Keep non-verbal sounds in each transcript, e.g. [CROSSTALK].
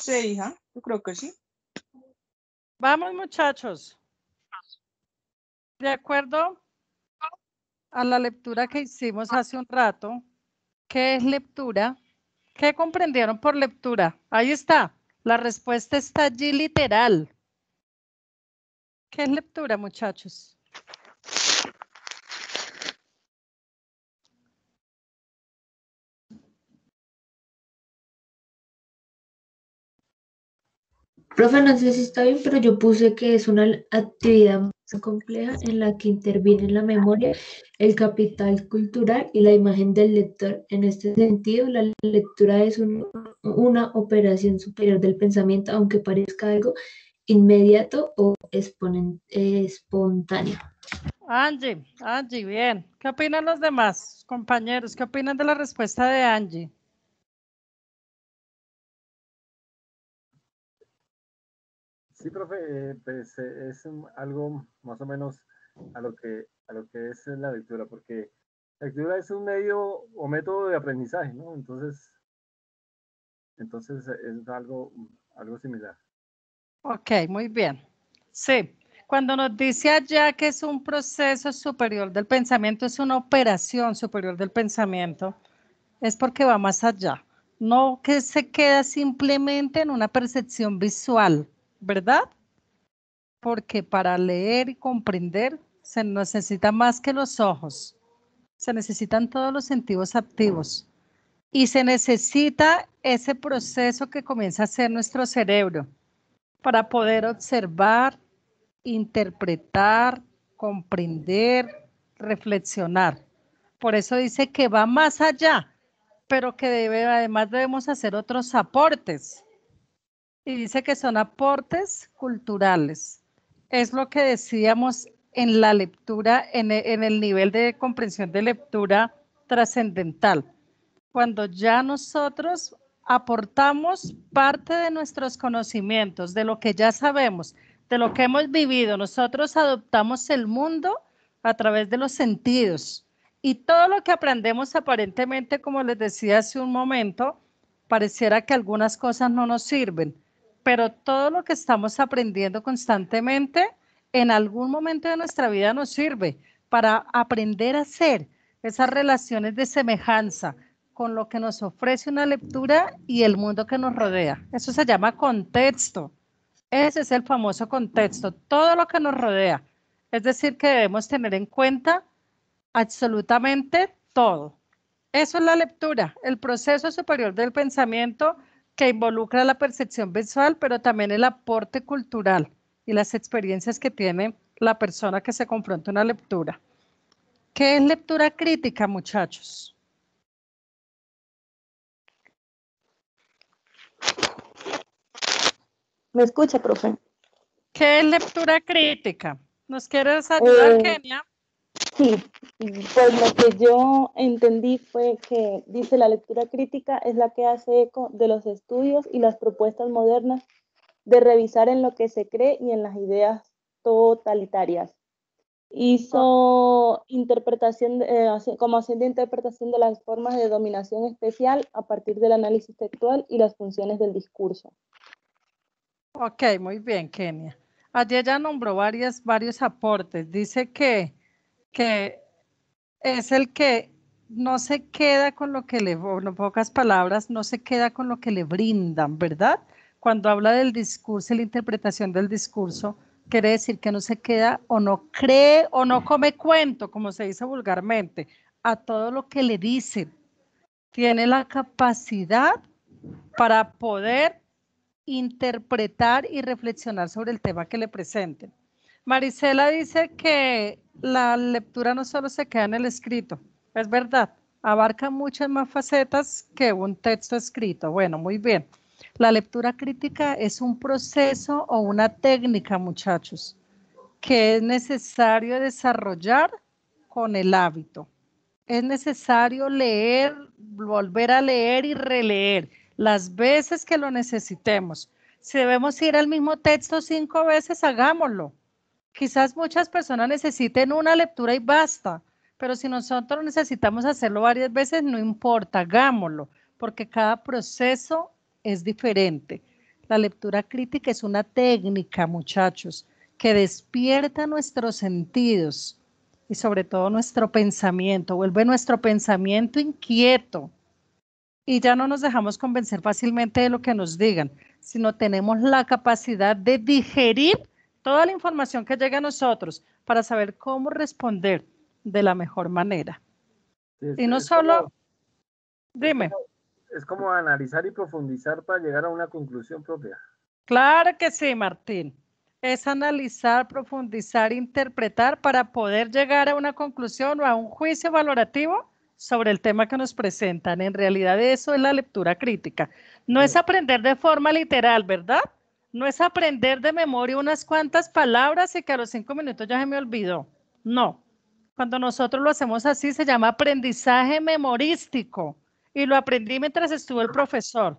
Sí, hija, yo creo que sí. Vamos, muchachos. De acuerdo a la lectura que hicimos hace un rato, ¿qué es lectura? ¿Qué comprendieron por lectura? Ahí está. La respuesta está allí literal. ¿Qué es lectura, muchachos? Profe, no sé si está bien, pero yo puse que es una actividad compleja en la que interviene la memoria, el capital cultural y la imagen del lector. En este sentido, la lectura es una operación superior del pensamiento, aunque parezca algo inmediato o espontáneo. Angie, Angie, bien. ¿Qué opinan los demás compañeros? ¿Qué opinan de la respuesta de Angie? Sí, profe, eh, pues, eh, es algo más o menos a lo que, a lo que es la lectura, porque la lectura es un medio o método de aprendizaje, ¿no? Entonces, entonces eh, es algo, algo similar. Ok, muy bien. Sí, cuando nos dice allá que es un proceso superior del pensamiento, es una operación superior del pensamiento, es porque va más allá, no que se queda simplemente en una percepción visual ¿verdad? Porque para leer y comprender se necesita más que los ojos, se necesitan todos los sentidos activos y se necesita ese proceso que comienza a ser nuestro cerebro para poder observar, interpretar, comprender, reflexionar. Por eso dice que va más allá, pero que además debemos hacer otros aportes y dice que son aportes culturales. Es lo que decíamos en la lectura, e, en, el nivel de comprensión de lectura trascendental, cuando ya nosotros aportamos parte de nuestros conocimientos, de lo que ya sabemos, de lo que hemos vivido. Nosotros adoptamos el mundo a través de los sentidos y todo lo que aprendemos aparentemente, como les decía hace un momento, pareciera que algunas cosas no nos sirven, pero todo lo que estamos aprendiendo constantemente en algún momento de nuestra vida nos sirve para aprender a hacer esas relaciones de semejanza con lo que nos ofrece una lectura y el mundo que nos rodea. Eso se llama contexto. Ese es el famoso contexto, todo lo que nos rodea. Es decir, que debemos tener en cuenta absolutamente todo. Eso es la lectura, el proceso superior del pensamiento que involucra la percepción visual, pero también el aporte cultural y las experiencias que tiene la persona que se confronta una lectura. ¿Qué es lectura crítica, muchachos? ¿Me escucha, profe? ¿Qué es lectura crítica? ¿Nos quieres ayudar, eh, Kenia? Sí, pues lo que yo entendí fue que, dice, la lectura crítica es la que hace eco de los estudios y las propuestas modernas de revisar en lo que se cree y en las ideas totalitarias. Hizo interpretación, eh, como haciendo interpretación de las formas de dominación especial a partir del análisis textual y las funciones del discurso. Ok, muy bien, Kenia. Ayer ya nombró varias, varios aportes. Dice que que es el que no se queda con lo que le, en pocas palabras, no se queda con lo que le brindan, ¿verdad? Cuando habla del discurso y la interpretación del discurso, quiere decir que no se queda o no cree o no come cuento, como se dice vulgarmente, a todo lo que le dicen. Tiene la capacidad para poder interpretar y reflexionar sobre el tema que le presenten. Marisela dice que la lectura no solo se queda en el escrito, es verdad, abarca muchas más facetas que un texto escrito. Bueno, muy bien. La lectura crítica es un proceso o una técnica, muchachos, que es necesario desarrollar con el hábito. Es necesario leer, volver a leer y releer las veces que lo necesitemos. Si debemos ir al mismo texto cinco veces, hagámoslo. Quizás muchas personas necesiten una lectura y basta, pero si nosotros necesitamos hacerlo varias veces, no importa, hagámoslo, porque cada proceso es diferente. La lectura crítica es una técnica, muchachos, que despierta nuestros sentidos y sobre todo nuestro pensamiento, vuelve nuestro pensamiento inquieto y ya no nos dejamos convencer fácilmente de lo que nos digan, sino tenemos la capacidad de digerir toda la información que llega a nosotros para saber cómo responder de la mejor manera. Este, y no solo... dime. Es como, analizar y profundizar para llegar a una conclusión propia. Claro que sí, Martín. Es analizar, profundizar, interpretar para poder llegar a una conclusión o a un juicio valorativo sobre el tema que nos presentan. En realidad eso es la lectura crítica. No es aprender de forma literal, ¿verdad? no es aprender de memoria unas cuantas palabras y que a los cinco minutos ya se me olvidó. No. Cuando nosotros lo hacemos así, se llama aprendizaje memorístico y lo aprendí mientras estuvo el profesor.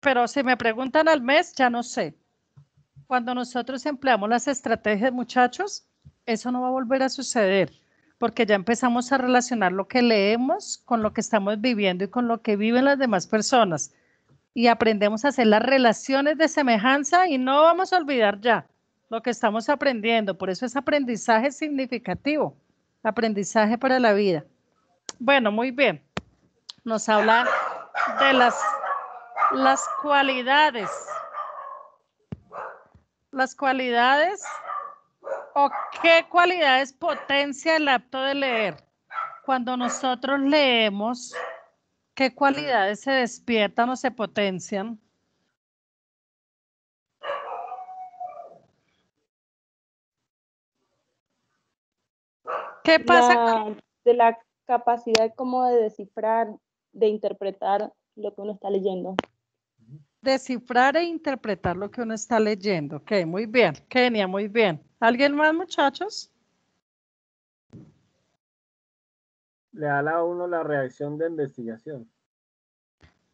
Pero si me preguntan al mes, ya no sé. Cuando nosotros empleamos las estrategias, muchachos, eso no va a volver a suceder porque ya empezamos a relacionar lo que leemos con lo que estamos viviendo y con lo que viven las demás personas y aprendemos a hacer las relaciones de semejanza y no vamos a olvidar ya lo que estamos aprendiendo. Por eso es aprendizaje significativo, aprendizaje para la vida. Bueno, muy bien. Nos habla de las, las cualidades. Las cualidades o qué cualidades potencia el apto de leer. Cuando nosotros leemos, ¿Qué cualidades se despiertan o se potencian? ¿Qué pasa? con…? de la capacidad como de descifrar, de interpretar lo que uno está leyendo. Descifrar e interpretar lo que uno está leyendo. Ok, muy bien. Kenia, muy bien. ¿Alguien más, muchachos? le da a uno la reacción de investigación.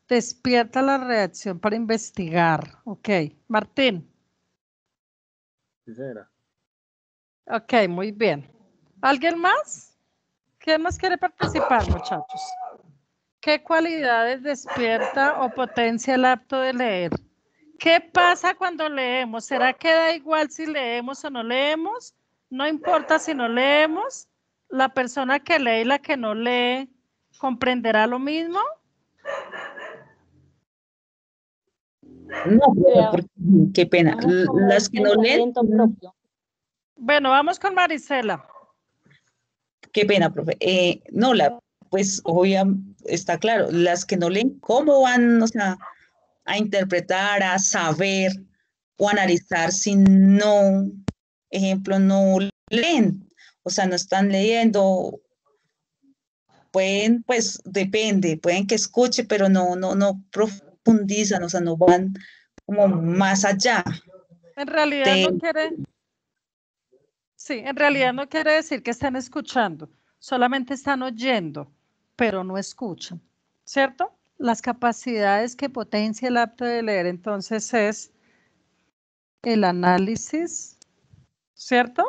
Despierta la reacción para investigar. Ok. Martín. Sí, será. Ok, muy bien. ¿Alguien más? ¿Quién más quiere participar, muchachos? ¿Qué cualidades despierta o potencia el acto de leer? ¿Qué pasa cuando leemos? ¿Será que da igual si leemos o no leemos? No importa si no leemos la persona que lee y la que no lee comprenderá lo mismo? No, qué pena. Las que no leen. Mm. Bueno, vamos con Marisela. Qué pena, profe. Eh, no, la, pues obviamente está claro, las que no leen, ¿cómo van a interpretar, a saber o analizar si no, ejemplo, no leen? o sea, no están leyendo. Pueden, pues depende, pueden que escuche, pero no, no, no profundizan, o sea, no van como más allá. En realidad no quiere, sí, en realidad no quiere decir que están escuchando, solamente están oyendo, pero no escuchan, ¿cierto? Las capacidades que potencia el apto de leer entonces es el análisis, ¿cierto?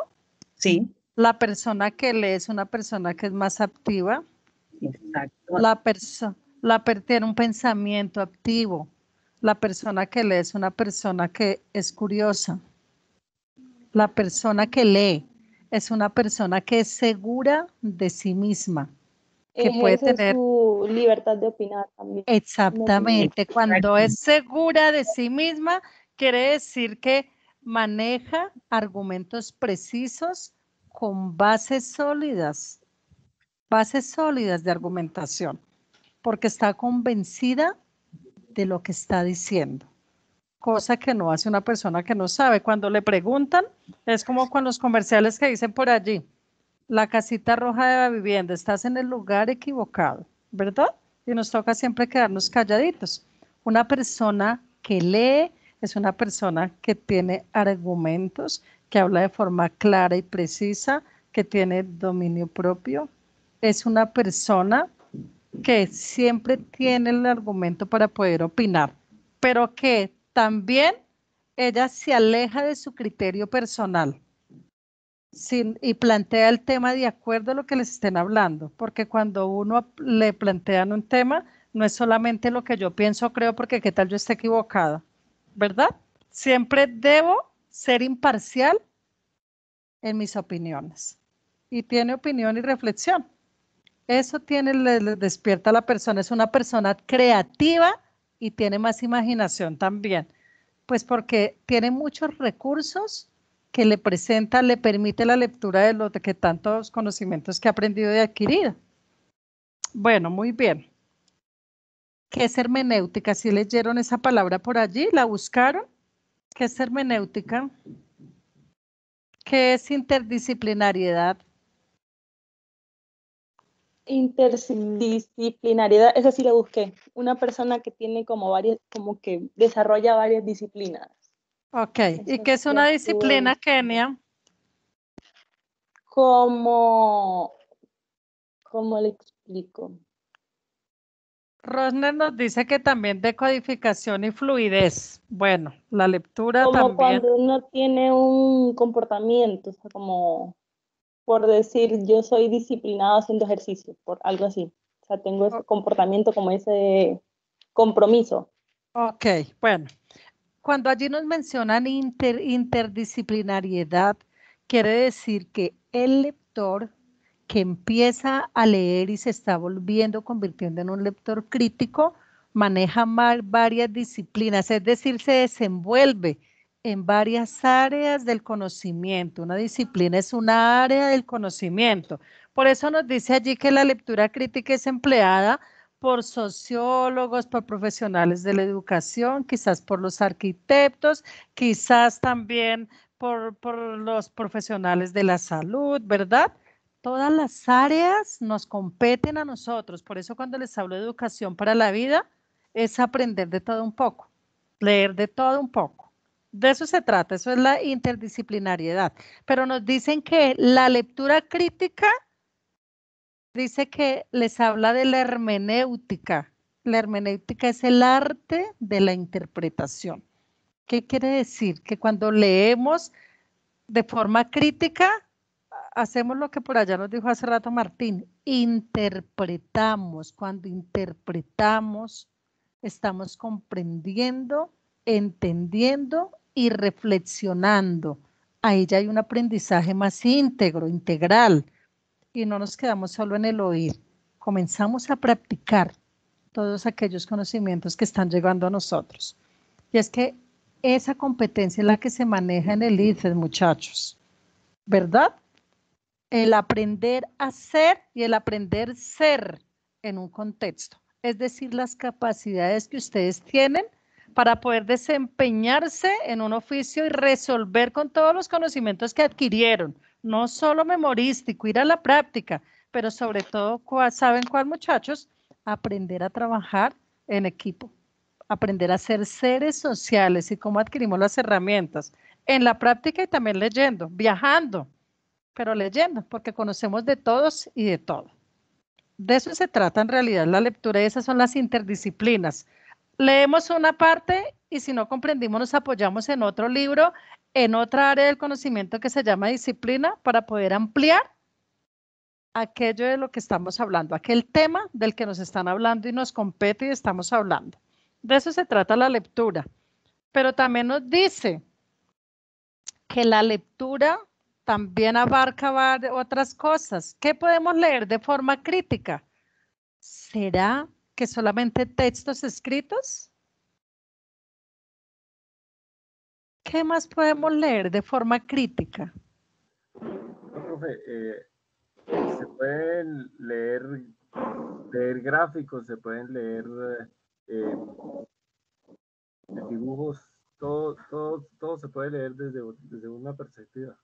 Sí. La persona que lee es una persona que es más activa. Exacto. La persona la tiene un pensamiento activo. La persona que lee es una persona que es curiosa. La persona que lee es una persona que es segura de sí misma, que puede tener su libertad de opinar también. Exactamente, cuando es segura de sí misma, quiere decir que maneja argumentos precisos con bases sólidas, bases sólidas de argumentación, porque está convencida de lo que está diciendo, cosa que no hace una persona que no sabe. Cuando le preguntan, es como con los comerciales que dicen por allí, la casita roja de la vivienda, estás en el lugar equivocado, ¿verdad? Y nos toca siempre quedarnos calladitos. Una persona que lee es una persona que tiene argumentos, que habla de forma clara y precisa, que tiene dominio propio. Es una persona que siempre tiene el argumento para poder opinar, pero que también ella se aleja de su criterio personal y plantea el tema de acuerdo a lo que les estén hablando, porque cuando uno le plantean un tema, no es solamente lo que yo pienso o creo, porque qué tal yo esté equivocada, ¿verdad? Siempre debo ser imparcial en mis opiniones. Y tiene opinión y reflexión. Eso tiene, le, despierta a la persona. Es una persona creativa y tiene más imaginación también. Pues porque tiene muchos recursos que le presenta, le permite la lectura de los de que tantos conocimientos que ha aprendido y adquirido. Bueno, muy bien. ¿Qué es hermenéutica? Si leyeron esa palabra por allí, la buscaron. ¿Qué es hermenéutica? ¿Qué es interdisciplinariedad? Interdisciplinariedad, esa sí la busqué. Una persona que tiene como varias, como que desarrolla varias disciplinas. Ok, ¿y qué es una disciplina, Kenia? Como, ¿cómo le explico? Rosner nos dice que también decodificación y fluidez. Bueno, la lectura como cuando uno tiene un comportamiento, o sea, como por decir, yo soy disciplinado haciendo ejercicio, por algo así. O sea, tengo ese comportamiento como ese compromiso. Ok, bueno. Cuando allí nos mencionan interdisciplinariedad, quiere decir que el lector que empieza a leer y se está volviendo, convirtiendo en un lector crítico, maneja mal varias disciplinas, es decir, se desenvuelve en varias áreas del conocimiento. Una disciplina es una área del conocimiento. Por eso nos dice allí que la lectura crítica es empleada por sociólogos, por profesionales de la educación, quizás por los arquitectos, quizás también por los profesionales de la salud, ¿verdad? Todas las áreas nos competen a nosotros. Por eso cuando les hablo de educación para la vida, es aprender de todo un poco, leer de todo un poco. De eso se trata, eso es la interdisciplinariedad. Pero nos dicen que la lectura crítica dice que les habla de la hermenéutica. La hermenéutica es el arte de la interpretación. ¿Qué quiere decir? Que cuando leemos de forma crítica, hacemos lo que por allá nos dijo hace rato Martín, interpretamos. Cuando interpretamos, estamos comprendiendo, entendiendo y reflexionando. Ahí ya hay un aprendizaje más íntegro, integral, y no nos quedamos solo en el oír. Comenzamos a practicar todos aquellos conocimientos que están llegando a nosotros. Y es que esa competencia es la que se maneja en el IFES, muchachos. ¿Verdad? el aprender a ser y el aprender ser en un contexto. Es decir, las capacidades que ustedes tienen para poder desempeñarse en un oficio y resolver con todos los conocimientos que adquirieron, no solo memorístico, ir a la práctica, pero sobre todo, ¿saben cuál muchachos? Aprender a trabajar en equipo, aprender a ser seres sociales y cómo adquirimos las herramientas en la práctica y también leyendo, viajando, pero leyendo, porque conocemos de todos y de todo. De eso se trata en realidad la lectura y esas son las interdisciplinas. Leemos una parte y si no comprendimos nos apoyamos en otro libro, en otra área del conocimiento que se llama disciplina para poder ampliar aquello de lo que estamos hablando, aquel tema del que nos están hablando y nos compete y estamos hablando. De eso se trata la lectura. Pero también nos dice que la lectura también abarca otras cosas. ¿Qué podemos leer de forma crítica? ¿Será que solamente textos escritos? ¿Qué más podemos leer de forma crítica? Eh, se pueden leer, gráficos, se pueden leer eh, eh, dibujos, todo, todo, todo se puede leer desde una perspectiva.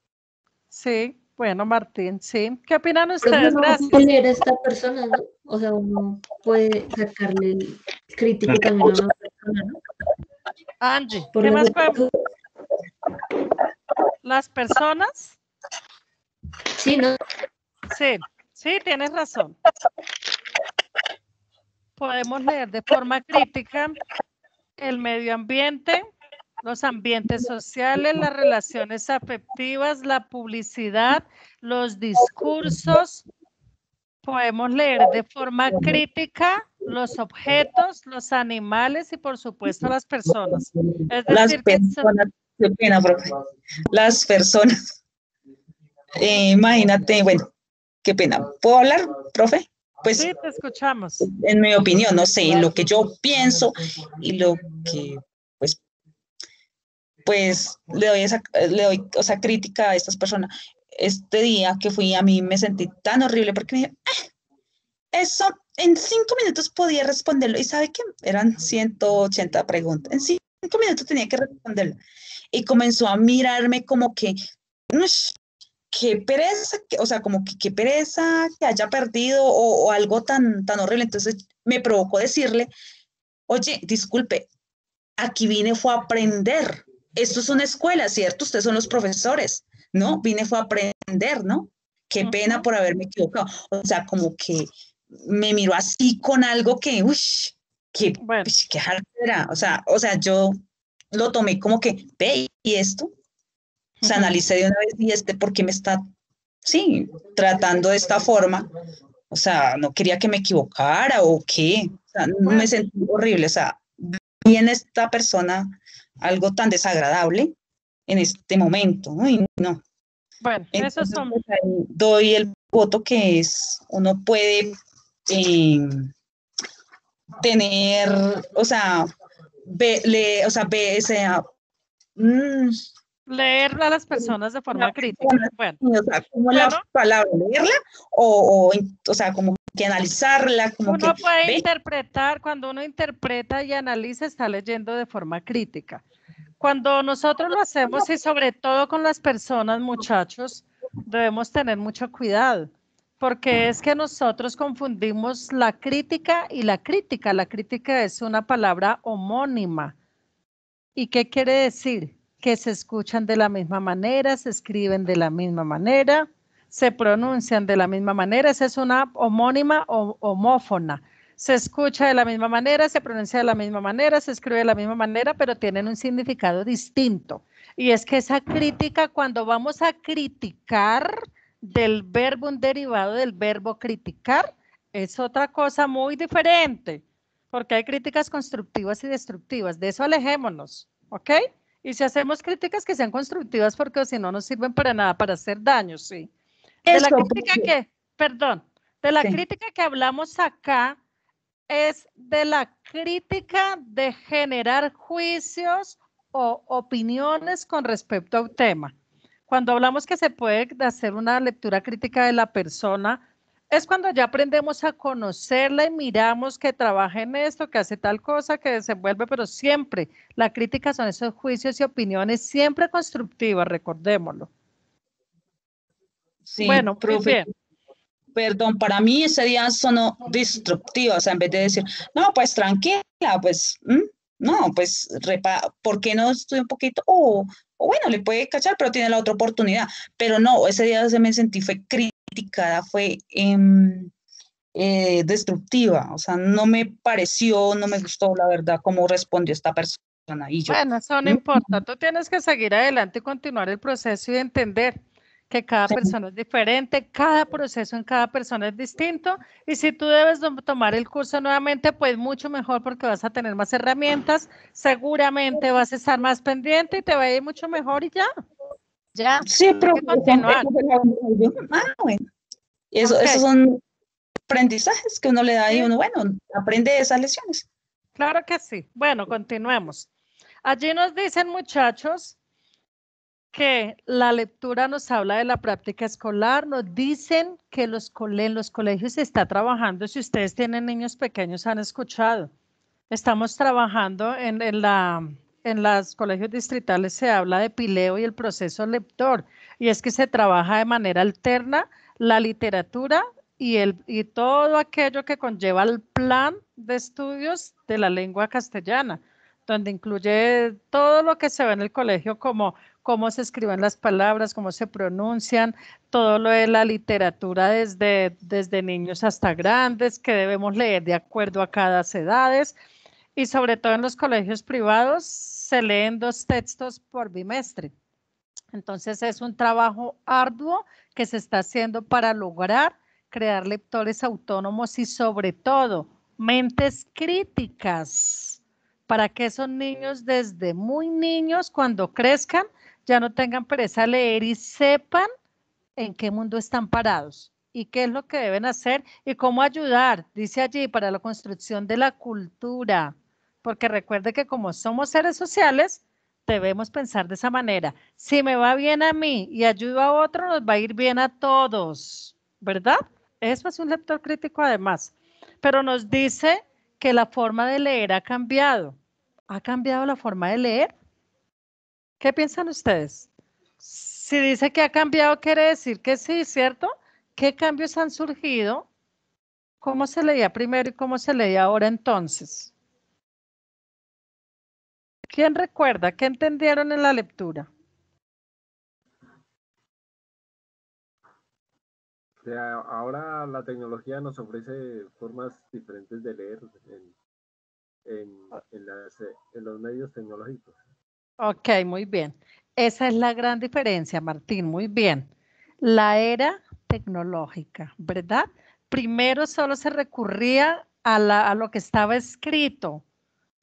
Sí, bueno, Martín, sí. ¿Qué opinan ustedes? puede leer a esta persona, ¿no? O sea, uno puede sacarle crítica a una persona, ¿no? Angie, Por ¿qué más ¿Las personas? Sí, ¿no? Sí, sí, tienes razón. Podemos leer de forma crítica el medio ambiente, los ambientes sociales, las relaciones afectivas, la publicidad, los discursos. Podemos leer de forma crítica los objetos, los animales y por supuesto las personas. Es decir, las personas, ¿Qué pena, profe. Las personas. Eh, imagínate, bueno, qué pena. ¿Puedo hablar, profe? Pues, sí, te escuchamos. En mi opinión, no sé, lo que yo pienso y lo que pues le doy esa, eh, le doy, o sea, crítica a estas personas. Este día que fui a mí me sentí tan horrible porque me dije, ah, eso en cinco minutos podía responderlo. Y sabe que eran 180 preguntas. En cinco minutos tenía que responderlo. Y comenzó a mirarme como que, qué pereza, o sea, como que qué pereza que haya perdido o, o, algo tan, tan horrible. Entonces me provocó decirle, oye, disculpe, aquí vine fue a aprender esto es una escuela, ¿cierto? Ustedes son los profesores, ¿no? Vine fue a aprender, ¿no? Qué pena por haberme equivocado. O sea, como que me miró así con algo que, uy, que, bueno. era. O sea, o sea, yo lo tomé como que, ve, ¿y esto? O sea, analicé de una vez, ¿y este por qué me está, sí, tratando de esta forma? O sea, no quería que me equivocara o qué. O sea, no me sentí horrible. O sea, bien esta persona algo tan desagradable en este momento, ¿no? Y no. Bueno, eso son... Pues, doy el voto que es, uno puede em, tener, o sea, o sea, ve, o sea, mm, leerla a las personas de forma crítica. Bueno, o sea, como la palabra leerla o, o, sea, como que analizarla. Como uno puede interpretar, cuando uno interpreta y analiza, está leyendo de forma crítica. Cuando nosotros lo hacemos y sobre todo con las personas, muchachos, debemos tener mucho cuidado porque es que nosotros confundimos la crítica y la crítica. La crítica es una palabra homónima. ¿Y qué quiere decir? que se escuchan de la misma manera, se escriben de la misma manera, se pronuncian de la misma manera. Esa es una homónima o homófona. Se escucha de la misma manera, se pronuncia de la misma manera, se escribe de la misma manera, pero tienen un significado distinto. Y es que esa crítica, cuando vamos a criticar del verbo, un derivado del verbo criticar, es otra cosa muy diferente, porque hay críticas constructivas y destructivas. De eso alejémonos, ¿ok? Y si hacemos críticas que sean constructivas, porque si no, nos sirven para nada, para hacer daño, sí. De la crítica que, perdón, de la crítica que hablamos acá es de la crítica de generar juicios o opiniones con respecto a un tema. Cuando hablamos que se puede hacer una lectura crítica de la persona, es cuando ya aprendemos a conocerla y miramos que trabaja en esto, que hace tal cosa, que desenvuelve, pero siempre la crítica son esos juicios y opiniones siempre constructivas, recordémoslo. Sí, bueno, profe. Bien. Perdón, para mí ese día sonó destructivo, en vez de decir, no, pues tranquila, pues, no, pues, repa ¿por qué no estoy un poquito? O bueno, le puede cachar, pero tiene la otra oportunidad. Pero no, ese día se me sentí, fue crítica criticada fue em, eh, destructiva, o sea, no me pareció, no me gustó la verdad cómo respondió esta persona. Y yo, bueno, eso no ¿Mm? importa, tú tienes que seguir adelante y continuar el proceso y entender que cada persona es diferente, cada proceso en cada persona es distinto y si tú debes tomar el curso nuevamente, pues mucho mejor porque vas a tener más herramientas, seguramente vas a estar más pendiente y te va a ir mucho mejor y ya. Ya. Sí, pues, pero Ah, Eso, Esos son aprendizajes que uno le da y uno, bueno, aprende esas lecciones. Claro que sí. Bueno, continuemos. Allí nos dicen, muchachos, que la lectura nos habla de la práctica escolar, nos dicen que los en los colegios se está trabajando, si ustedes tienen niños pequeños han escuchado, estamos trabajando en la en los colegios distritales se habla de pileo y el proceso lector, y es que se trabaja de manera alterna la literatura y, y todo aquello que conlleva el plan de estudios de la lengua castellana, donde incluye todo lo que se ve en el colegio como cómo se escriben las palabras, cómo se pronuncian, todo lo de la literatura desde, desde niños hasta grandes, que debemos leer de acuerdo a cada edades y sobre todo en los colegios privados se leen dos textos por bimestre. Entonces es un trabajo arduo que se está haciendo para lograr crear lectores autónomos y sobre todo mentes críticas para que esos niños desde muy niños cuando crezcan ya no tengan pereza a leer y sepan en qué mundo están parados y qué es lo que deben hacer y cómo ayudar, dice allí, para la construcción de la cultura porque recuerde que como somos seres sociales, debemos pensar de esa manera. Si me va bien a mí y ayudo a otro, nos va a ir bien a todos, ¿verdad? Eso es un lector crítico además. Pero nos dice que la forma de leer ha cambiado. ¿Ha cambiado la forma de leer? ¿Qué piensan ustedes? Si dice que ha cambiado, quiere decir que sí, ¿cierto? ¿Qué cambios han surgido? ¿Cómo se leía primero y cómo se leía ahora entonces? ¿Quién recuerda? ¿Qué entendieron en la lectura? ahora la tecnología nos ofrece formas diferentes de leer en, los medios tecnológicos. Ok, muy bien. Esa es la gran diferencia, Martín. Muy bien. La era tecnológica, ¿verdad? Primero solo se recurría a, la, a lo que estaba escrito,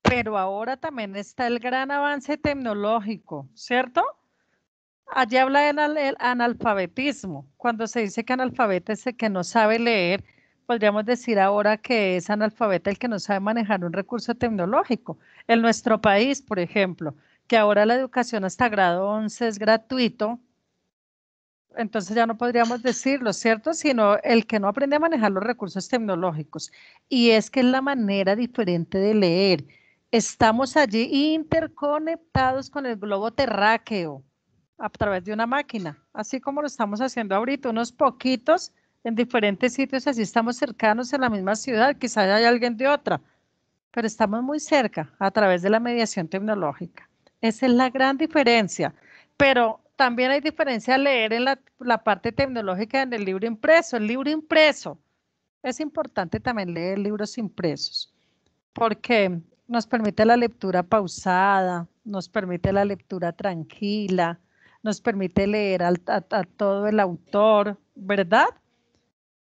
pero ahora también está el gran avance tecnológico, ¿cierto? Allí habla del analfabetismo. Cuando se dice que analfabeta es el que no sabe leer, podríamos decir ahora que es analfabeta el que no sabe manejar un recurso tecnológico. En nuestro país, por ejemplo, que ahora la educación hasta grado 11 es gratuito, entonces ya no podríamos decirlo, ¿cierto? Sino el que no aprende a manejar los recursos tecnológicos. Y es que es la manera diferente de leer Estamos allí interconectados con el globo terráqueo a través de una máquina, así como lo estamos haciendo ahorita, unos poquitos en diferentes sitios, así estamos cercanos en la misma ciudad, quizás hay alguien de otra, pero estamos muy cerca a través de la mediación tecnológica. Esa es la gran diferencia, pero también hay diferencia leer en la, la parte tecnológica en el libro impreso. El libro impreso, es importante también leer libros impresos, porque nos permite la lectura pausada, nos permite la lectura tranquila, nos permite leer a, todo el autor, ¿verdad?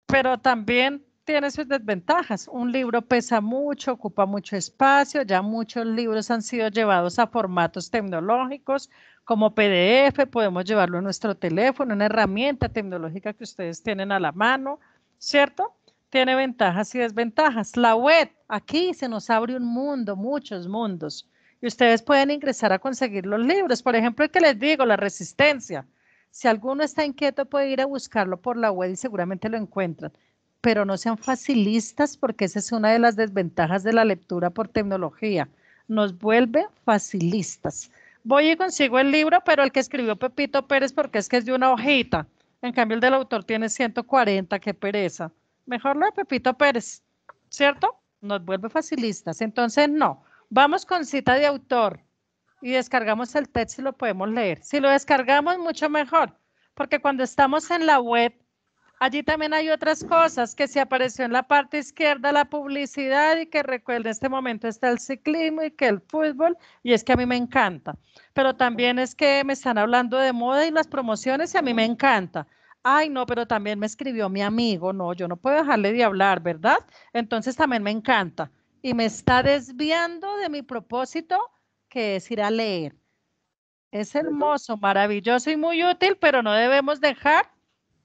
Pero también tiene sus desventajas. Un libro pesa mucho, ocupa mucho espacio, ya muchos libros han sido llevados a formatos tecnológicos como PDF, podemos llevarlo a nuestro teléfono, una herramienta tecnológica que ustedes tienen a la mano, ¿cierto? tiene ventajas y desventajas. La web, aquí se nos abre un mundo, muchos mundos. Y ustedes pueden ingresar a conseguir los libros. Por ejemplo, el que les digo, La Resistencia. Si alguno está inquieto, puede ir a buscarlo por la web y seguramente lo encuentran. Pero no sean facilistas porque esa es una de las desventajas de la lectura por tecnología. Nos vuelve facilistas. Voy y consigo el libro, pero el que escribió Pepito Pérez porque es que es de una hojita. En cambio, el del autor tiene 140, qué pereza mejor lo de Pepito Pérez, ¿cierto? Nos vuelve facilistas. Entonces, no. Vamos con cita de autor y descargamos el texto y lo podemos leer. Si lo descargamos, mucho mejor, porque cuando estamos en la web, allí también hay otras cosas que se apareció en la parte izquierda la publicidad y que recuerde en este momento está el ciclismo y que el fútbol, y es que a mí me encanta, pero también es que me están hablando de moda y las promociones y a mí me encanta ay, no, pero también me escribió mi amigo, no, yo no puedo dejarle de hablar, ¿verdad? Entonces también me encanta y me está desviando de mi propósito, que es ir a leer. Es hermoso, maravilloso y muy útil, pero no debemos dejar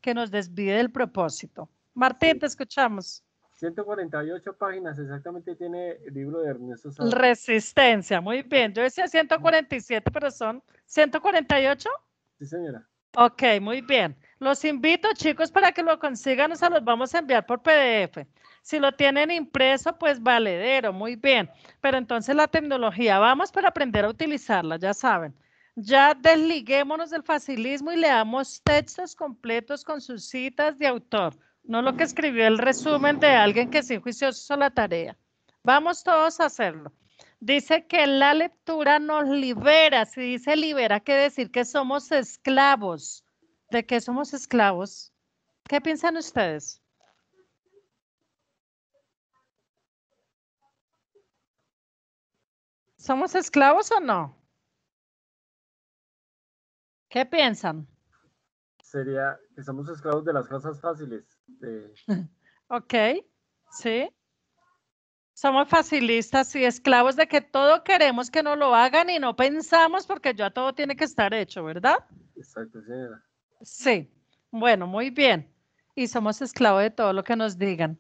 que nos desvíe del propósito. Martín, te escuchamos. 148 páginas exactamente tiene el libro de Ernesto Resistencia, muy bien. Yo decía 147, pero son 148. Sí, señora. Ok, muy bien. Los invito, chicos, para que lo consigan, o sea, los vamos a enviar por PDF. Si lo tienen impreso, pues valedero, muy bien. Pero entonces la tecnología, vamos para aprender a utilizarla, ya saben. Ya desliguémonos del facilismo y leamos textos completos con sus citas de autor, no lo que escribió el resumen de alguien que sin juicioso hizo la tarea. Vamos todos a hacerlo. Dice que la lectura nos libera. Si dice libera, quiere decir que somos esclavos de que somos esclavos, ¿qué piensan ustedes? ¿Somos esclavos o no? ¿Qué piensan? Sería que somos esclavos de las cosas fáciles. [LAUGHS] ok, sí. Somos facilistas y esclavos de que todo queremos que nos lo hagan y no pensamos porque ya todo tiene que estar hecho, ¿verdad? Exacto, señora. Sí, bueno, muy bien. Y somos esclavos de todo lo que nos digan,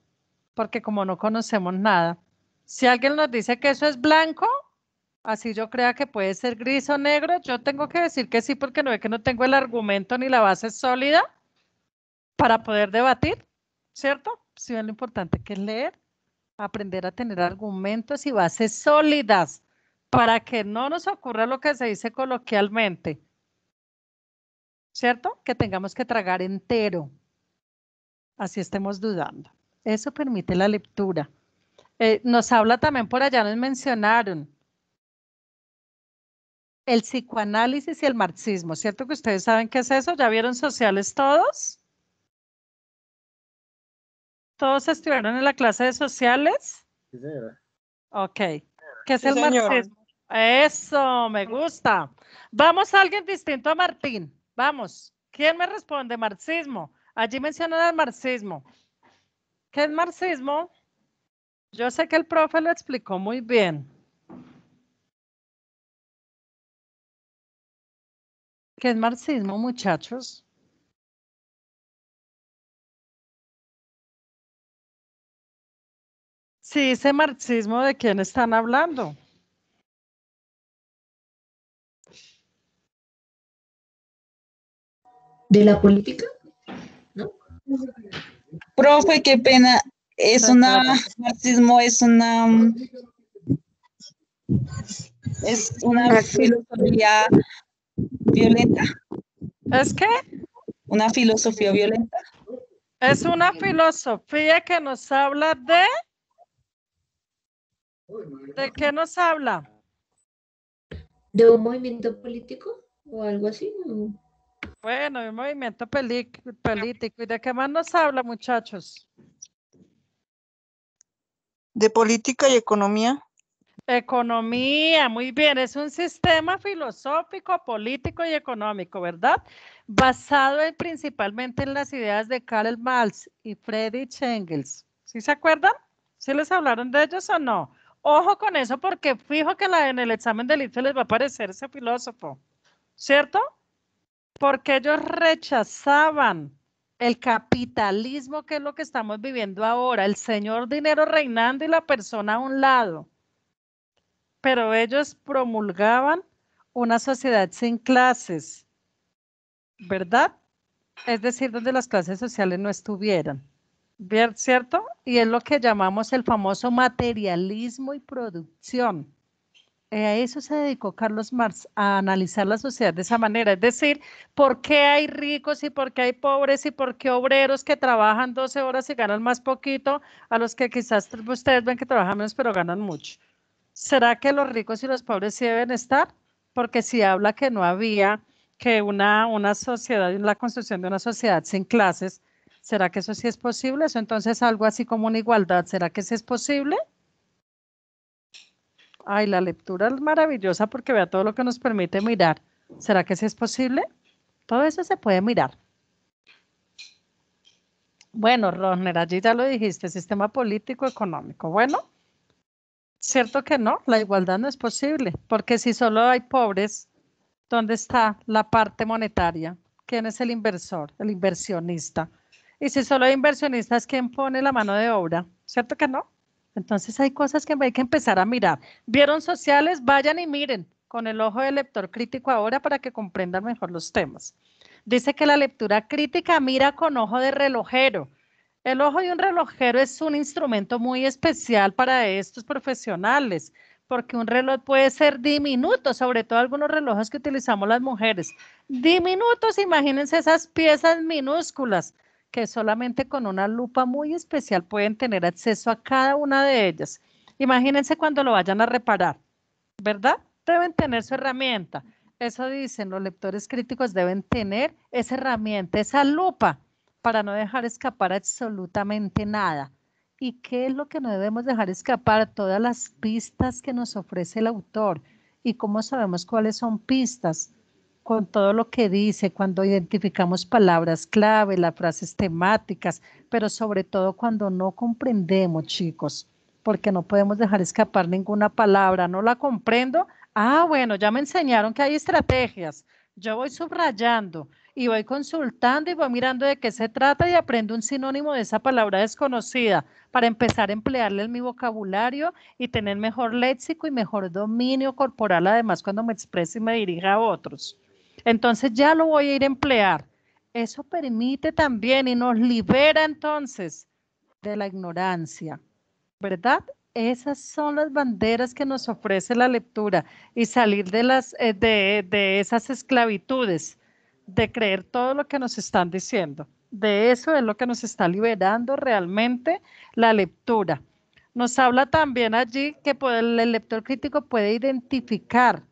porque como no conocemos nada, si alguien nos dice que eso es blanco, así yo crea que puede ser gris o negro, yo tengo que decir que sí porque no ve que no tengo el argumento ni la base sólida para poder debatir, ¿cierto? sí, es lo importante que es leer, aprender a tener argumentos y bases sólidas para que no nos ocurra lo que se dice coloquialmente. ¿cierto? Que tengamos que tragar entero, así estemos dudando. Eso permite la lectura. Eh, nos habla también por allá, nos mencionaron el psicoanálisis y el marxismo, ¿cierto? Que ustedes saben qué es eso, ¿ya vieron sociales todos? ¿Todos estuvieron en la clase de sociales? Sí, señora. Ok. ¿Qué es el marxismo? Eso, me gusta. Vamos a alguien distinto a Martín. Vamos, ¿quién me responde? Marxismo. Allí mencionan el marxismo. ¿Qué es marxismo? Yo sé que el profe lo explicó muy bien. ¿Qué es marxismo, muchachos? Si dice marxismo, ¿de quién están hablando? de la política, ¿no? Profe, qué pena. Es una, marxismo es una, mm, es una filosofía violenta. ¿Es qué? Una filosofía violenta. Es una filosofía que nos habla de... ¿De qué nos habla? ¿De un movimiento político o algo así? Bueno, un movimiento político. ¿Y de qué más nos habla, muchachos? De política y economía. Economía, muy bien. Es un sistema filosófico, político y económico, ¿verdad? Basado principalmente en las ideas de Karl Marx y Friedrich Engels. ¿Sí se acuerdan? ¿Sí les hablaron de ellos o no? Ojo con eso porque fijo que en el examen del les va a aparecer ese filósofo, ¿cierto? porque ellos rechazaban el capitalismo que es lo que estamos viviendo ahora, el señor dinero reinando y la persona a un lado. Pero ellos promulgaban una sociedad sin clases, ¿verdad? Es decir, donde las clases sociales no estuvieran, ¿cierto? Y es lo que llamamos el famoso materialismo y producción. Eh, a eso se dedicó Carlos Marx, a analizar la sociedad de esa manera. Es decir, por qué hay ricos y por qué hay pobres y por qué obreros que trabajan 12 horas y ganan más poquito, a los que quizás ustedes ven que trabajan menos pero ganan mucho. ¿Será que los ricos y los pobres sí deben estar? Porque si habla que no había, que una, una sociedad, la construcción de una sociedad sin clases, ¿será que eso sí es posible? Eso entonces algo así como una igualdad, ¿será que sí es posible? Ay, la lectura es maravillosa porque vea todo lo que nos permite mirar. ¿Será que sí es posible? Todo eso se puede mirar. Bueno, Rosner, allí ya lo dijiste, sistema político económico. Bueno, cierto que no, la igualdad no es posible, porque si solo hay pobres, ¿dónde está la parte monetaria? ¿Quién es el inversor, el inversionista? Y si solo hay inversionistas, ¿quién pone la mano de obra? ¿Cierto que no? Entonces hay cosas que hay que empezar a mirar. ¿Vieron sociales? Vayan y miren con el ojo del lector crítico ahora para que comprendan mejor los temas. Dice que la lectura crítica mira con ojo de relojero. El ojo de un relojero es un instrumento muy especial para estos profesionales, porque un reloj puede ser diminuto, sobre todo algunos relojes que utilizamos las mujeres. Diminutos, imagínense esas piezas minúsculas que solamente con una lupa muy especial pueden tener acceso a cada una de ellas. Imagínense cuando lo vayan a reparar, ¿verdad? Deben tener su herramienta. Eso dicen los lectores críticos, deben tener esa herramienta, esa lupa, para no dejar escapar absolutamente nada. ¿Y qué es lo que no debemos dejar escapar? Todas las pistas que nos ofrece el autor. ¿Y cómo sabemos cuáles son pistas? con todo lo que dice, cuando identificamos palabras clave, las frases temáticas, pero sobre todo cuando no comprendemos, chicos, porque no podemos dejar escapar ninguna palabra, no la comprendo. Ah, bueno, ya me enseñaron que hay estrategias. Yo voy subrayando y voy consultando y voy mirando de qué se trata y aprendo un sinónimo de esa palabra desconocida para empezar a emplearle en mi vocabulario y tener mejor léxico y mejor dominio corporal, además cuando me exprese y me dirija a otros. Entonces ya lo voy a ir a emplear. Eso permite también y nos libera entonces de la ignorancia, ¿verdad? Esas son las banderas que nos ofrece la lectura y salir de, las, eh, de, de esas esclavitudes, de creer todo lo que nos están diciendo. De eso es lo que nos está liberando realmente la lectura. Nos habla también allí que el lector crítico puede identificar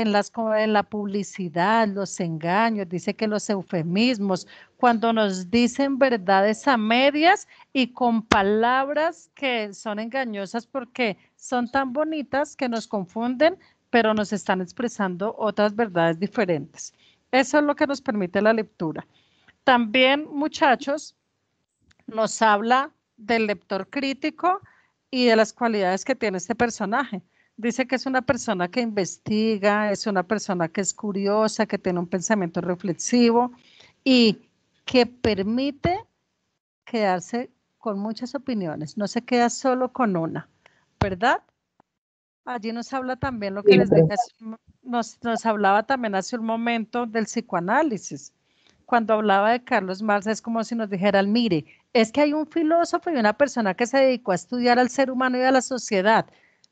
en, las, en la publicidad, los engaños, dice que los eufemismos, cuando nos dicen verdades a medias y con palabras que son engañosas porque son tan bonitas que nos confunden, pero nos están expresando otras verdades diferentes. Eso es lo que nos permite la lectura. También, muchachos, nos habla del lector crítico y de las cualidades que tiene este personaje dice que es una persona que investiga, es una persona que es curiosa, que tiene un pensamiento reflexivo y que permite quedarse con muchas opiniones, no se queda solo con una, ¿verdad? Allí nos habla también lo que les dije, nos, hablaba también hace un momento del psicoanálisis. Cuando hablaba de Carlos Marx es como si nos dijeran, mire, es que hay un filósofo y una persona que se dedicó a estudiar al ser humano y a la sociedad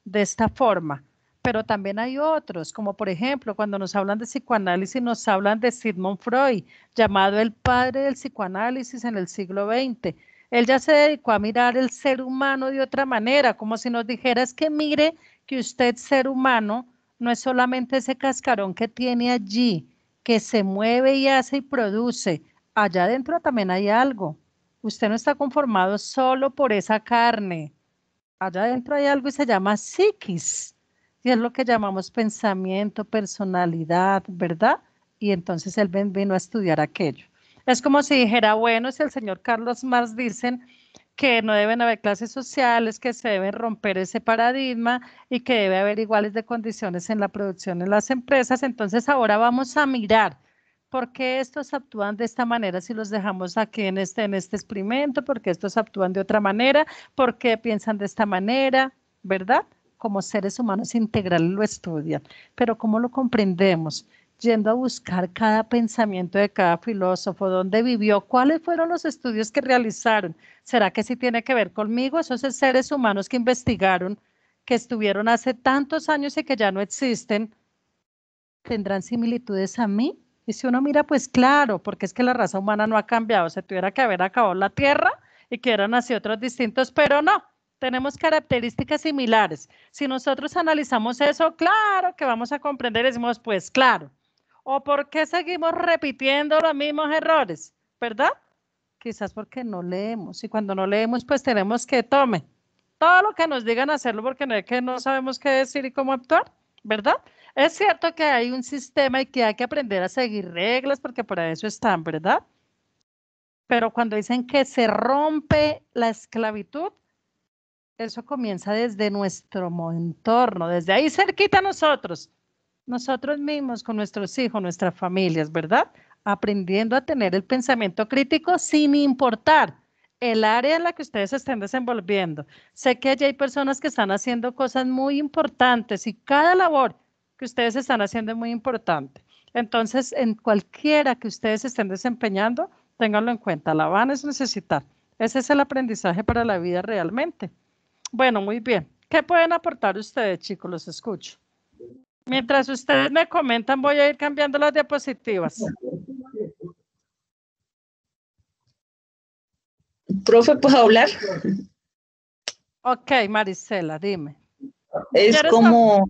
de esta forma. Pero también hay otros, como por ejemplo, cuando nos hablan de psicoanálisis, nos hablan de Sigmund Freud, llamado el padre del psicoanálisis en el siglo XX. Él ya se dedicó a mirar el ser humano de otra manera, como si nos dijera es que mire que usted ser humano no es solamente ese cascarón que tiene allí, que se mueve y hace y produce. Allá adentro también hay algo. Usted no está conformado solo por esa carne allá adentro hay algo y se llama psiquis, y es lo que llamamos pensamiento, personalidad, ¿verdad? Y entonces él vino a estudiar aquello. Es como si dijera, bueno, si el señor Carlos Marx dicen que no deben haber clases sociales, que se debe romper ese paradigma y que debe haber iguales de condiciones en la producción en las empresas, entonces ahora vamos a mirar ¿por qué estos actúan de esta manera si los dejamos aquí en este, en este experimento? ¿Por qué estos actúan de otra manera? ¿Por qué piensan de esta manera? ¿Verdad? Como seres humanos integrales lo estudian, pero ¿cómo lo comprendemos? Yendo a buscar cada pensamiento de cada filósofo, dónde vivió, cuáles fueron los estudios que realizaron. ¿Será que sí tiene que ver conmigo? Esos seres humanos que investigaron, que estuvieron hace tantos años y que ya no existen, ¿tendrán similitudes a mí? Y si uno mira, pues claro, porque es que la raza humana no ha cambiado, se tuviera que haber acabado la Tierra y que eran así otros distintos, pero no, tenemos características similares. Si nosotros analizamos eso, claro que vamos a comprender y decimos, pues claro. ¿O por qué seguimos repitiendo los mismos errores? ¿Verdad? Quizás porque no leemos. Y cuando no leemos, pues tenemos que tome todo lo que nos digan hacerlo porque no, que no sabemos qué decir y cómo actuar, ¿verdad? Es cierto que hay un sistema y que hay que aprender a seguir reglas porque para eso están, ¿verdad? Pero cuando dicen que se rompe la esclavitud, eso comienza desde nuestro entorno, desde ahí cerquita a nosotros, nosotros mismos, con nuestros hijos, nuestras familias, ¿verdad? Aprendiendo a tener el pensamiento crítico sin importar el área en la que ustedes estén desenvolviendo. Sé que allí hay personas que están haciendo cosas muy importantes y cada labor que ustedes están haciendo es muy importante. Entonces, en cualquiera que ustedes estén desempeñando, ténganlo en cuenta. La van a necesitar. Ese es el aprendizaje para la vida realmente. Bueno, muy bien. ¿Qué pueden aportar ustedes, chicos? Los escucho. Mientras ustedes me comentan, voy a ir cambiando las diapositivas. Profe, ¿puedo hablar? Ok, Marisela, dime. Es como,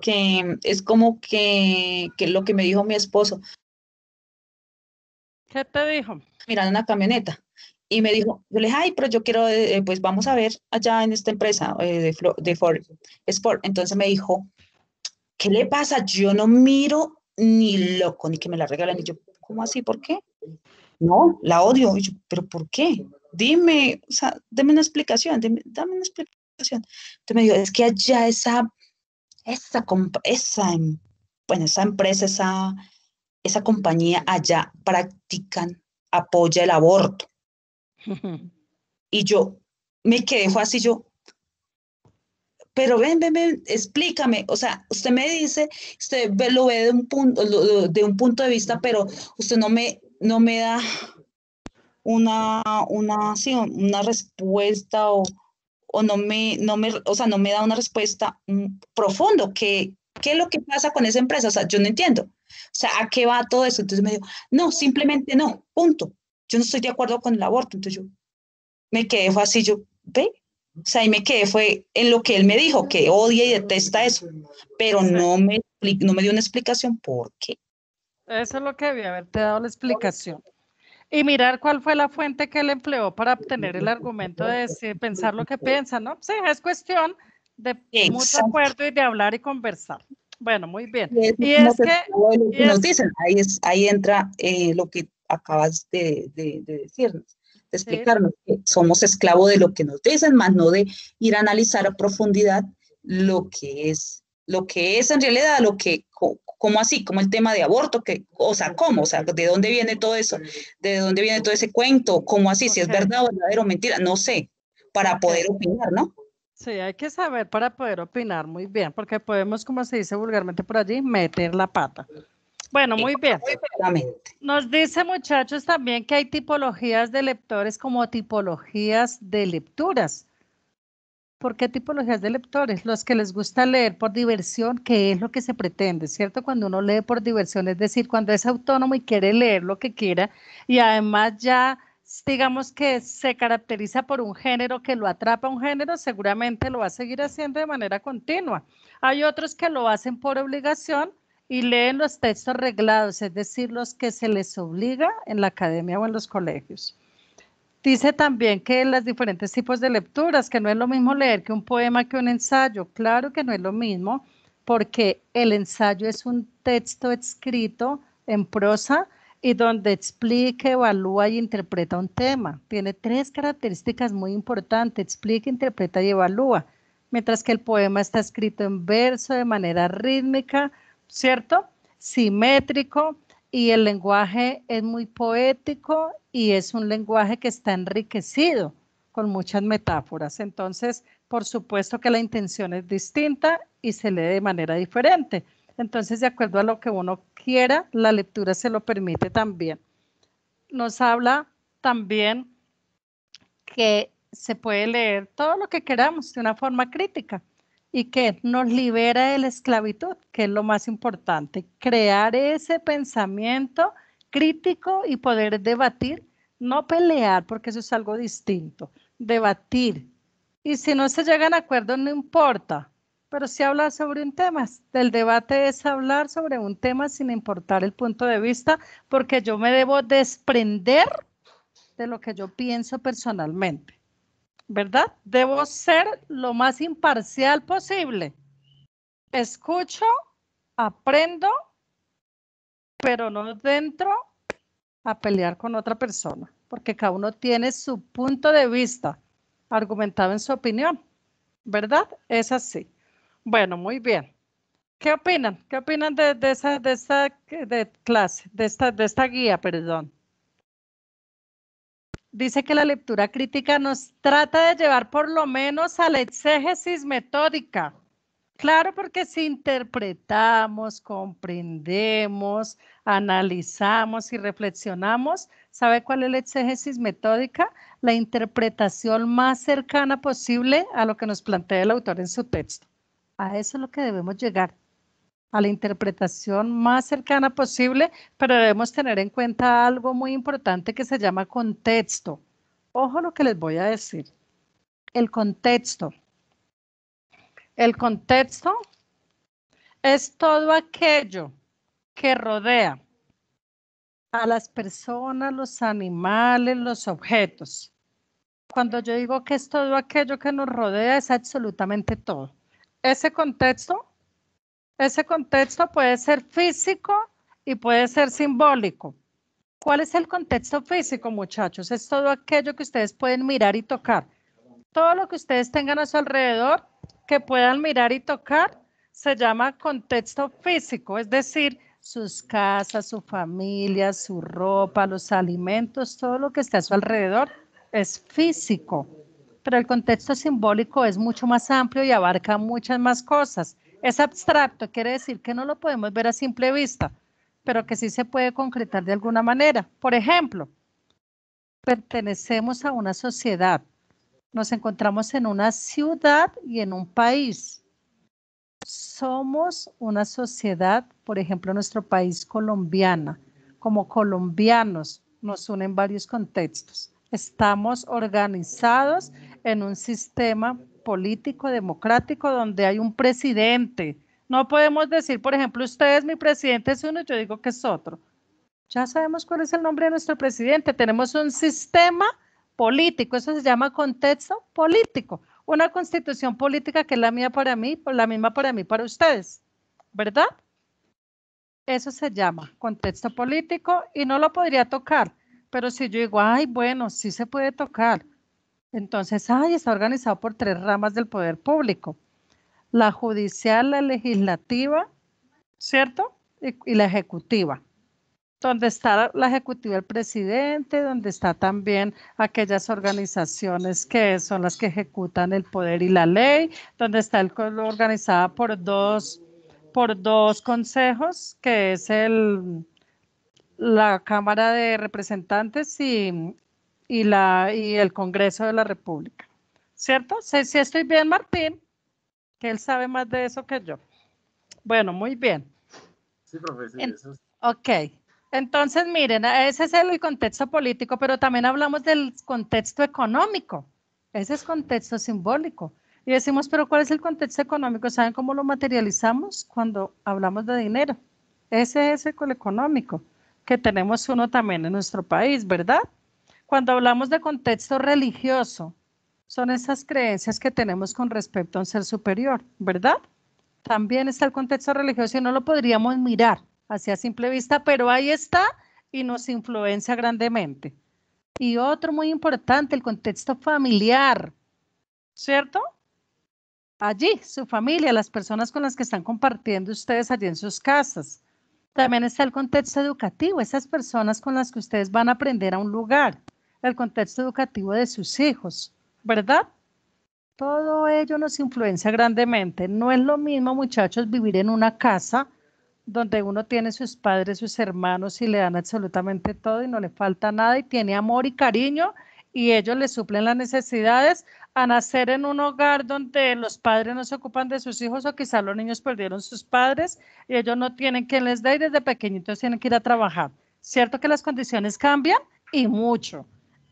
que es como que, que lo que me dijo mi esposo. ¿Qué te dijo? Mirando una camioneta. Y me dijo, yo le dije, ay, pero yo quiero, eh, pues vamos a ver allá en esta empresa eh, de, de Ford Sport. Entonces me dijo, ¿qué le pasa? Yo no miro ni loco, ni que me la regalen. Y yo, ¿cómo así? ¿Por qué? No, la odio. Y yo, ¿pero por qué? Dime, o sea, deme una explicación, deme, dame una explicación. Entonces me dijo, es que allá esa esa, em, esa empresa, esa, esa compañía allá practican, apoya el aborto. y yo me quedé así, yo, pero ven, ven, ven, explícame, o sea, usted me dice, usted lo ve de un punto, de un punto de vista, pero usted no me, no me da una, una, una respuesta o o no me, no o sea, no me da una respuesta mm, profundo, que, ¿qué es lo que pasa con esa empresa? O sea, yo no entiendo. O sea, ¿a qué va todo eso? Entonces me dijo, no, simplemente no, punto. Yo no estoy de acuerdo con el aborto. Entonces yo me quedé, fue así, yo, ve. O sea, y me quedé, fue en lo que él me dijo, que odia y detesta eso, pero no me, no me dio una explicación por qué. Eso es lo que debía haberte dado la explicación y mirar cuál fue la fuente que él empleó para obtener el argumento de pensar lo que piensa, ¿no? Sí, es cuestión de mucho acuerdo y de hablar y conversar. Bueno, muy bien. Y es, que, nos dicen, ahí, es, ahí entra eh, lo que acabas de, de decirnos, de explicarnos que somos esclavos de lo que nos dicen, más no de ir a analizar a profundidad lo que es lo que es en realidad, lo que, como así, como el tema de aborto, que, o sea, cómo, o sea, de dónde viene todo eso, de dónde viene todo ese cuento, cómo así, si es verdad o verdadero o mentira, no sé, para poder opinar, ¿no? Sí, hay que saber para poder opinar muy bien, porque podemos, como se dice vulgarmente por allí, meter la pata. Bueno, muy bien. Nos dice muchachos también que hay tipologías de lectores como tipologías de lecturas. ¿Por qué tipologías de lectores? Los que les gusta leer por diversión, que es lo que se pretende, ¿cierto? Cuando uno lee por diversión, es decir, cuando es autónomo y quiere leer lo que quiera y además ya digamos que se caracteriza por un género que lo atrapa un género, seguramente lo va a seguir haciendo de manera continua. Hay otros que lo hacen por obligación y leen los textos reglados, es decir, los que se les obliga en la academia o en los colegios. Dice también que los diferentes tipos de lecturas, que no es lo mismo leer que un poema que un ensayo. Claro que no es lo mismo, porque el ensayo es un texto escrito en prosa y donde explica, evalúa y interpreta un tema. Tiene tres características muy importantes, explica, interpreta y evalúa, mientras que el poema está escrito en verso de manera rítmica, ¿cierto? Simétrico, y el lenguaje es muy poético y es un lenguaje que está enriquecido con muchas metáforas. Entonces, por supuesto que la intención es distinta y se lee de manera diferente. Entonces, de acuerdo a lo que uno quiera, la lectura se lo permite también. Nos habla también que se puede leer todo lo que queramos de una forma crítica y que nos libera de la esclavitud, que es lo más importante, crear ese pensamiento crítico y poder debatir, no pelear, porque eso es algo distinto, debatir. Y si no se llegan a acuerdos, no importa, pero si habla sobre un tema. El debate es hablar sobre un tema sin importar el punto de vista, porque yo me debo desprender de lo que yo pienso personalmente. ¿verdad? Debo ah. ser lo más imparcial posible. Escucho, aprendo, pero no dentro a pelear con otra persona, porque cada uno tiene su punto de vista argumentado en su opinión, ¿verdad? Es así. Bueno, muy bien. ¿Qué opinan? ¿Qué opinan de, de esa, de clase, de esta, de esta guía, perdón? dice que la lectura crítica nos trata de llevar por lo menos a la exégesis metódica. Claro, porque si interpretamos, comprendemos, analizamos y reflexionamos, ¿sabe cuál es la exégesis metódica? La interpretación más cercana posible a lo que nos plantea el autor en su texto. A eso es lo que debemos llegar a la interpretación más cercana posible, pero debemos tener en cuenta algo muy importante que se llama contexto. Ojo lo que les voy a decir. El contexto. El contexto es todo aquello que rodea a las personas, los animales, los objetos. Cuando yo digo que es todo aquello que nos rodea, es absolutamente todo. Ese contexto ese contexto puede ser físico y puede ser simbólico. ¿Cuál es el contexto físico, muchachos? Es todo aquello que ustedes pueden mirar y tocar. Todo lo que ustedes tengan a su alrededor que puedan mirar y tocar se llama contexto físico, es decir, sus casas, su familia, su ropa, los alimentos, todo lo que está a su alrededor es físico. Pero el contexto simbólico es mucho más amplio y abarca muchas más cosas. Es abstracto, quiere decir que no lo podemos ver a simple vista, pero que sí se puede concretar de alguna manera. Por ejemplo, pertenecemos a una sociedad, nos encontramos en una ciudad y en un país. Somos una sociedad, por ejemplo, nuestro país colombiana. Como colombianos nos unen varios contextos. Estamos organizados en un sistema político democrático donde hay un presidente. No podemos decir, por ejemplo, ustedes, mi presidente, es uno, yo digo que es otro. Ya sabemos cuál es el nombre de nuestro presidente. Tenemos un sistema político, eso se llama contexto político. Una constitución política que es la mía para mí, la misma para mí, para ustedes, ¿verdad? Eso se llama contexto político y no lo podría tocar. Pero si yo digo, ay, bueno, sí se puede tocar entonces, ay, está organizado por tres ramas del poder público. La judicial, la legislativa, ¿cierto? Y, la ejecutiva. Donde está la, ejecutiva, el presidente, donde está también aquellas organizaciones que son las que ejecutan el poder y la ley, donde está el, organizada por dos, por dos consejos, que es el, la Cámara de Representantes y y, la, y el Congreso de la República. ¿Cierto? Si, estoy bien, Martín, que él sabe más de eso que yo. Bueno, muy bien. Sí, profesor. Ok. Entonces, miren, ese es el contexto político, pero también hablamos del contexto económico. Ese es contexto simbólico. Y decimos, pero ¿cuál es el contexto económico? ¿Saben cómo lo materializamos cuando hablamos de dinero? Ese es el económico que tenemos uno también en nuestro país, ¿verdad? Cuando hablamos de contexto religioso, son esas creencias que tenemos con respecto a un ser superior, ¿verdad? También está el contexto religioso y no lo podríamos mirar hacia simple vista, pero ahí está y nos influencia grandemente. Y otro muy importante, el contexto familiar, ¿cierto? Allí, su familia, las personas con las que están compartiendo ustedes allí en sus casas. También está el contexto educativo, esas personas con las que ustedes van a aprender a un lugar el contexto educativo de sus hijos, ¿verdad? Todo ello nos influencia grandemente. No es lo mismo, muchachos, vivir en una casa donde uno tiene sus padres, sus hermanos y le dan absolutamente todo y no le falta nada y tiene amor y cariño y ellos le suplen las necesidades a nacer en un hogar donde los padres no se ocupan de sus hijos o quizás los niños perdieron sus padres y ellos no tienen quien les dé y desde pequeñitos tienen que ir a trabajar. ¿Cierto que las condiciones cambian? Y mucho.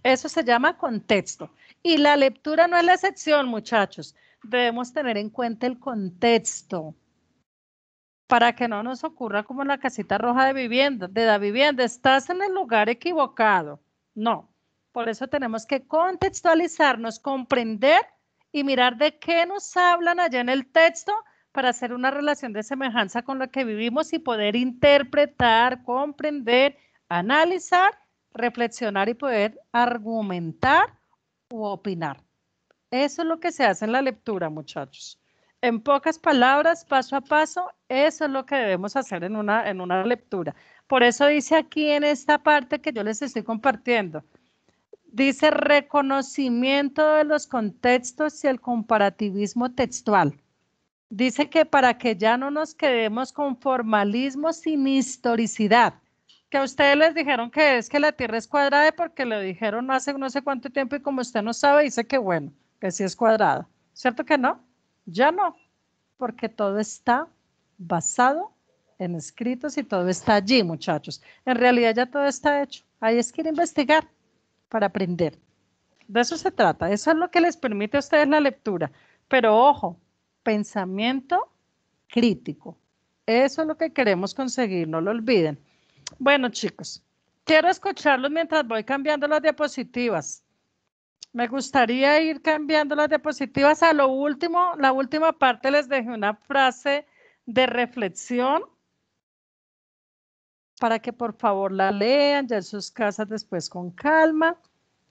Eso se llama contexto. Y la lectura no es la excepción, muchachos. Debemos tener en cuenta el contexto para que no nos ocurra como en la casita roja de vivienda, de la vivienda, estás en el lugar equivocado. No, por eso tenemos que contextualizarnos, comprender y mirar de qué nos hablan allá en el texto para hacer una relación de semejanza con lo que vivimos y poder interpretar, comprender, analizar reflexionar y poder argumentar u opinar. Eso es lo que se hace en la lectura, muchachos. En pocas palabras, paso a paso, eso es lo que debemos hacer en una, en una lectura. Por eso dice aquí en esta parte que yo les estoy compartiendo, dice reconocimiento de los contextos y el comparativismo textual. Dice que para que ya no nos quedemos con formalismo sin historicidad, a ustedes les dijeron que es que la Tierra es cuadrada porque lo dijeron hace no sé cuánto tiempo y como usted no sabe, dice que bueno, que sí es cuadrada. ¿Cierto que no? Ya no, porque todo está basado en escritos y todo está allí, muchachos. En realidad ya todo está hecho. Ahí es que ir a investigar para aprender. De eso se trata. Eso es lo que les permite a ustedes la lectura. Pero ojo, pensamiento crítico. Eso es lo que queremos conseguir, no lo olviden. Bueno, chicos, quiero escucharlos mientras voy cambiando las diapositivas. Me gustaría ir cambiando las diapositivas a lo último. La última parte les dejé una frase de reflexión para que por favor la lean ya en sus casas después con calma.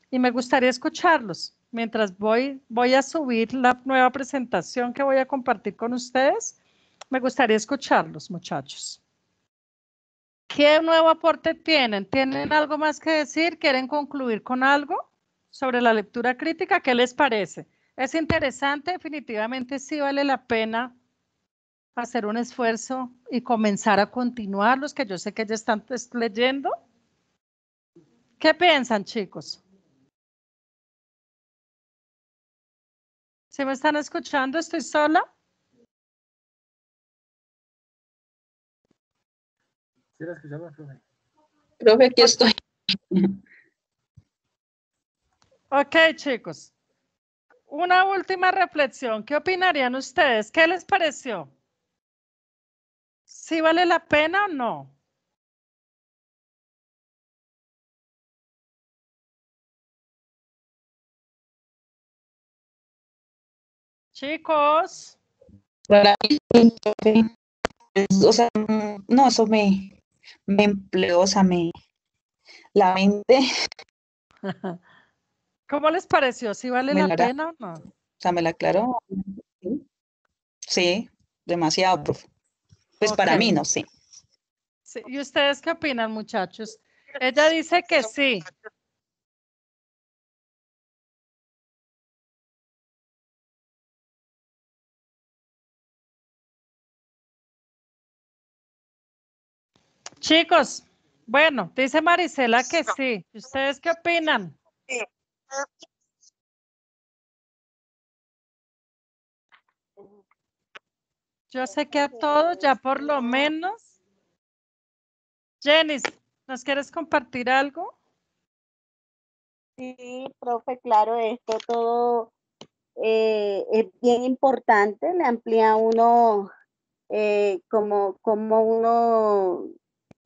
Y me gustaría escucharlos mientras voy, voy a subir la nueva presentación que voy a compartir con ustedes. Me gustaría escucharlos, muchachos. ¿Qué nuevo aporte tienen? ¿Tienen algo más que decir? ¿Quieren concluir con algo sobre la lectura crítica? ¿Qué les parece? Es interesante, definitivamente sí vale la pena hacer un esfuerzo y comenzar a continuar los que yo sé que ya están pues, leyendo. ¿Qué piensan, chicos? ¿Se me están escuchando? ¿Estoy sola? ¿Sí la profe? Profe, aquí estoy. Ok, chicos. Una última reflexión. ¿Qué opinarían ustedes? ¿Qué les pareció? ¿Si vale la pena o no? Chicos. o sea, no, eso me, me empleó, o la mente. [LAUGHS] ¿Cómo les pareció? ¿Si vale la, pena o no? O sea, me la aclaró. Sí, demasiado, ah. Pues para mí no, sí. sí. ¿Y ustedes qué opinan, muchachos? Ella dice que sí, Chicos, bueno, dice Marisela que sí. ¿Ustedes qué opinan? Yo sé que a todos ya por lo menos. Jenis, ¿nos quieres compartir algo? Sí, profe, claro, esto todo eh, es bien importante, le amplía uno eh, como, como uno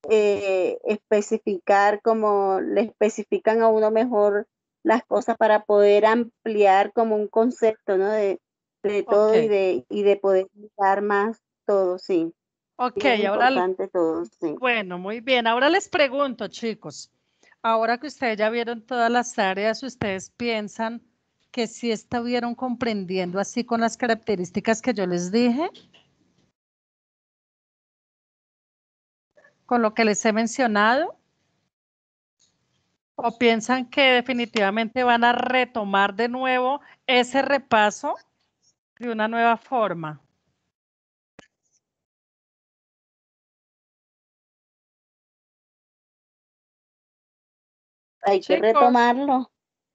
eh, especificar como le especifican a uno mejor las cosas para poder ampliar como un concepto, ¿no? De, todo y, de, poder dar más todo, sí. Ok, ahora. Todo, sí. Bueno, muy bien. Ahora les pregunto, chicos, ahora que ustedes ya vieron todas las áreas, ¿ustedes piensan que sí estuvieron comprendiendo así con las características que yo les dije? con lo que les he mencionado? ¿O piensan que definitivamente van a retomar de nuevo ese repaso de una nueva forma? Hay que retomarlo.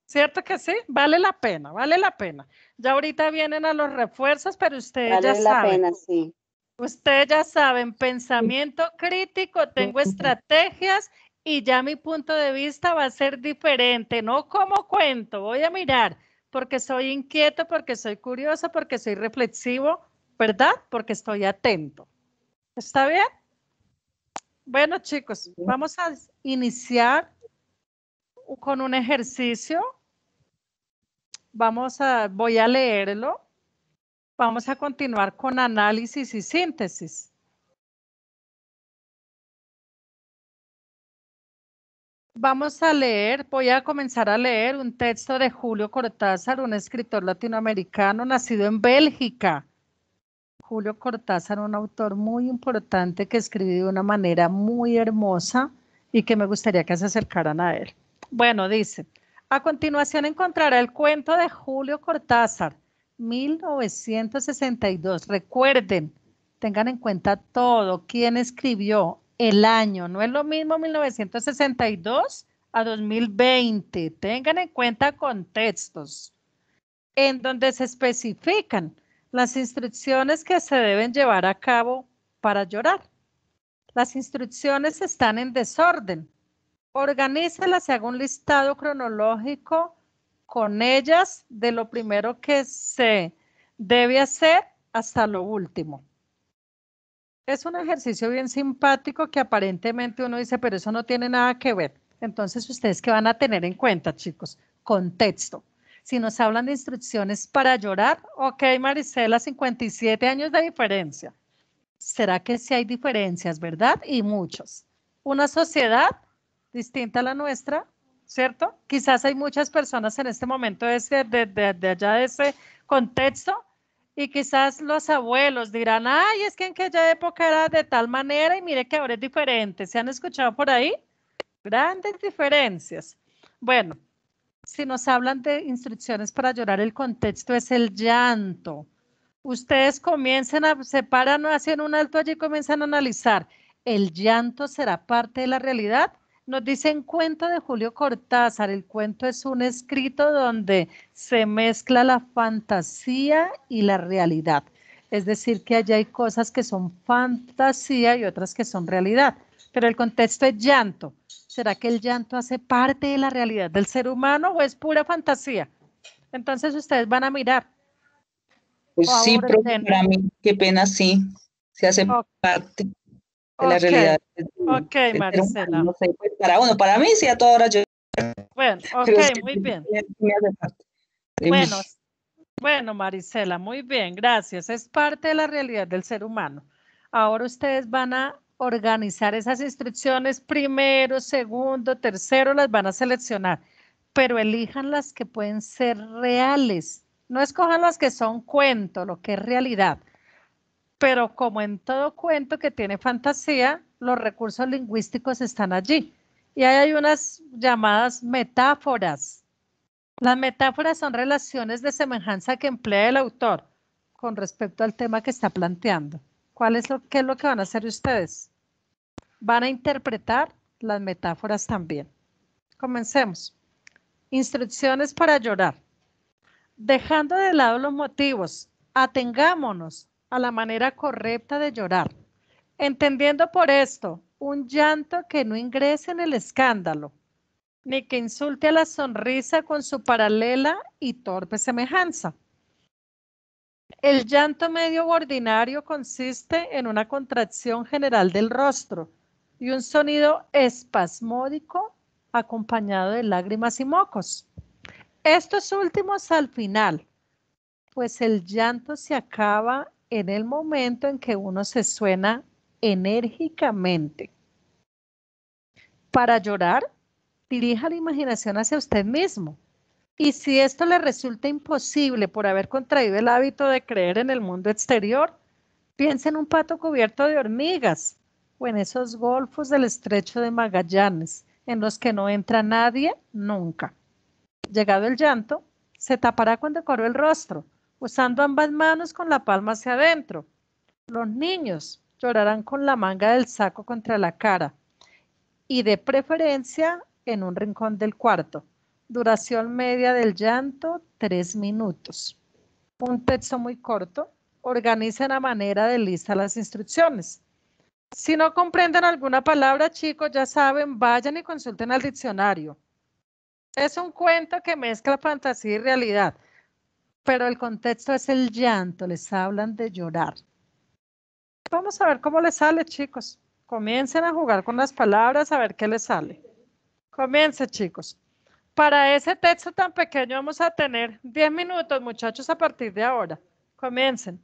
¿Cierto que sí? Vale la pena, vale la pena. Ya ahorita vienen a los refuerzos, pero ustedes ya saben. Vale la pena, sí. Ustedes ya saben, pensamiento crítico, tengo estrategias y ya mi punto de vista va a ser diferente, no como cuento, voy a mirar, porque soy inquieto, porque soy curioso, porque soy reflexivo, ¿verdad? Porque estoy atento. ¿Está bien? Bueno, chicos, vamos a iniciar con un ejercicio. Vamos a, voy a leerlo Vamos a continuar con análisis y síntesis. Vamos a leer, voy a comenzar a leer un texto de Julio Cortázar, un escritor latinoamericano nacido en Bélgica. Julio Cortázar, un autor muy importante que escribió de una manera muy hermosa y que me gustaría que se acercaran a él. Bueno, dice, a continuación encontrará el cuento de Julio Cortázar, 1962. Recuerden, tengan en cuenta todo, quien escribió, el año. No es lo mismo 1962 a 2020. Tengan en cuenta contextos en donde se especifican las instrucciones que se deben llevar a cabo para llorar. Las instrucciones están en desorden. Organícelas y haga un listado cronológico con ellas de lo primero que se debe hacer hasta lo último. Es un ejercicio bien simpático que aparentemente uno dice, pero eso no tiene nada que ver. Entonces, ¿ustedes qué van a tener en cuenta, chicos? Contexto. Si nos hablan de instrucciones para llorar, ok, Marisela, 57 años de diferencia. ¿Será que sí hay diferencias, verdad? Y muchos. Una sociedad distinta a la nuestra, ¿cierto? Quizás hay muchas personas en este momento de, este, de, de, allá de ese contexto y quizás los abuelos dirán, ay, es que en aquella época era de tal manera y mire que ahora es diferente. ¿Se han escuchado por ahí? Grandes diferencias. Bueno, si nos hablan de instrucciones para llorar, el contexto es el llanto. Ustedes comiencen a, se paran, hacen un alto allí y comienzan a analizar. ¿El llanto será parte de la realidad? Nos dicen Cuento de Julio Cortázar, el cuento es un escrito donde se mezcla la fantasía y la realidad. Es decir, que allá hay cosas que son fantasía y otras que son realidad. Pero el contexto es llanto. ¿Será que el llanto hace parte de la realidad del ser humano o es pura fantasía? Entonces ustedes van a mirar. Pues sí, pero qué pena, sí, se hace parte de la realidad. Ok, pues, para uno, para mí sí a toda hora yo. Bueno, [LAUGHS] ok, muy bien. Bueno, bueno, Marisela, muy bien, gracias. Es parte de la realidad del ser humano. Ahora ustedes van a organizar esas instrucciones primero, segundo, tercero, las van a seleccionar, pero elijan las que pueden ser reales. No escojan las que son cuento, lo que es realidad pero como en todo cuento que tiene fantasía, los recursos lingüísticos están allí. Y ahí hay unas llamadas metáforas. Las metáforas son relaciones de semejanza que emplea el autor con respecto al tema que está planteando. ¿Cuál es lo, ¿Qué es lo que van a hacer ustedes? Van a interpretar las metáforas también. Comencemos. Instrucciones para llorar. Dejando de lado los motivos, atengámonos a la manera correcta de llorar, entendiendo por esto un llanto que no ingrese en el escándalo, ni que insulte a la sonrisa con su paralela y torpe semejanza. El llanto medio ordinario consiste en una contracción general del rostro y un sonido espasmódico acompañado de lágrimas y mocos. Estos últimos al final, pues el llanto se acaba en el momento en que uno se suena enérgicamente. Para llorar, dirija la imaginación hacia usted mismo. Y si esto le resulta imposible por haber contraído el hábito de creer en el mundo exterior, piense en un pato cubierto de hormigas o en esos golfos del estrecho de Magallanes, en los que no entra nadie nunca. Llegado el llanto, se tapará con decoro el rostro usando ambas manos con la palma hacia adentro. Los niños llorarán con la manga del saco contra la cara y de preferencia en un rincón del cuarto. Duración media del llanto, tres minutos. Un texto muy corto. Organicen a manera de lista las instrucciones. Si no comprenden alguna palabra, chicos, ya saben, vayan y consulten al diccionario. Es un cuento que mezcla fantasía y realidad pero el contexto es el llanto, les hablan de llorar. Vamos a ver cómo les sale, chicos. Comiencen a jugar con las palabras, a ver qué les sale. Comiencen, chicos. Para ese texto tan pequeño vamos a tener 10 minutos, muchachos, a partir de ahora. Comiencen.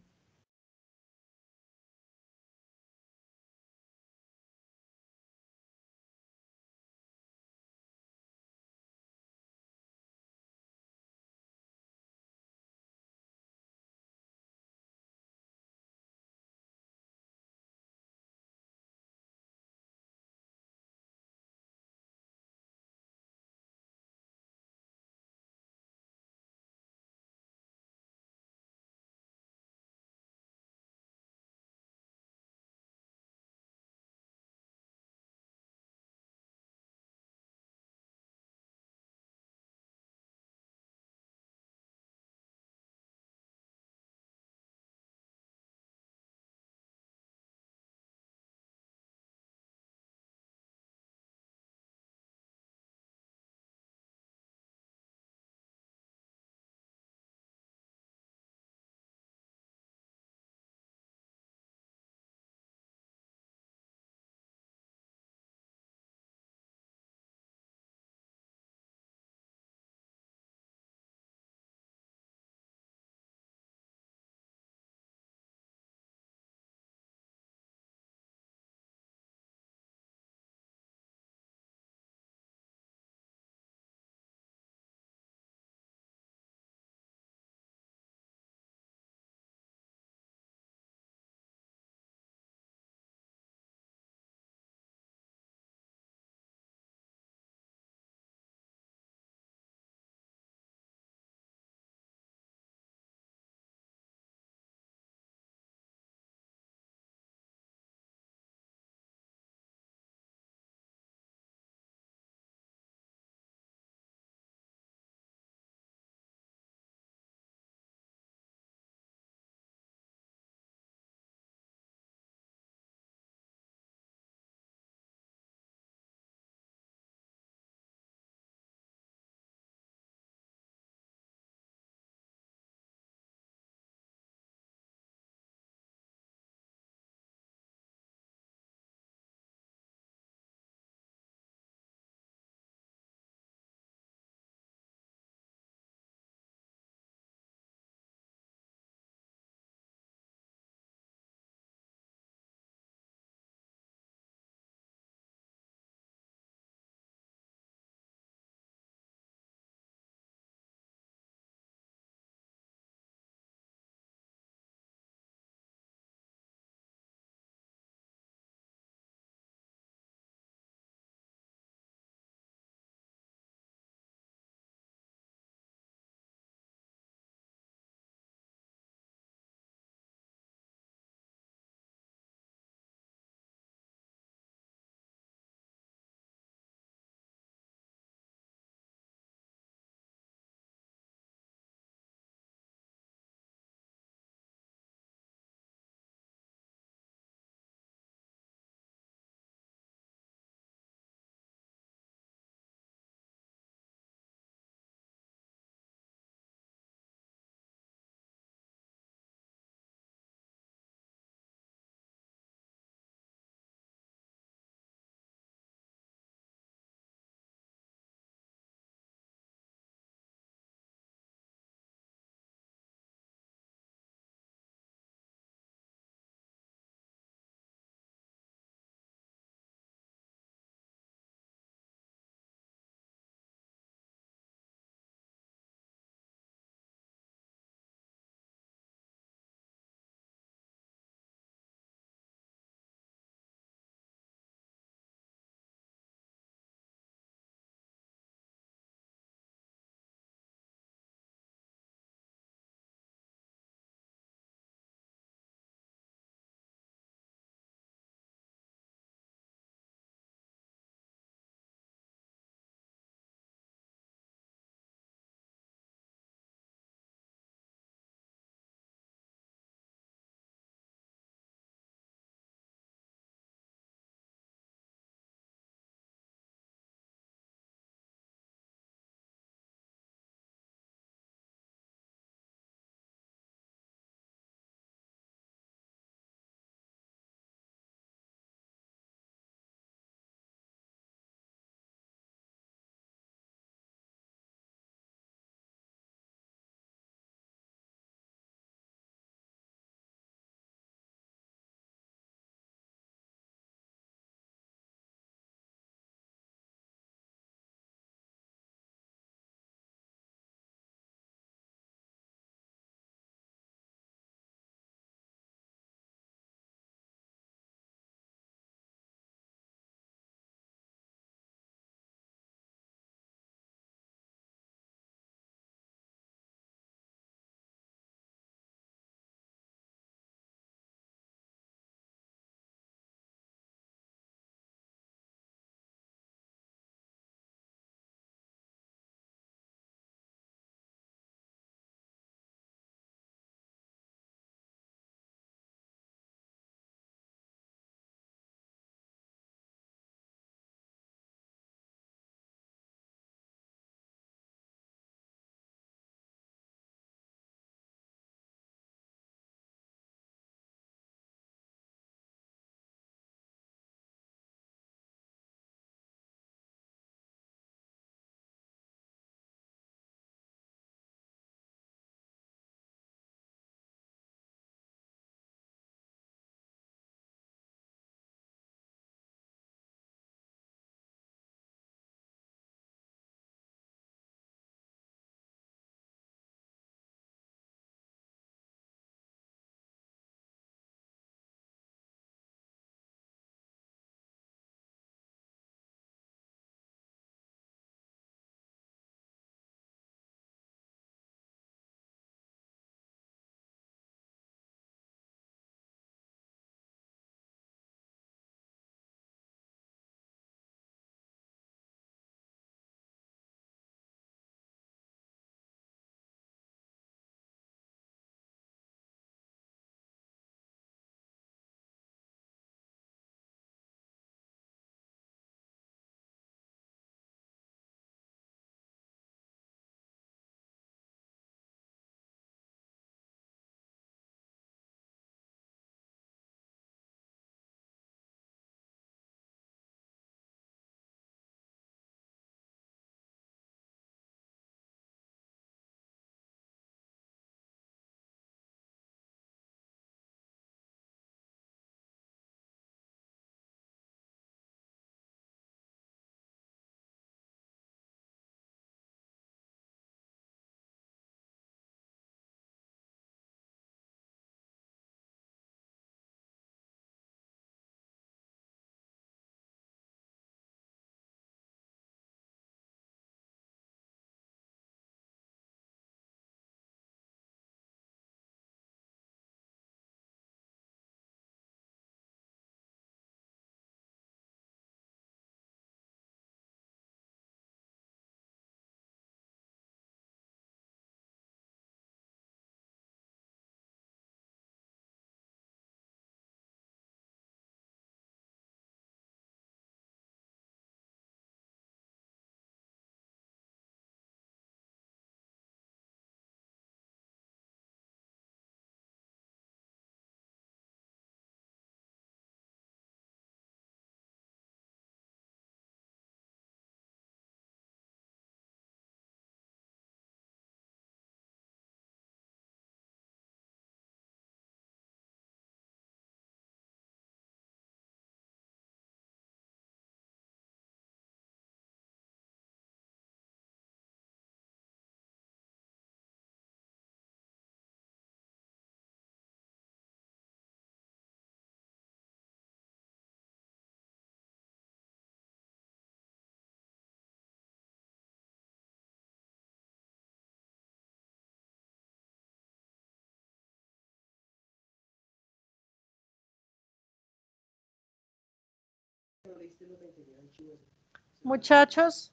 Muchachos,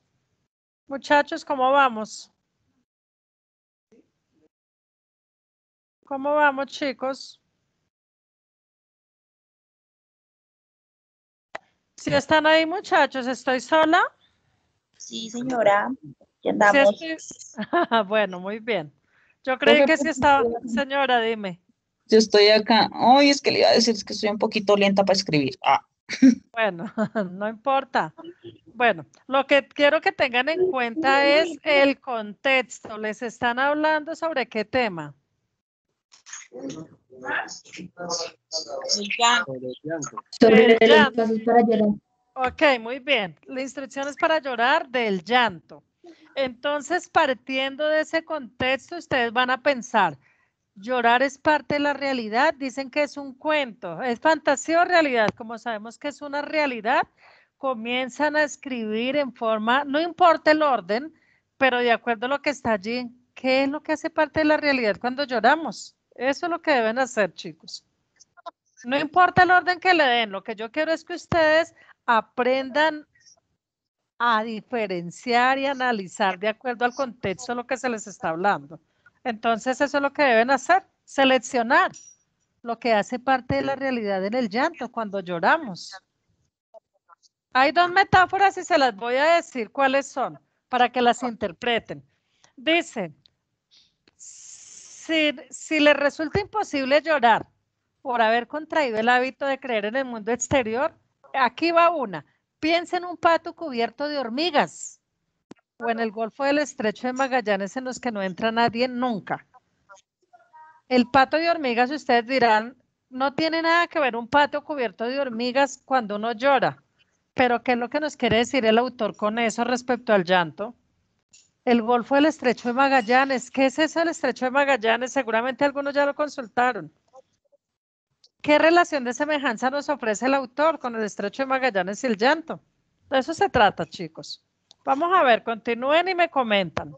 muchachos, ¿cómo vamos? ¿Cómo vamos, chicos? ¿Sí están ahí, muchachos? ¿Estoy sola? Sí, señora. Andamos. [LAUGHS] bueno, muy bien. Yo creí que sí estaba. Señora, dime. Yo estoy acá. Ay, es que le iba a decir es que estoy un poquito lenta para escribir. Ah. Bueno, [LAUGHS] no importa. Bueno, lo que quiero que tengan en cuenta es el contexto. ¿Les están hablando sobre qué tema? Sobre llanto. Ok, muy bien. La instrucción es para llorar del llanto. Entonces, partiendo de ese contexto, ustedes van a pensar, Llorar es parte de la realidad. Dicen que es un cuento. ¿Es fantasía o realidad? Como sabemos que es una realidad, comienzan a escribir en forma, no importa el orden, pero de acuerdo a lo que está allí. ¿Qué es lo que hace parte de la realidad cuando lloramos? Eso es lo que deben hacer, chicos. No importa el orden que le den, lo que yo quiero es que ustedes aprendan a diferenciar y analizar de acuerdo al contexto lo que se les está hablando. Entonces eso es lo que deben hacer, seleccionar lo que hace parte de la realidad en el llanto cuando lloramos. Hay dos metáforas y se las voy a decir cuáles son para que las interpreten. Dicen, si, si les resulta imposible llorar por haber contraído el hábito de creer en el mundo exterior, aquí va una. Piensa en un pato cubierto de hormigas o en el Golfo del Estrecho de Magallanes en los que no entra nadie nunca. El pato de hormigas, ustedes dirán, no tiene nada que ver un pato cubierto de hormigas cuando uno llora. Pero ¿qué es lo que nos quiere decir el autor con eso respecto al llanto? El Golfo del Estrecho de Magallanes. ¿Qué es eso del Estrecho de Magallanes? Seguramente algunos ya lo consultaron. ¿Qué relación de semejanza nos ofrece el autor con el Estrecho de Magallanes y el llanto? De eso se trata, chicos. Vamos a ver, continúen y me comentan.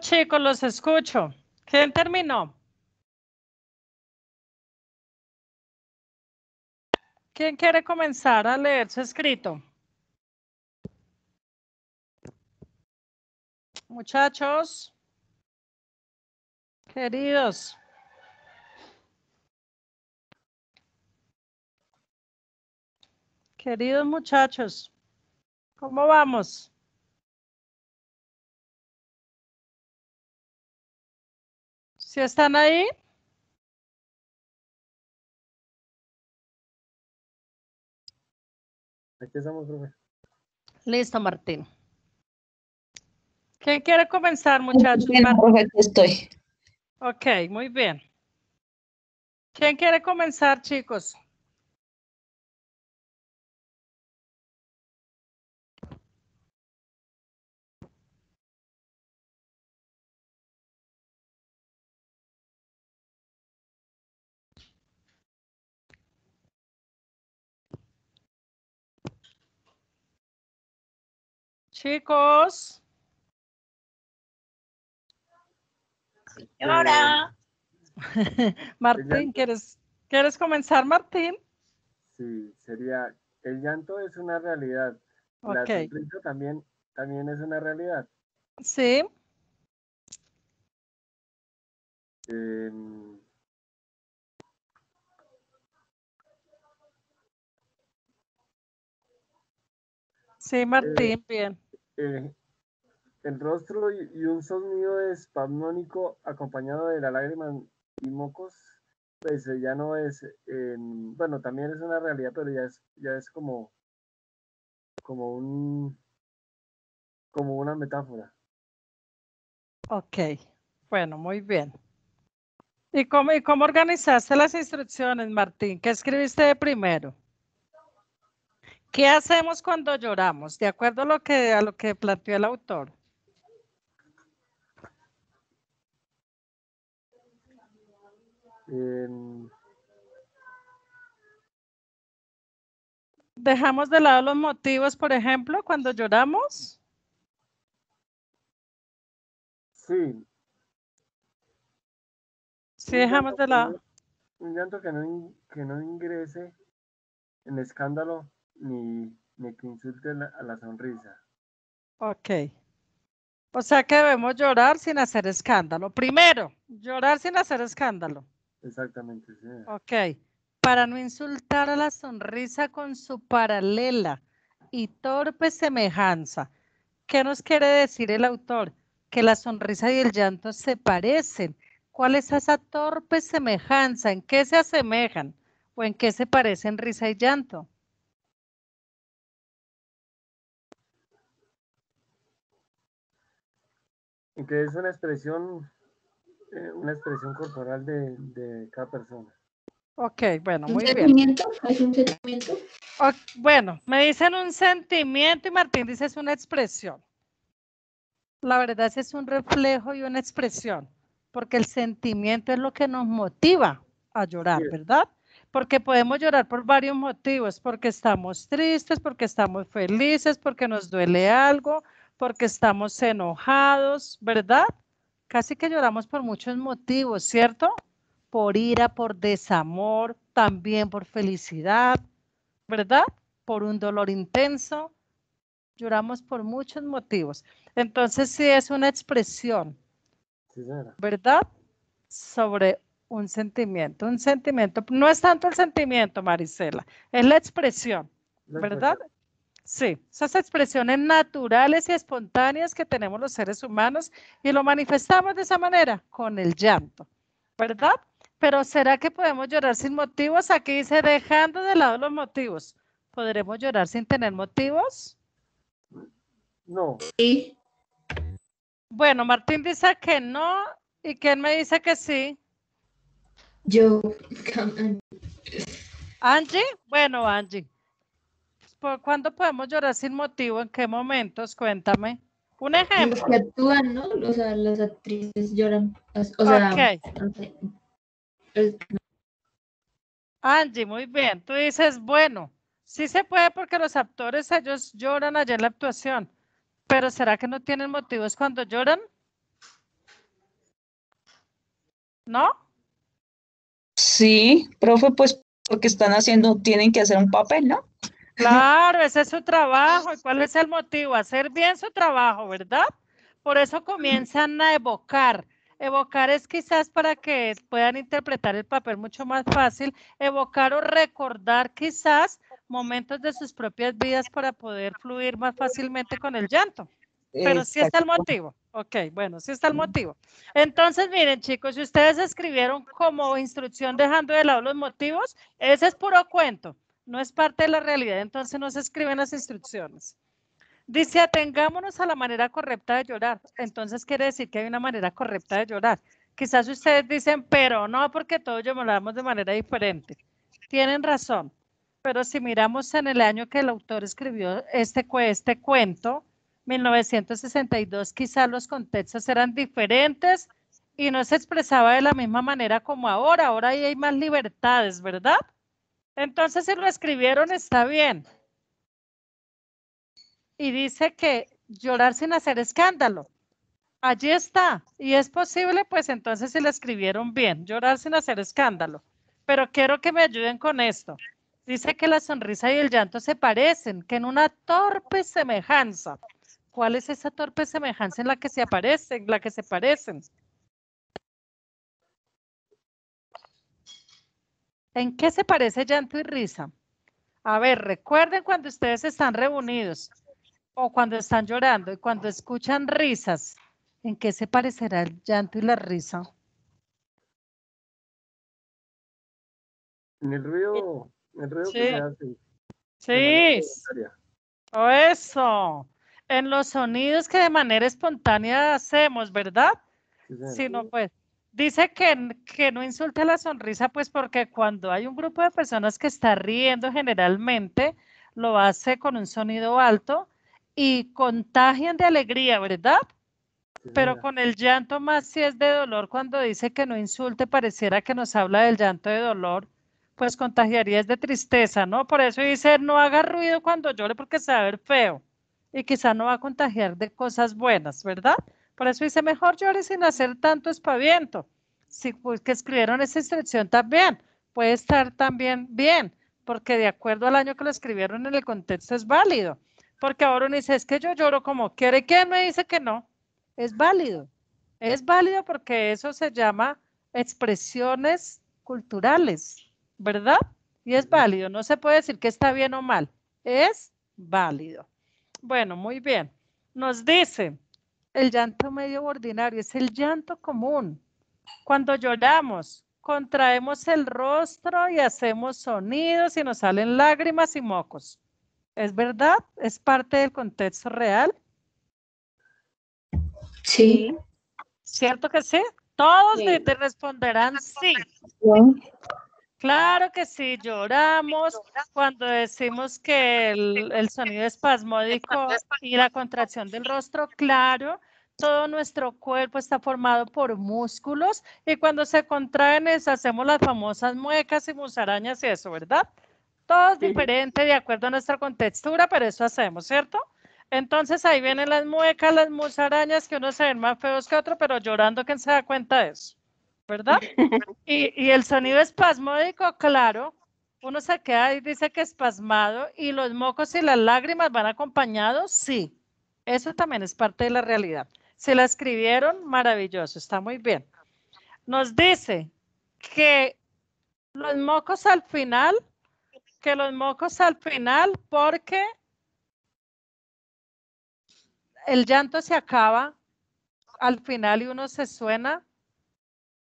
chicos? Los escucho. ¿Quién terminó? ¿Quién quiere comenzar a leer su escrito? Muchachos, queridos. Queridos muchachos, ¿cómo vamos? están ahí? Aquí estamos, profe. Listo, Martín. ¿Quién quiere comenzar, muchachos? estoy. Ok, muy bien. ¿Quién quiere comenzar, chicos? Chicos. ahora, [LAUGHS] Martín, ¿quieres, ¿quieres comenzar, Martín? Sí, sería, el llanto es una realidad. La también, también es una realidad. Sí. Em, sí, Martín, eh, bien. Eh, el rostro y, un sonido espasmónico acompañado de la lágrima y mocos, pues eh, ya no es, em, bueno, también es una realidad, pero ya es, ya es como, como un, como una metáfora. Ok, bueno, muy bien. ¿Y cómo, ¿Y cómo organizaste las instrucciones, Martín? ¿Qué escribiste primero? ¿Qué hacemos cuando lloramos? De acuerdo a lo que, a lo que planteó el autor. Em, dejamos de lado los motivos, por ejemplo, cuando lloramos. Sí. Sí, dejamos de lado. Un llanto que no, que no ingrese en escándalo ni, que insulten a la sonrisa. Ok. O sea que debemos llorar sin hacer escándalo. Primero, llorar sin hacer escándalo. Exactamente, sí. Ok. Para no insultar a la sonrisa con su paralela y torpe semejanza. ¿Qué nos quiere decir el autor? Que la sonrisa y el llanto se parecen. ¿Cuál es esa torpe semejanza? ¿En qué se asemejan? ¿O en qué se parecen risa y llanto? que es una expresión, eh, una expresión corporal de, cada persona. Ok, bueno, muy bien. un sentimiento? bueno, me dicen un sentimiento y Martín dice es una expresión. La verdad es, es un reflejo y una expresión, porque el sentimiento es lo que nos motiva a llorar, ¿verdad? porque podemos llorar por varios motivos, porque estamos tristes, porque estamos felices, porque nos duele algo, porque estamos enojados, ¿verdad? Casi que lloramos por muchos motivos, ¿cierto? Por ira, por desamor, también por felicidad, ¿verdad? Por un dolor intenso. Lloramos por muchos motivos. Entonces sí es una expresión, ¿verdad? Sobre un sentimiento, un sentimiento. No es tanto el sentimiento, Marisela, es la expresión, ¿verdad? Sí, esas expresiones naturales y espontáneas que tenemos los seres humanos y lo manifestamos de esa manera, con el llanto, ¿verdad? Pero ¿será que podemos llorar sin motivos? Aquí dice, dejando de lado los motivos, ¿podremos llorar sin tener motivos? No. Sí. Bueno, Martín dice que no y quién me dice que sí. Yo. Angie, bueno, Angie cuándo podemos llorar sin motivo? ¿En qué momentos? Cuéntame. Un ejemplo. Los que actúan, ¿no? O sea, las actrices lloran. Pues, o pues, Angie, muy bien. Tú dices, bueno, sí se puede porque los actores, ellos lloran allá en la actuación. Pero ¿será que no tienen motivos cuando lloran? ¿No? Sí, profe, pues porque están haciendo, tienen que hacer un papel, ¿no? Claro, ese es su trabajo. ¿Y cuál es el motivo? Hacer bien su trabajo, ¿verdad? Por eso comienzan a evocar. Evocar es quizás para que puedan interpretar el papel mucho más fácil. Evocar o recordar quizás momentos de sus propias vidas para poder fluir más fácilmente con el llanto. Pero sí está el motivo. Ok, bueno, sí está el motivo. Entonces, miren, chicos, si ustedes escribieron como instrucción dejando de lado los motivos, ese es puro cuento no es parte de la realidad, entonces no se escriben las instrucciones. Dice, atengámonos a la manera correcta de llorar. Entonces quiere decir que hay una manera correcta de llorar. Quizás ustedes dicen, pero no, porque todos lloramos de manera diferente. Tienen razón, pero si miramos en el año que el autor escribió este, este cuento, 1962, quizás los contextos eran diferentes y no se expresaba de la misma manera como ahora. Ahora hay más libertades, ¿verdad? Entonces, si lo escribieron, está bien. Y dice que llorar sin hacer escándalo. Allí está. Y es posible, pues entonces si lo escribieron bien, llorar sin hacer escándalo. Pero quiero que me ayuden con esto. Dice que la sonrisa y el llanto se parecen, que en una torpe semejanza. ¿Cuál es esa torpe semejanza en la que se aparecen, en la que se parecen? ¿En qué se parece llanto y risa? A ver, recuerden cuando ustedes están reunidos o cuando están llorando y cuando escuchan risas, ¿en qué se parecerá el llanto y la risa? En el río, en el río que Sí. O oh, eso. En los sonidos que de manera espontánea hacemos, ¿verdad? Sí, sí no, pues. Dice que, que no insulte la sonrisa, pues porque cuando hay un grupo de personas que está riendo generalmente, lo hace con un sonido alto y contagian de alegría, ¿verdad? Pero con el llanto más si es de dolor, cuando dice que no insulte, pareciera que nos habla del llanto de dolor, pues contagiaría, es de tristeza, ¿no? Por eso dice, no haga ruido cuando llore porque se va a ver feo y quizá no va a contagiar de cosas buenas, ¿verdad? Por eso dice, mejor llore sin hacer tanto espaviento. Si pues, que escribieron esa instrucción también, puede estar también bien, porque de acuerdo al año que lo escribieron en el contexto es válido. Porque ahora uno dice, es que yo lloro como quiere que me dice que no. Es válido. Es válido porque eso se llama expresiones culturales, ¿verdad? Y es válido. No se puede decir que está bien o mal. Es válido. Bueno, muy bien. Nos dice, el llanto medio ordinario, es el llanto común. Cuando lloramos, contraemos el rostro y hacemos sonidos y nos salen lágrimas y mocos. ¿Es verdad? ¿Es parte del contexto real? Sí. ¿Cierto que sí? Todos te responderán sí. Claro que sí, lloramos cuando decimos que el, el sonido espasmódico y la contracción del rostro, claro, todo nuestro cuerpo está formado por músculos y cuando se contraen es, hacemos las famosas muecas y musarañas y eso, ¿verdad? Todo es diferente de acuerdo a nuestra contextura, pero eso hacemos, ¿cierto? Entonces ahí vienen las muecas, las musarañas, que uno se ven más feos que otro, pero llorando, ¿quién se da cuenta de eso? ¿Verdad? [LAUGHS] Y, y el sonido espasmódico, claro, uno se queda y dice que espasmado y los mocos y las lágrimas van acompañados, sí. Eso también es parte de la realidad se la escribieron, maravilloso, está muy bien. Nos dice que los mocos al final, que los mocos al final porque el llanto se acaba al final y uno se suena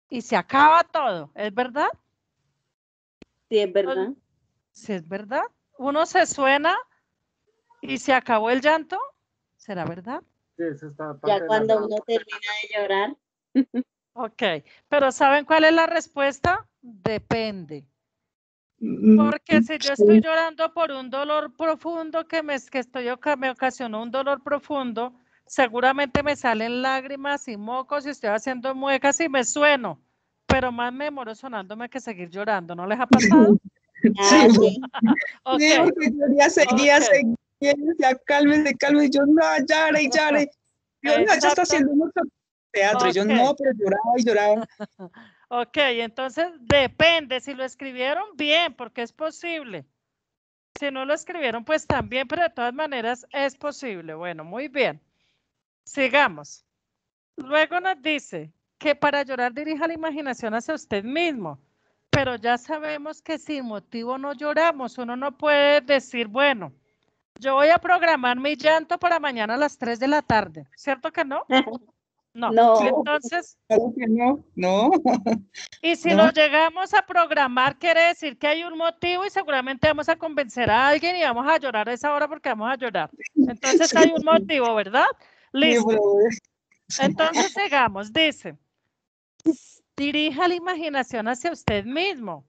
y se acaba todo, ¿es verdad? Sí, es verdad. Sí, es verdad. Uno se suena y se acabó el llanto, ¿será verdad? Ya cuando uno termina de llorar. ok, pero ¿saben cuál es la respuesta? Depende. Mm, Porque si yo estoy llorando por un dolor profundo que me, que estoy, me ocasionó un dolor profundo, seguramente me salen lágrimas y mocos y estoy haciendo muecas y me sueno, pero más me demoro sonándome que seguir llorando. ¿No les ha pasado? [LAUGHS] Sí. Ah, [LAUGHS] okay. seguía, ya cálmese, yo, no, ya llore. Yo, no, ya está haciendo mucho teatro, yo, no, pero lloraba y lloraba. [LAUGHS] Ok, entonces depende, si lo escribieron bien, porque es posible. Si no lo escribieron, pues también, pero de todas maneras es posible. Bueno, muy bien. Sigamos. Luego nos dice que para llorar dirija la imaginación hacia usted mismo, pero ya sabemos que sin motivo no lloramos. Uno no puede decir, bueno, yo voy a programar mi llanto para mañana a las 3 de la tarde, ¿cierto que no? Ah. No. no. Entonces, no, no. [LAUGHS] Y si no. lo llegamos a programar, quiere decir que hay un motivo y seguramente vamos a convencer a alguien y vamos a llorar a esa hora porque vamos a llorar. Entonces hay un motivo, ¿verdad? Listo. Entonces llegamos, dice, dirija la imaginación hacia usted mismo.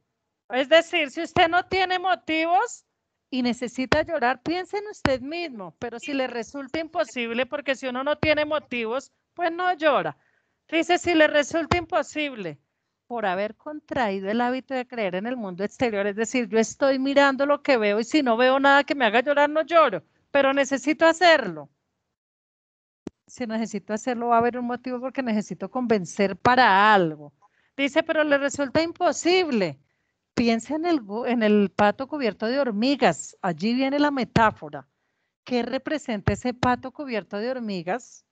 Es decir, si usted no tiene motivos, y necesita llorar, piense en usted mismo, pero si le resulta imposible, porque si uno no tiene motivos, pues no llora. Dice, si le resulta imposible por haber contraído el hábito de creer en el mundo exterior, es decir, yo estoy mirando lo que veo y si no veo nada que me haga llorar, no lloro, pero necesito hacerlo. Si necesito hacerlo, va a haber un motivo porque necesito convencer para algo. Dice, pero le resulta imposible Piensa en el, en el pato cubierto de hormigas. Allí viene la metáfora. ¿Qué representa ese pato cubierto de hormigas?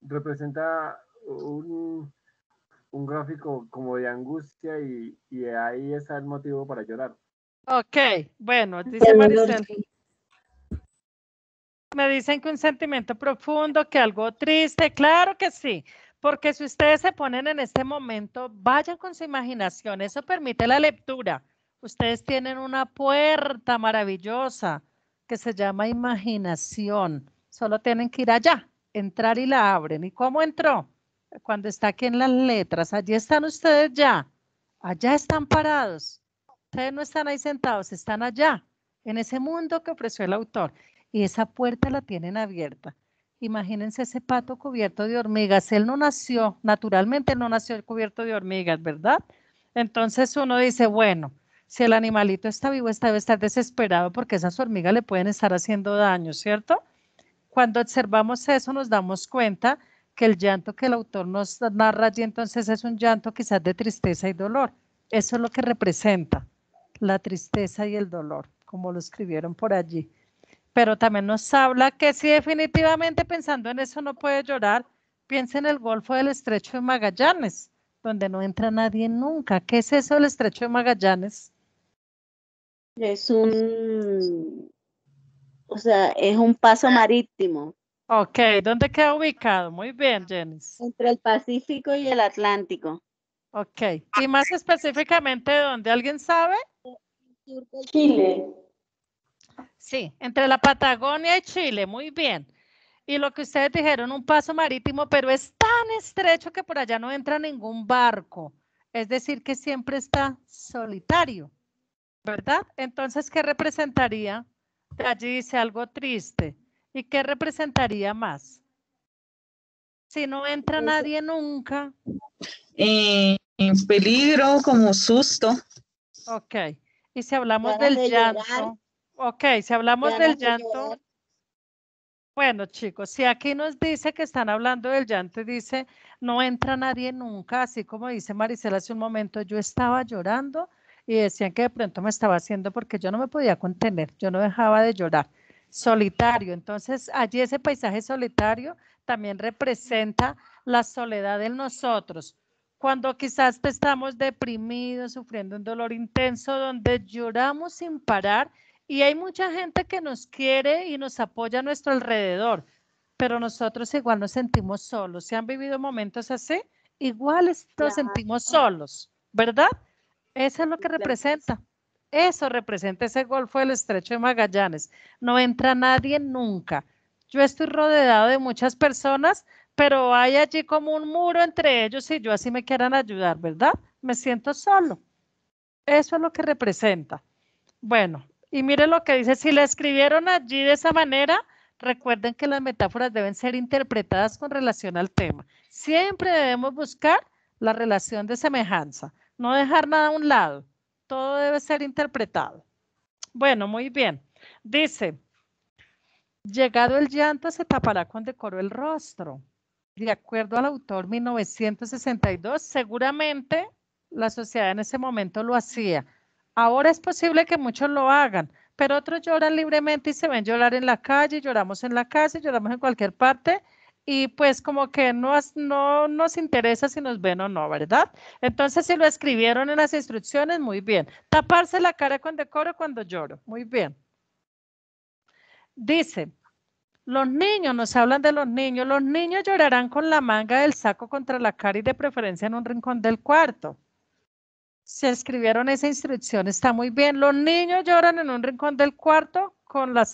Representa un, un gráfico como de angustia y, y, ahí está el motivo para llorar. Ok, bueno, dice Me dicen que un sentimiento profundo, que algo triste, claro que sí. Porque si ustedes se ponen en este momento, vayan con su imaginación, eso permite la lectura. Ustedes tienen una puerta maravillosa que se llama imaginación. Solo tienen que ir allá, entrar y la abren. ¿Y cómo entró? Cuando está aquí en las letras, allí están ustedes ya, allá están parados. Ustedes no están ahí sentados, están allá, en ese mundo que ofreció el autor. Y esa puerta la tienen abierta. Imagínense ese pato cubierto de hormigas. Él no nació, naturalmente no nació cubierto de hormigas, ¿verdad? Entonces uno dice, bueno, si el animalito está vivo, está, debe estar desesperado porque esas hormigas le pueden estar haciendo daño, ¿cierto? Cuando observamos eso nos damos cuenta que el llanto que el autor nos narra allí entonces es un llanto quizás de tristeza y dolor. Eso es lo que representa la tristeza y el dolor, como lo escribieron por allí pero también nos habla que si definitivamente pensando en eso no puede llorar, piensa en el Golfo del Estrecho de Magallanes, donde no entra nadie nunca. ¿Qué es eso el Estrecho de Magallanes? Es un, o sea, es un paso marítimo. Ok, ¿dónde queda ubicado? Muy bien, Jenis. Entre el Pacífico y el Atlántico. Ok, y más específicamente, ¿dónde alguien sabe? Chile. Sí, entre la Patagonia y Chile, muy bien. Y lo que ustedes dijeron, un paso marítimo, pero es tan estrecho que por allá no entra ningún barco. Es decir, que siempre está solitario, ¿verdad? Entonces, ¿qué representaría? Allí dice algo triste. ¿Y qué representaría más? Si no entra nadie nunca. Eh, en peligro, como susto. Ok. Y si hablamos del llanto. Ok, si hablamos del llanto. Bueno, chicos, si aquí nos dice que están hablando del llanto dice, no entra nadie nunca, así como dice Maricela hace un momento, yo estaba llorando y decían que de pronto me estaba haciendo porque yo no me podía contener, yo no dejaba de llorar. Solitario, entonces allí ese paisaje solitario también representa la soledad de nosotros. Cuando quizás estamos deprimidos, sufriendo un dolor intenso, donde lloramos sin parar y hay mucha gente que nos quiere y nos apoya a nuestro alrededor, pero nosotros igual nos sentimos solos. ¿Se han vivido momentos así? Igual nos sentimos solos, ¿verdad? Eso es lo que representa. Eso representa ese golfo del estrecho de Magallanes. No entra nadie nunca. Yo estoy rodeado de muchas personas, pero hay allí como un muro entre ellos y yo así me quieran ayudar, ¿verdad? Me siento solo. Eso es lo que representa. Bueno, y mire lo que dice, si la escribieron allí de esa manera, recuerden que las metáforas deben ser interpretadas con relación al tema. Siempre debemos buscar la relación de semejanza, no dejar nada a un lado. Todo debe ser interpretado. Bueno, muy bien. Dice, llegado el llanto se tapará con decoro el rostro. De acuerdo al autor 1962, seguramente la sociedad en ese momento lo hacía. Ahora es posible que muchos lo hagan, pero otros lloran libremente y se ven llorar en la calle, lloramos en la casa, lloramos en cualquier parte y pues como que no, no nos interesa si nos ven o no, ¿verdad? Entonces, si lo escribieron en las instrucciones, muy bien. Taparse la cara con decoro cuando lloro, muy bien. Dice, los niños, nos hablan de los niños, los niños llorarán con la manga del saco contra la cara y de preferencia en un rincón del cuarto se escribieron esa instrucción. Está muy bien. Los niños lloran en un rincón del cuarto con la,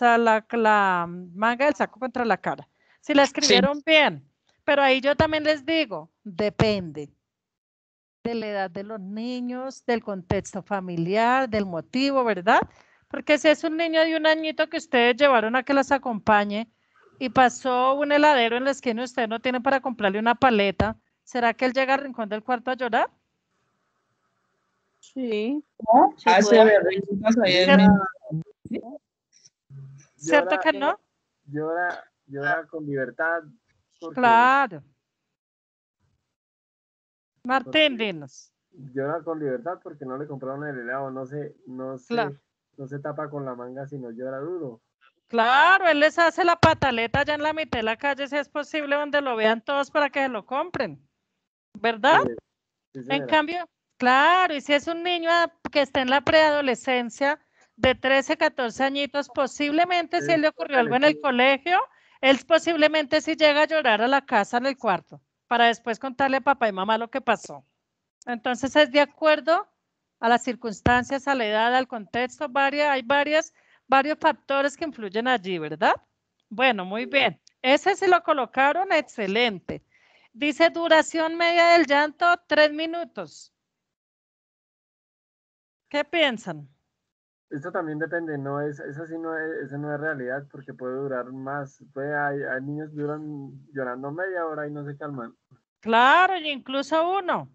la manga del saco contra la cara. Si la escribieron bien. Pero ahí yo también les digo, depende de la edad de los niños, del contexto familiar, del motivo, ¿verdad? Porque si es un niño de un añito que ustedes llevaron a que las acompañe y pasó un heladero en la esquina y usted no tiene para comprarle una paleta, ¿será que él llega al rincón del cuarto a llorar? Sí. ¿Cierto que no? Ah, llora, llora ah. con libertad. Claro. Martín, dinos. Llora con libertad porque no le compraron el helado, no se, no se, tapa con la manga, sino llora duro. Claro, él les hace la pataleta allá en la mitad de la calle, si es posible, donde lo vean todos para que se lo compren. ¿Verdad? en cambio, Claro, y si es un niño que está en la preadolescencia de 13, 14 añitos, posiblemente si si le ocurrió algo en el colegio, él posiblemente si llega a llorar a la casa en el cuarto para después contarle a papá y mamá lo que pasó. Entonces es de acuerdo a las circunstancias, a la edad, al contexto, hay varias, varios factores que influyen allí, ¿verdad? Bueno, muy bien. Ese sí lo colocaron, excelente. Dice duración media del llanto, tres minutos. ¿Qué piensan? Esto también depende, no es, esa sí no es, esa no es realidad porque puede durar más. Puede, hay, niños que duran llorando media hora y no se calman. Claro, y incluso uno.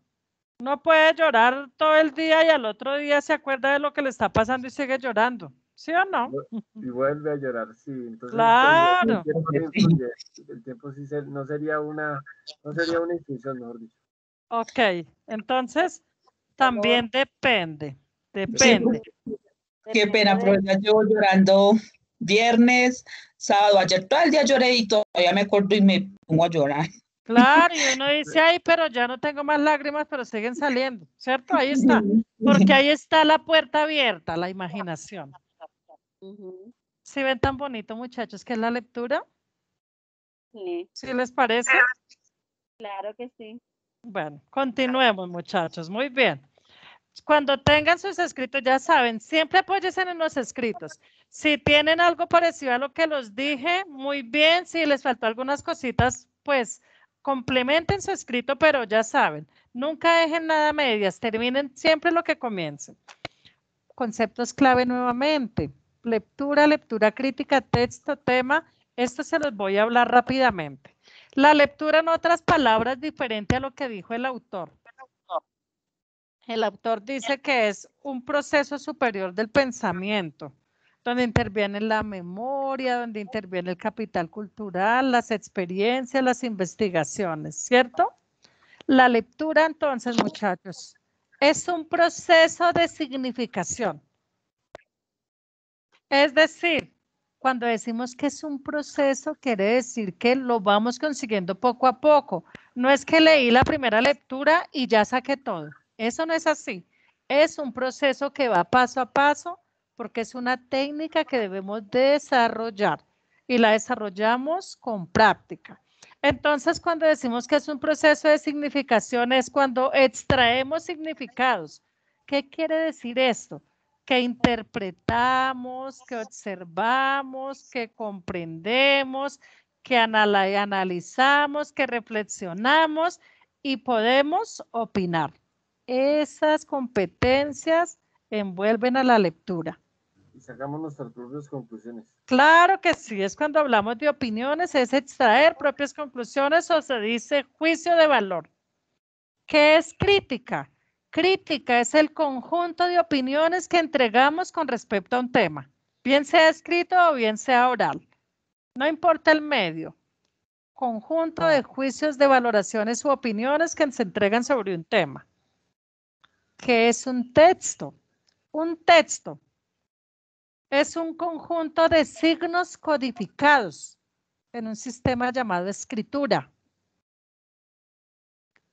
no puede llorar todo el día y al otro día se acuerda de lo que le está pasando y sigue llorando. ¿Sí o no? Y vuelve a llorar, sí. claro. El tiempo, sí no sería una, no sería una instrucción, mejor dicho. Ok, entonces también depende. Depende. Qué pena, profesora. Yo llorando viernes, sábado, ayer todo el día lloré y todavía me corto y me pongo a llorar. Claro, y uno dice, ay, pero ya no tengo más lágrimas, pero siguen saliendo, ¿cierto? Ahí está, porque ahí está la puerta abierta, la imaginación. ¿Sí ven tan bonito, muchachos, que es la lectura? Sí. ¿Sí les parece? Claro que sí. Bueno, continuemos, muchachos, muy bien cuando tengan sus escritos, ya saben, siempre apóyesen en los escritos. Si tienen algo parecido a lo que los dije, muy bien. Si les faltó algunas cositas, pues complementen su escrito, pero ya saben, nunca dejen nada a medias, terminen siempre lo que comiencen. Conceptos clave nuevamente. Lectura, lectura crítica, texto, tema. Esto se los voy a hablar rápidamente. La lectura en otras palabras diferente a lo que dijo el autor el autor dice que es un proceso superior del pensamiento, donde interviene la memoria, donde interviene el capital cultural, las experiencias, las investigaciones, ¿cierto? La lectura, entonces, muchachos, es un proceso de significación. Es decir, cuando decimos que es un proceso, quiere decir que lo vamos consiguiendo poco a poco. No es que leí la primera lectura y ya saqué todo. Eso no es así. Es un proceso que va paso a paso porque es una técnica que debemos desarrollar y la desarrollamos con práctica. Entonces, cuando decimos que es un proceso de significación, es cuando extraemos significados. ¿Qué quiere decir esto? Que interpretamos, que observamos, que comprendemos, que analizamos, que reflexionamos y podemos opinar. Esas competencias envuelven a la lectura. Y sacamos nuestras propias conclusiones. Claro que sí, es cuando hablamos de opiniones, es extraer propias conclusiones o se dice juicio de valor. ¿Qué es crítica? Crítica es el conjunto de opiniones que entregamos con respecto a un tema, bien sea escrito o bien sea oral. No importa el medio. Conjunto de juicios de valoraciones u opiniones que se entregan sobre un tema. ¿Qué es un texto? Un texto es un conjunto de signos codificados en un sistema llamado escritura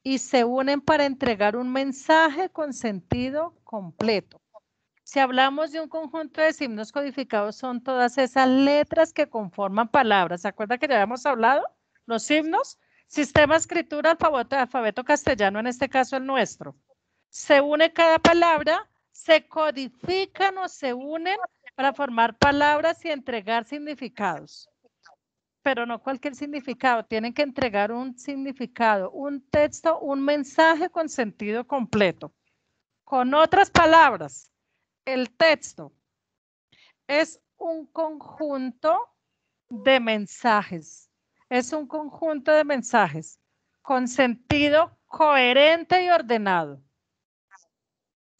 y se unen para entregar un mensaje con sentido completo. Si hablamos de un conjunto de signos codificados, son todas esas letras que conforman palabras. ¿Se acuerda que ya habíamos hablado? Los signos, sistema escritura, alfabeto, alfabeto castellano, en este caso el nuestro se une cada palabra, se codifican o se unen para formar palabras y entregar significados. Pero no cualquier significado, tienen que entregar un significado, un texto, un mensaje con sentido completo. Con otras palabras, el texto es un conjunto de mensajes, es un conjunto de mensajes con sentido coherente y ordenado.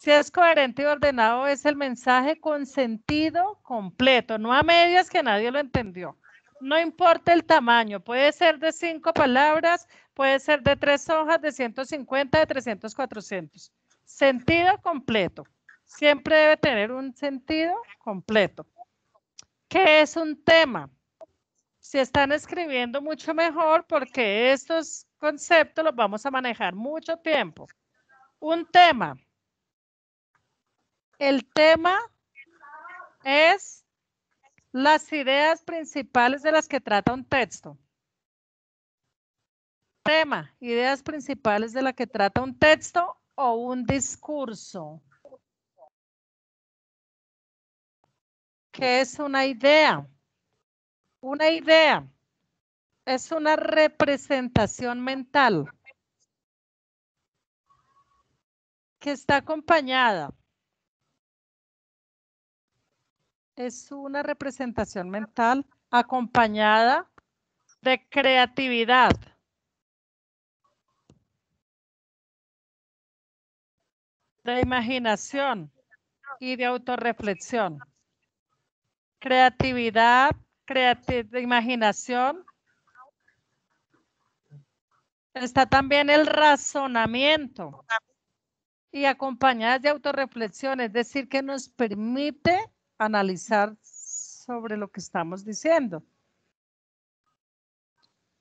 Si es coherente y ordenado, es el mensaje con sentido completo, no a medias que nadie lo entendió. No importa el tamaño, puede ser de cinco palabras, puede ser de tres hojas, de 150, de 300, 400. Sentido completo. Siempre debe tener un sentido completo. ¿Qué es un tema? Si están escribiendo mucho mejor porque estos conceptos los vamos a manejar mucho tiempo. Un tema el tema es las ideas principales de las que trata un texto. Tema, ideas principales de las que trata un texto o un discurso. ¿Qué es una idea? Una idea es una representación mental que está acompañada es una representación mental acompañada de creatividad. de imaginación y de autorreflexión. Creatividad, creati imaginación. Está también el razonamiento y acompañada de autorreflexión, es decir, que nos permite analizar sobre lo que estamos diciendo.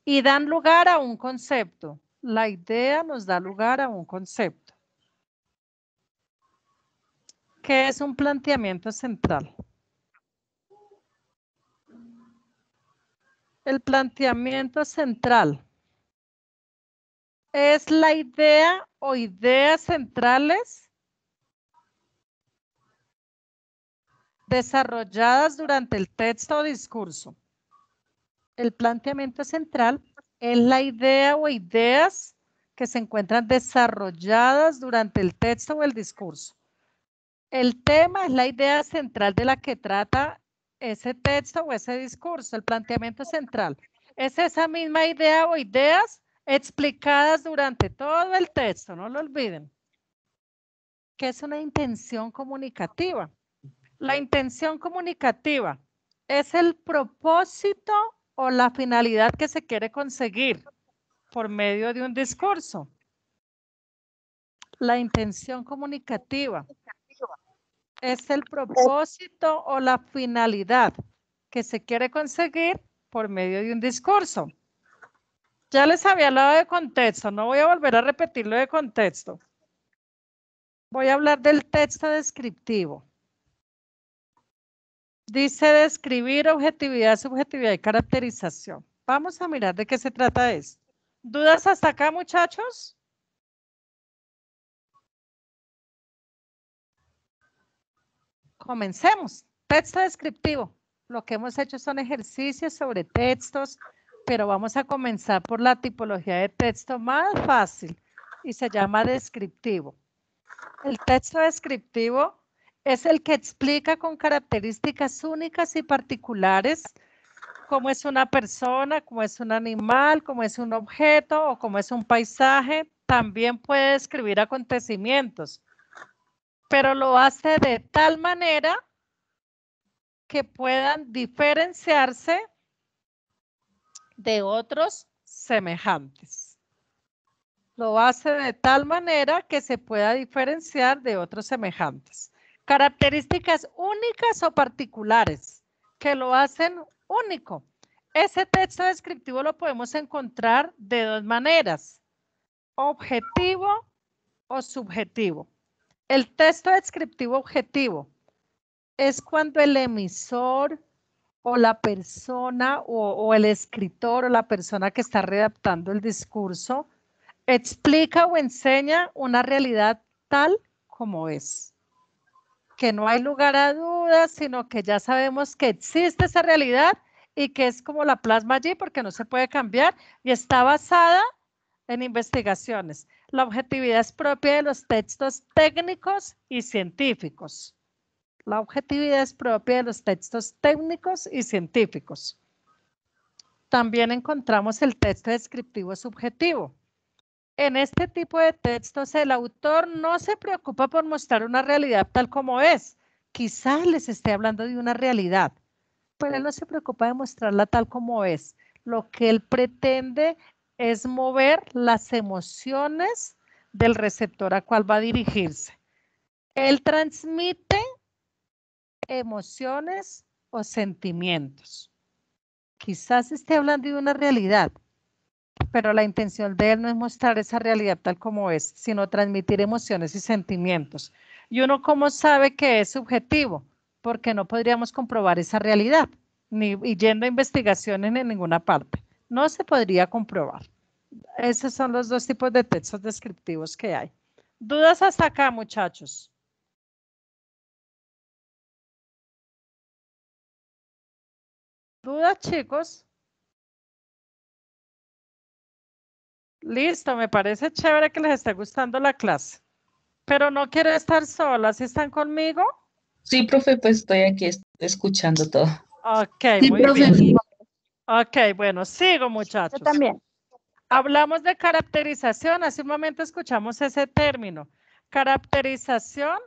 Y dan lugar a un concepto. La idea nos da lugar a un concepto. que es un planteamiento central? El planteamiento central es la idea o ideas centrales desarrolladas durante el texto o discurso. El planteamiento central es la idea o ideas que se encuentran desarrolladas durante el texto o el discurso. El tema es la idea central de la que trata ese texto o ese discurso, el planteamiento central. Es esa misma idea o ideas explicadas durante todo el texto, no lo olviden. Que es una intención comunicativa. La intención comunicativa es el propósito o la finalidad que se quiere conseguir por medio de un discurso. La intención comunicativa es el propósito o la finalidad que se quiere conseguir por medio de un discurso. Ya les había hablado de contexto, no voy a volver a repetirlo de contexto. Voy a hablar del texto descriptivo. Dice describir objetividad, subjetividad y caracterización. Vamos a mirar de qué se trata esto. ¿Dudas hasta acá, muchachos? Comencemos. Texto descriptivo. Lo que hemos hecho son ejercicios sobre textos, pero vamos a comenzar por la tipología de texto más fácil y se llama descriptivo. El texto descriptivo es el que explica con características únicas y particulares cómo es una persona, cómo es un animal, cómo es un objeto o cómo es un paisaje. También puede describir acontecimientos, pero lo hace de tal manera que puedan diferenciarse de otros semejantes. Lo hace de tal manera que se pueda diferenciar de otros semejantes características únicas o particulares que lo hacen único. Ese texto descriptivo lo podemos encontrar de dos maneras, objetivo o subjetivo. El texto descriptivo objetivo es cuando el emisor o la persona o, el escritor o la persona que está redactando el discurso explica o enseña una realidad tal como es que no hay lugar a dudas, sino que ya sabemos que existe esa realidad y que es como la plasma allí porque no se puede cambiar y está basada en investigaciones. La objetividad es propia de los textos técnicos y científicos. La objetividad es propia de los textos técnicos y científicos. También encontramos el texto descriptivo subjetivo en este tipo de textos el autor no se preocupa por mostrar una realidad tal como es. Quizás les esté hablando de una realidad, pero él no se preocupa de mostrarla tal como es. Lo que él pretende es mover las emociones del receptor a cual va a dirigirse. Él transmite emociones o sentimientos. Quizás esté hablando de una realidad, pero la intención de él no es mostrar esa realidad tal como es, sino transmitir emociones y sentimientos. ¿Y uno cómo sabe que es subjetivo? Porque no podríamos comprobar esa realidad, ni yendo a investigaciones en ninguna parte. No se podría comprobar. Esos son los dos tipos de textos descriptivos que hay. ¿Dudas hasta acá, muchachos? ¿Dudas, chicos? listo, me parece chévere que les esté gustando la clase, pero no quiero estar sola, ¿sí están conmigo? Sí, profe, pues estoy aquí escuchando todo. Ok, muy bien. Ok, bueno, sigo muchachos. Yo también. Hablamos de caracterización, hace un momento escuchamos ese término. Caracterización,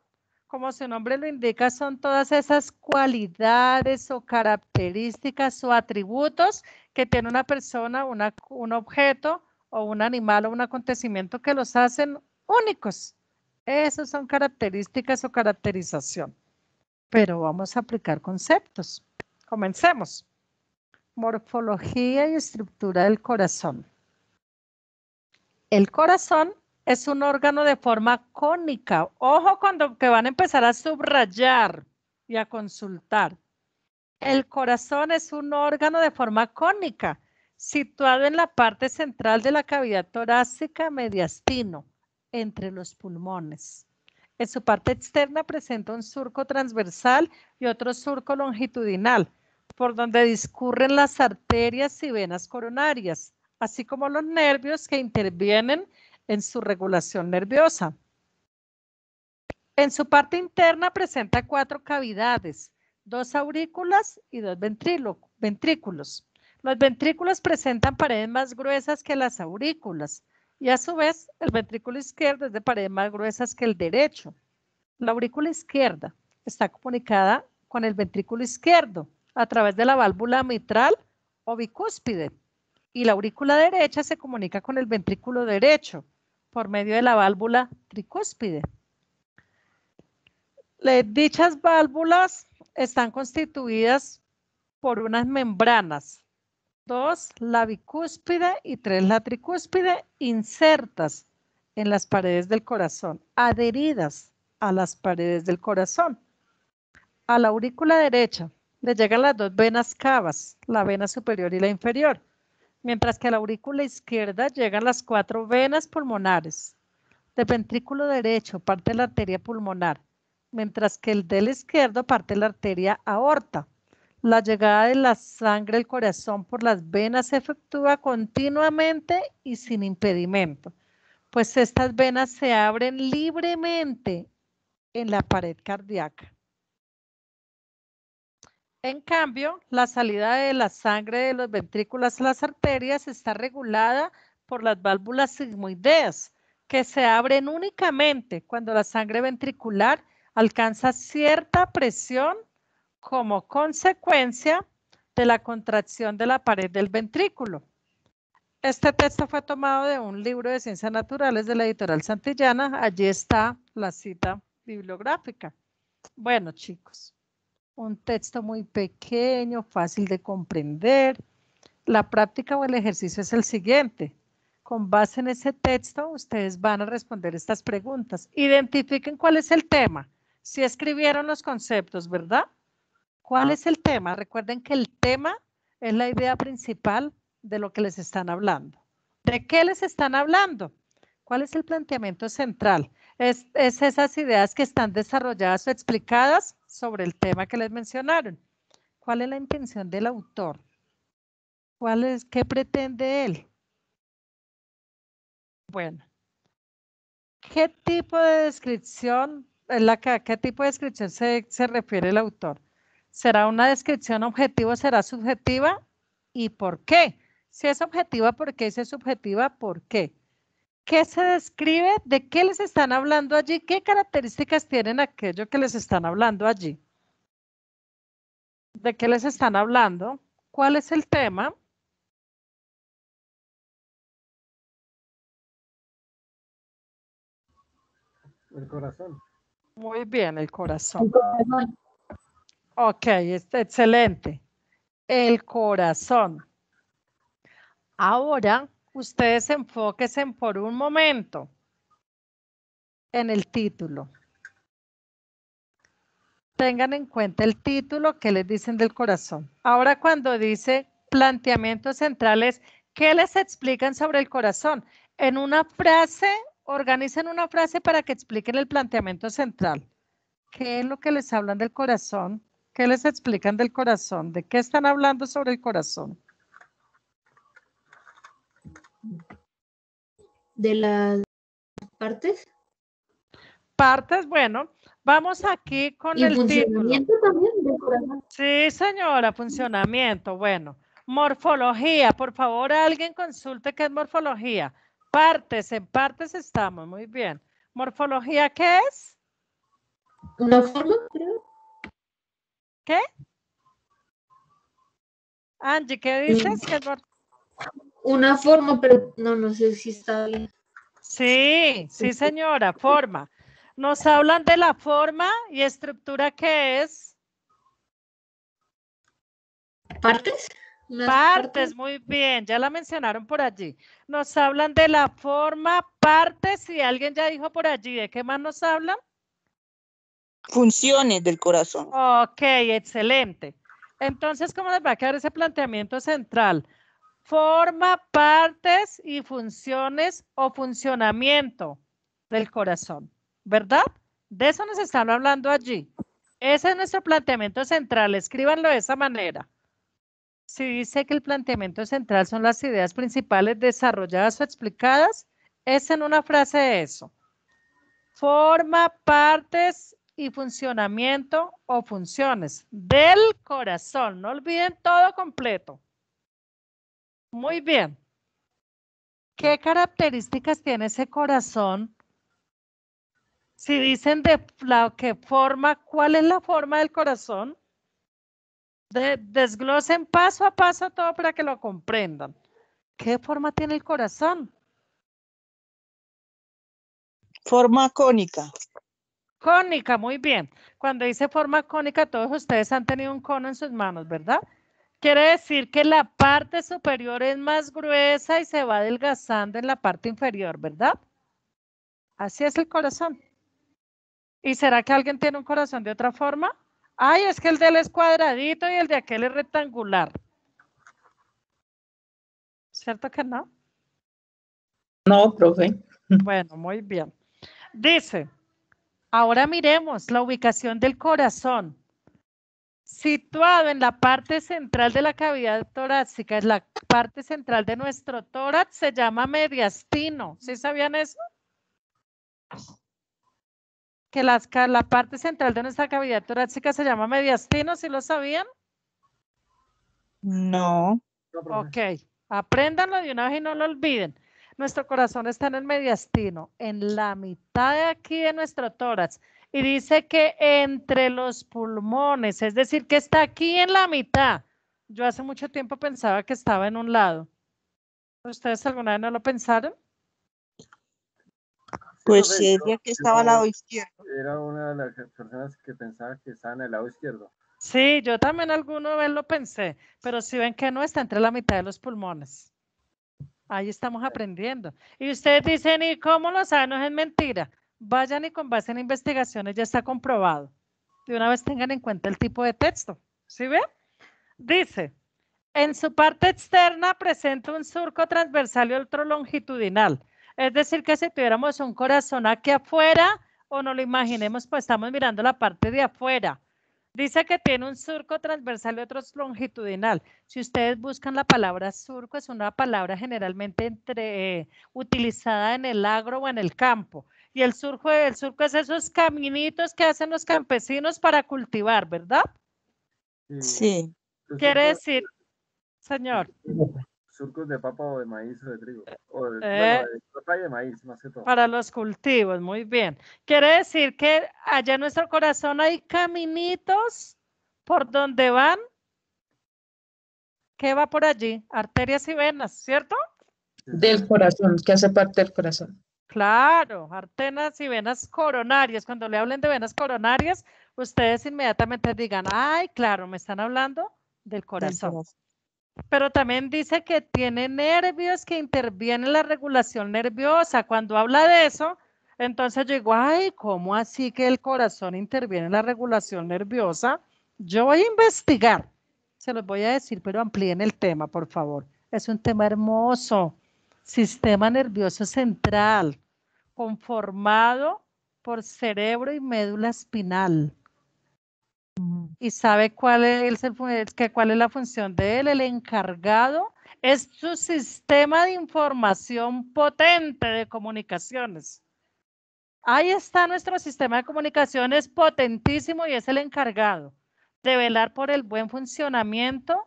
como su nombre lo indica, son todas esas cualidades o características o atributos que tiene una persona, un objeto, o un animal o un acontecimiento que los hacen únicos. Esas son características o caracterización. Pero vamos a aplicar conceptos. Comencemos. Morfología y estructura del corazón. El corazón es un órgano de forma cónica. Ojo cuando que van a empezar a subrayar y a consultar. El corazón es un órgano de forma cónica situado en la parte central de la cavidad torácica mediastino, entre los pulmones. En su parte externa presenta un surco transversal y otro surco longitudinal, por donde discurren las arterias y venas coronarias, así como los nervios que intervienen en su regulación nerviosa. En su parte interna presenta cuatro cavidades, dos aurículas y dos ventrículos los ventrículos presentan paredes más gruesas que las aurículas y a su vez el ventrículo izquierdo es de paredes más gruesas que el derecho. La aurícula izquierda está comunicada con el ventrículo izquierdo a través de la válvula mitral o bicúspide y la aurícula derecha se comunica con el ventrículo derecho por medio de la válvula tricúspide. Dichas válvulas están constituidas por unas membranas Dos, la bicúspide y tres, la tricúspide, insertas en las paredes del corazón, adheridas a las paredes del corazón. A la aurícula derecha le llegan las dos venas cavas, la vena superior y la inferior, mientras que a la aurícula izquierda llegan las cuatro venas pulmonares. Del ventrículo derecho parte la arteria pulmonar, mientras que el del izquierdo parte la arteria aorta. La llegada de la sangre al corazón por las venas se efectúa continuamente y sin impedimento, pues estas venas se abren libremente en la pared cardíaca. En cambio, la salida de la sangre de los ventrículos a las arterias está regulada por las válvulas sigmoideas, que se abren únicamente cuando la sangre ventricular alcanza cierta presión como consecuencia de la contracción de la pared del ventrículo. Este texto fue tomado de un libro de ciencias naturales de la editorial Santillana. Allí está la cita bibliográfica. Bueno, chicos, un texto muy pequeño, fácil de comprender. La práctica o el ejercicio es el siguiente. Con base en ese texto, ustedes van a responder estas preguntas. Identifiquen cuál es el tema. Si escribieron los conceptos, ¿verdad? ¿Cuál ah. es el tema? Recuerden que el tema es la idea principal de lo que les están hablando. ¿De qué les están hablando? ¿Cuál es el planteamiento central? Es, esas ideas que están desarrolladas o explicadas sobre el tema que les mencionaron. ¿Cuál es la intención del autor? ¿Cuál es, ¿Qué pretende él? Bueno, ¿qué tipo de descripción, la, qué tipo de descripción se refiere el autor? ¿Será una descripción objetiva o será subjetiva? ¿Y por qué? Si es objetiva, ¿por qué? Si es subjetiva, ¿por qué? ¿Qué se describe? ¿De qué les están hablando allí? ¿Qué características tienen aquello que les están hablando allí? ¿De qué les están hablando? ¿Cuál es el tema? El corazón. Muy bien, El corazón. Ok, está excelente. El corazón. Ahora, ustedes enfóquense por un momento en el título. Tengan en cuenta el título que les dicen del corazón. Ahora cuando dice planteamientos centrales, ¿qué les explican sobre el corazón? En una frase, organicen una frase para que expliquen el planteamiento central. ¿Qué es lo que les hablan del corazón? ¿Qué les explican del corazón? ¿De qué están hablando sobre el corazón? De las partes. Partes, bueno, vamos aquí con el, funcionamiento también del corazón. Sí, señora, funcionamiento, bueno. Morfología, por favor, alguien consulte qué es morfología. Partes, en partes estamos, muy bien. ¿Morfología qué es? ¿Qué? Angie, ¿qué dices? Una forma, pero no, no sé si está bien. Sí, sí, señora, forma. Nos hablan de la forma y estructura que es. Partes. Partes, partes, muy bien, ya la mencionaron por allí. Nos hablan de la forma, partes, y alguien ya dijo por allí, ¿de qué más nos hablan? funciones del corazón. Ok, excelente. Entonces, ¿cómo les va a quedar ese planteamiento central? Forma partes y funciones o funcionamiento del corazón, ¿verdad? De eso nos están hablando allí. Ese es nuestro planteamiento central. Escríbanlo de esa manera. Si dice que el planteamiento central son las ideas principales desarrolladas o explicadas, es en una frase de eso. Forma partes y funcionamiento o funciones del corazón. No olviden todo completo. Muy bien. ¿Qué características tiene ese corazón? Si dicen de la que forma, ¿cuál es la forma del corazón? desglosen paso a paso todo para que lo comprendan. ¿Qué forma tiene el corazón? Forma cónica. Cónica, muy bien. Cuando dice forma cónica, todos ustedes han tenido un cono en sus manos, ¿verdad? Quiere decir que la parte superior es más gruesa y se va adelgazando en la parte inferior, ¿verdad? Así es el corazón. ¿Y será que alguien tiene un corazón de otra forma? Ay, es que el de él es cuadradito y el de aquel es rectangular. ¿Cierto que no? No, profe. Bueno, muy bien. Dice, Ahora miremos la ubicación del corazón. Situado en la parte central de la cavidad torácica, es la parte central de nuestro tórax, se llama mediastino. ¿Sí sabían eso? Que la parte central de nuestra cavidad torácica se llama mediastino, ¿sí lo sabían? No. Ok, apréndanlo de una vez y no lo olviden. Nuestro corazón está en el mediastino, en la mitad de aquí de nuestro tórax. Y dice que entre los pulmones, es decir, que está aquí en la mitad. Yo hace mucho tiempo pensaba que estaba en un lado. ¿Ustedes alguna vez no lo pensaron? Pues sí, que estaba al lado izquierdo. Era una de las personas que pensaba que estaba en el lado izquierdo. Sí, yo también alguna vez lo pensé, pero si ven que no está entre la mitad de los pulmones. Ahí estamos aprendiendo. Y ustedes dicen, ¿y cómo lo saben? No es mentira. Vayan y con base en investigaciones ya está comprobado. De una vez tengan en cuenta el tipo de texto. ¿Sí ve? Dice, en su parte externa presenta un surco transversal y otro longitudinal. Es decir, que si tuviéramos un corazón aquí afuera o no lo imaginemos, pues estamos mirando la parte de afuera. Dice que tiene un surco transversal y otro longitudinal. Si ustedes buscan la palabra surco, es una palabra generalmente eh, utilizada en el agro o en el campo. Y el surco, el surco es esos caminitos que hacen los campesinos para cultivar, ¿verdad? Sí. Quiere decir, señor. [LAUGHS] surcos de papa o de maíz o de trigo. O eh. de, papa y de maíz, más que todo. Para los cultivos, muy bien. Quiere decir que allá en nuestro corazón hay caminitos por donde van. ¿Qué va por allí? Arterias y venas, ¿cierto? Del corazón, que hace parte del corazón. Claro, arterias y venas coronarias. Cuando le hablen de venas coronarias, ustedes inmediatamente digan, ay, claro, me están hablando Del corazón. Pero también dice que tiene nervios que intervienen la regulación nerviosa. Cuando habla de eso, entonces yo digo, ay, ¿cómo así que el corazón interviene en la regulación nerviosa? Yo voy a investigar, se los voy a decir, pero amplíen el tema, por favor. Es un tema hermoso. Sistema nervioso central, conformado por cerebro y médula espinal y sabe cuál es, cuál es la función de él, el encargado. Es su sistema de información potente de comunicaciones. Ahí está nuestro sistema de comunicaciones potentísimo y es el encargado de velar por el buen funcionamiento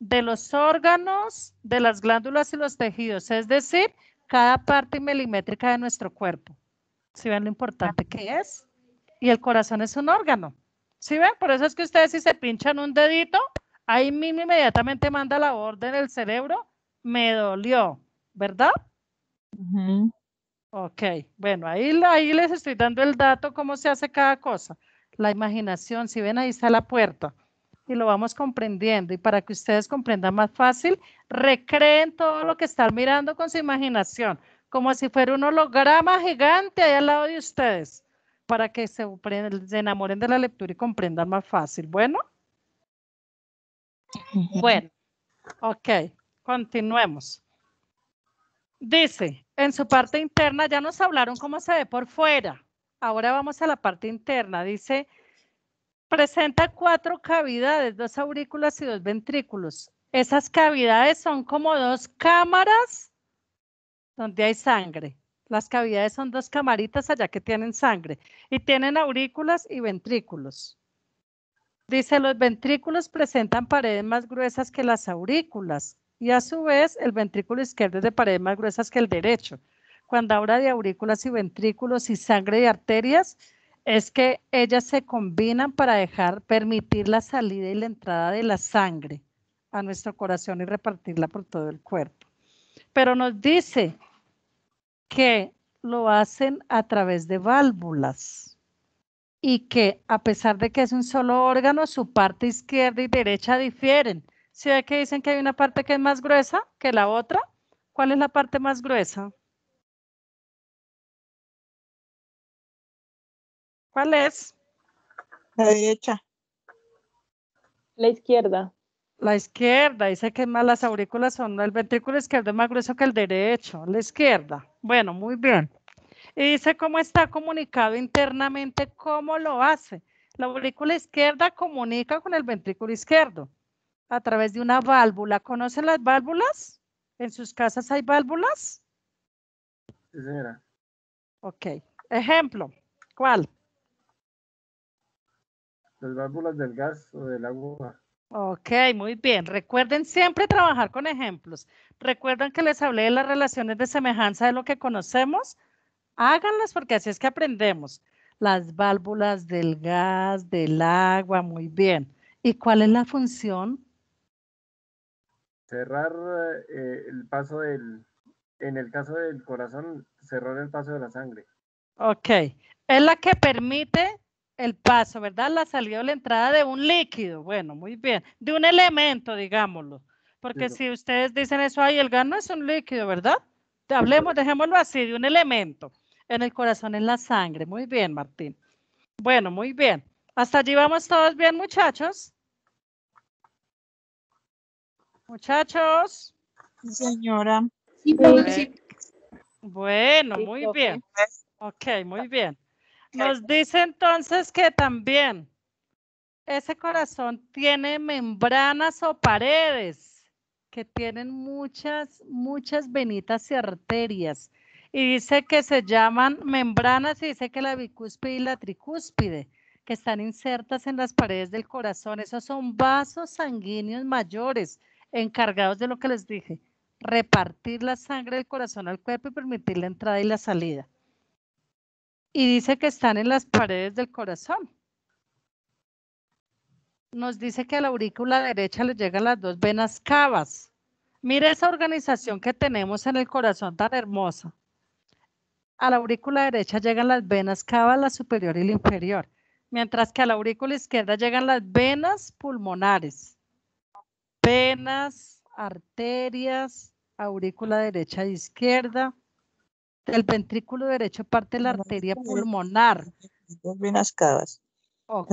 de los órganos, de las glándulas y los tejidos, es decir, cada parte milimétrica de nuestro cuerpo. Si ven lo importante que es? Y el corazón es un órgano. ¿Sí ven? Por eso es que ustedes si se pinchan un dedito, ahí mismo inmediatamente manda la orden el cerebro, me dolió, ¿verdad? Ok, bueno, ahí, ahí les estoy dando el dato, cómo se hace cada cosa. La imaginación, si ven ahí está la puerta y lo vamos comprendiendo. Y para que ustedes comprendan más fácil, recreen todo lo que están mirando con su imaginación, como si fuera un holograma gigante ahí al lado de ustedes para que se, enamoren de la lectura y comprendan más fácil. Bueno. Bueno, ok, continuemos. Dice, en su parte interna ya nos hablaron cómo se ve por fuera. Ahora vamos a la parte interna. Dice, presenta cuatro cavidades, dos aurículas y dos ventrículos. Esas cavidades son como dos cámaras donde hay sangre. Las cavidades son dos camaritas allá que tienen sangre y tienen aurículas y ventrículos. Dice, los ventrículos presentan paredes más gruesas que las aurículas y a su vez el ventrículo izquierdo es de paredes más gruesas que el derecho. Cuando habla de aurículas y ventrículos y sangre y arterias, es que ellas se combinan para dejar, permitir la salida y la entrada de la sangre a nuestro corazón y repartirla por todo el cuerpo. Pero nos dice que lo hacen a través de válvulas y que a pesar de que es un solo órgano, su parte izquierda y derecha difieren. Si ve que dicen que hay una parte que es más gruesa que la otra? ¿Cuál es la parte más gruesa? ¿Cuál es? La derecha. La izquierda. La izquierda, dice que más las aurículas son, el ventrículo izquierdo es más grueso que el derecho, la izquierda. Bueno, muy bien. Y dice cómo está comunicado internamente, cómo lo hace. La aurícula izquierda comunica con el ventrículo izquierdo a través de una válvula. ¿Conocen las válvulas? ¿En sus casas hay válvulas? Sí, señora. Ok. Ejemplo, ¿cuál? Las válvulas del gas o del agua. Ok, muy bien. Recuerden siempre trabajar con ejemplos. Recuerdan que les hablé de las relaciones de semejanza de lo que conocemos. Háganlas porque así es que aprendemos. Las válvulas del gas, del agua, muy bien. ¿Y cuál es la función? Cerrar eh, el paso del, en el caso del corazón, cerrar el paso de la sangre. Ok, es la que permite el paso, ¿verdad? La salida o la entrada de un líquido, bueno, muy bien, de un elemento, digámoslo. Porque si ustedes dicen eso, ahí el gas no es un líquido, ¿verdad? Hablemos, dejémoslo así, de un elemento. En el corazón, en la sangre. Muy bien, Martín. Bueno, muy bien. ¿Hasta allí vamos todos bien, muchachos? Muchachos. Señora. Sí, Bueno, muy bien. Ok, muy bien. Nos dice entonces que también ese corazón tiene membranas o paredes que tienen muchas, muchas venitas y arterias. Y dice que se llaman membranas y dice que la bicúspide y la tricúspide, que están insertas en las paredes del corazón, esos son vasos sanguíneos mayores encargados de lo que les dije, repartir la sangre del corazón al cuerpo y permitir la entrada y la salida y dice que están en las paredes del corazón. Nos dice que a la aurícula derecha le llegan las dos venas cavas. Mira esa organización que tenemos en el corazón tan hermosa. A la aurícula derecha llegan las venas cavas, la superior y la inferior, mientras que a la aurícula izquierda llegan las venas pulmonares, venas, arterias, aurícula derecha e izquierda, el ventrículo derecho parte de la arteria pulmonar. Dos venas cavas. Ok.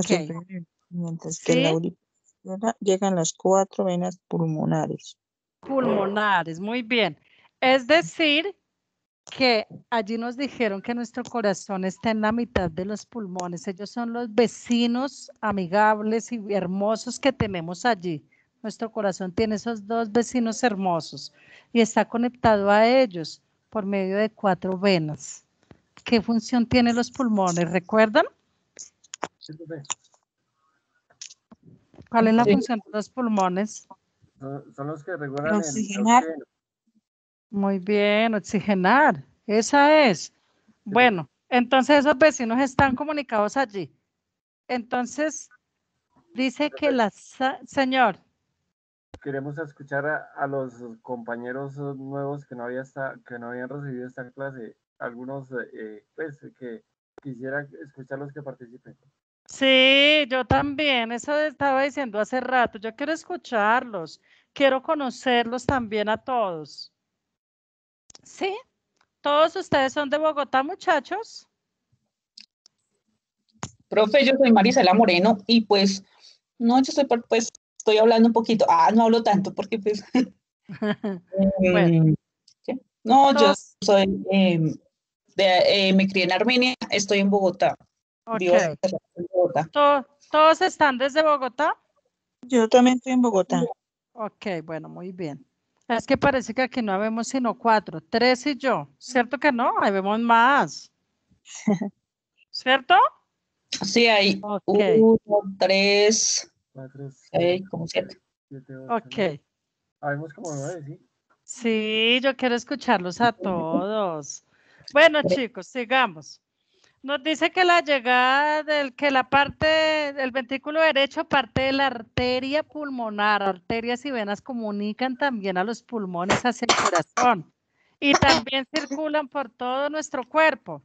Mientras que la llegan las cuatro venas pulmonares. Pulmonares, muy bien. Es decir, que allí nos dijeron que nuestro corazón está en la mitad de los pulmones. Ellos son los vecinos amigables y hermosos que tenemos allí. Nuestro corazón tiene esos dos vecinos hermosos y está conectado a ellos por medio de cuatro venas. ¿Qué función tienen los pulmones? ¿Recuerdan? ¿Cuál es la función de los pulmones? Son los que regulan Muy bien, oxigenar. Esa es. Bueno, entonces esos vecinos están comunicados allí. Entonces, dice que la... Señor queremos escuchar a, los compañeros eh, nuevos que no, habían recibido esta clase. Algunos, eh, eh, pues, que quisiera escuchar los que participen. Sí, yo también, eso estaba diciendo hace rato. Yo quiero escucharlos, quiero conocerlos también a todos. ¿Sí? ¿Todos ustedes son de Bogotá, muchachos? Profe, yo soy Marisela Moreno y pues no, yo soy pues estoy hablando un poquito. Ah, no hablo tanto porque pues, [LAUGHS] em, No, yo soy... Em, eh, me crié en Armenia, estoy en Bogotá. Okay. ¿Todos, están desde Bogotá? Yo también estoy en Bogotá. Ok, bueno, muy bien. Es que parece que aquí no habemos sino cuatro, tres y yo. ¿Cierto que no? Ahí vemos más. [LAUGHS] ¿Cierto? Sí, hay uno, tres, ok. ¿sí? yo quiero escucharlos a todos. Bueno, chicos, sigamos. Nos dice que la llegada del que la parte del ventrículo derecho, parte de la arteria pulmonar, arterias y venas comunican también a los pulmones hacia el corazón y también circulan por todo nuestro cuerpo.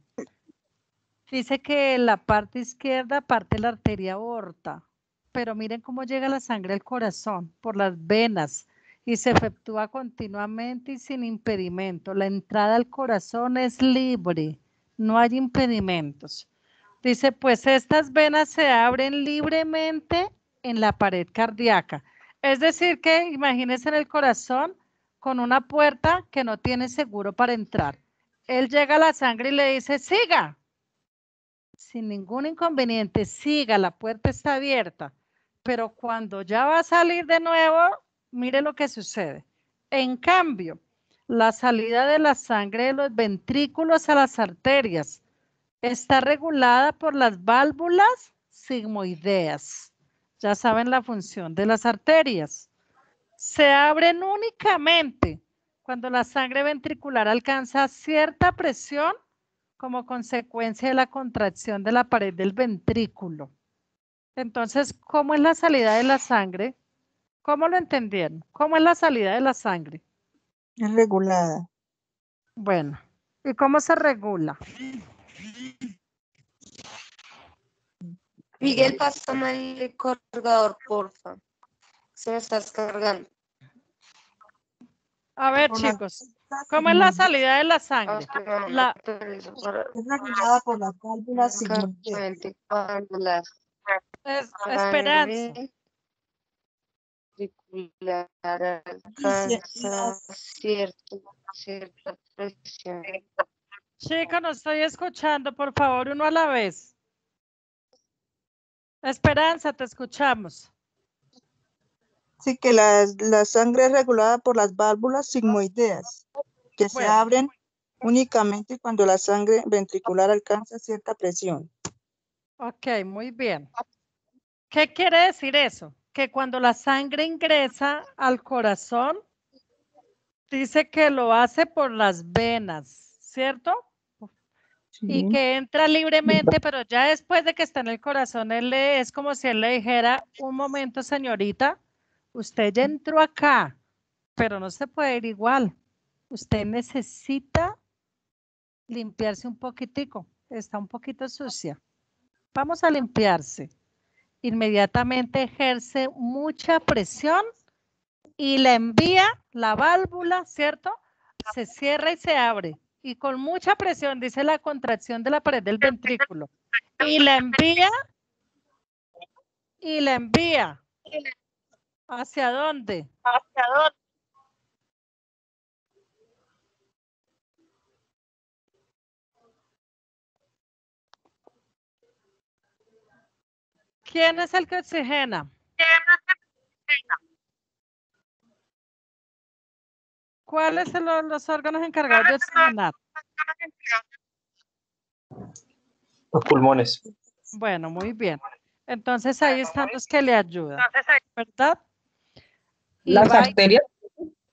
Dice que la parte izquierda parte de la arteria aorta, pero miren cómo llega la sangre al corazón por las venas y se efectúa continuamente y sin impedimento. La entrada al corazón es libre, no hay impedimentos. Dice, pues estas venas se abren libremente en la pared cardíaca. Es decir, que imagínense en el corazón con una puerta que no tiene seguro para entrar. Él llega a la sangre y le dice, siga, sin ningún inconveniente, siga, la puerta está abierta pero cuando ya va a salir de nuevo, mire lo que sucede. En cambio, la salida de la sangre de los ventrículos a las arterias está regulada por las válvulas sigmoideas. Ya saben la función de las arterias. Se abren únicamente cuando la sangre ventricular alcanza cierta presión como consecuencia de la contracción de la pared del ventrículo. Entonces, ¿cómo es la salida de la sangre? ¿Cómo lo entendieron? ¿Cómo es la salida de la sangre? Es regulada. Bueno, ¿y cómo se regula? Miguel, pásame el cargador, porfa. Se me está descargando. A ver, chicos, ¿cómo es la salida de la sangre? Es regulada por las válvulas Esperanza. esperanza. Cierta, cierta presión. Chicos, nos estoy escuchando, por favor, uno a la vez. Esperanza, te escuchamos. Sí, que la, sangre es regulada por las válvulas sigmoideas, que se abren únicamente cuando la sangre ventricular alcanza cierta presión. Ok, muy bien. ¿Qué quiere decir eso? Que cuando la sangre ingresa al corazón, dice que lo hace por las venas, ¿cierto? Y que entra libremente, pero ya después de que está en el corazón, él es como si él le dijera, un momento señorita, usted ya entró acá, pero no se puede ir igual. Usted necesita limpiarse un poquitico, está un poquito sucia. Vamos a limpiarse inmediatamente ejerce mucha presión y la envía, la válvula, ¿cierto? Se cierra y se abre. Y con mucha presión, dice la contracción de la pared del ventrículo. Y la envía, y la envía. ¿Hacia dónde? ¿Hacia dónde? ¿Quién es el que oxigena? ¿Cuáles son los, órganos encargados de oxigenar? Los pulmones. Bueno, muy bien. Entonces ahí están los que le ayudan, ¿verdad? las arterias.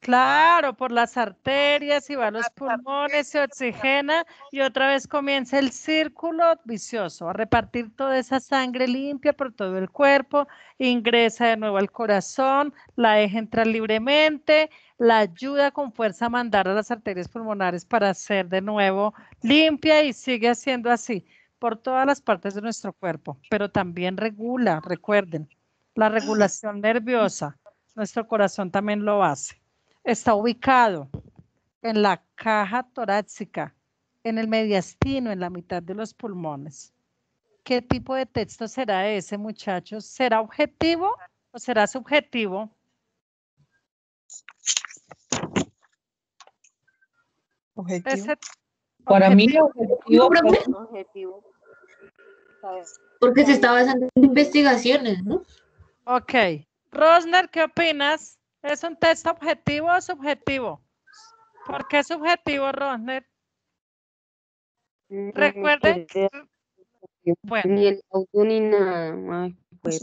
Claro, por las arterias y va a los pulmones, se oxigena y otra vez comienza el círculo vicioso, a repartir toda esa sangre limpia por todo el cuerpo, ingresa de nuevo al corazón, la deja entrar libremente, la ayuda con fuerza a mandar a las arterias pulmonares para ser de nuevo limpia y sigue haciendo así por todas las partes de nuestro cuerpo, pero también regula, recuerden, la ah. regulación nerviosa, nuestro corazón también lo hace. Está ubicado en la caja torácica, en el mediastino, en la mitad de los pulmones. ¿Qué tipo de texto será ese, muchachos? ¿Será objetivo o será subjetivo? Objetivo. Para mí, objetivo, objetivo. Porque se está basando en investigaciones, ¿no? Ok. Rosner, ¿qué opinas? ¿Es un texto objetivo o subjetivo? Porque es subjetivo, Rosner? Mm, Recuerden. Pues, bueno. Ni el auto ni nada. Pues,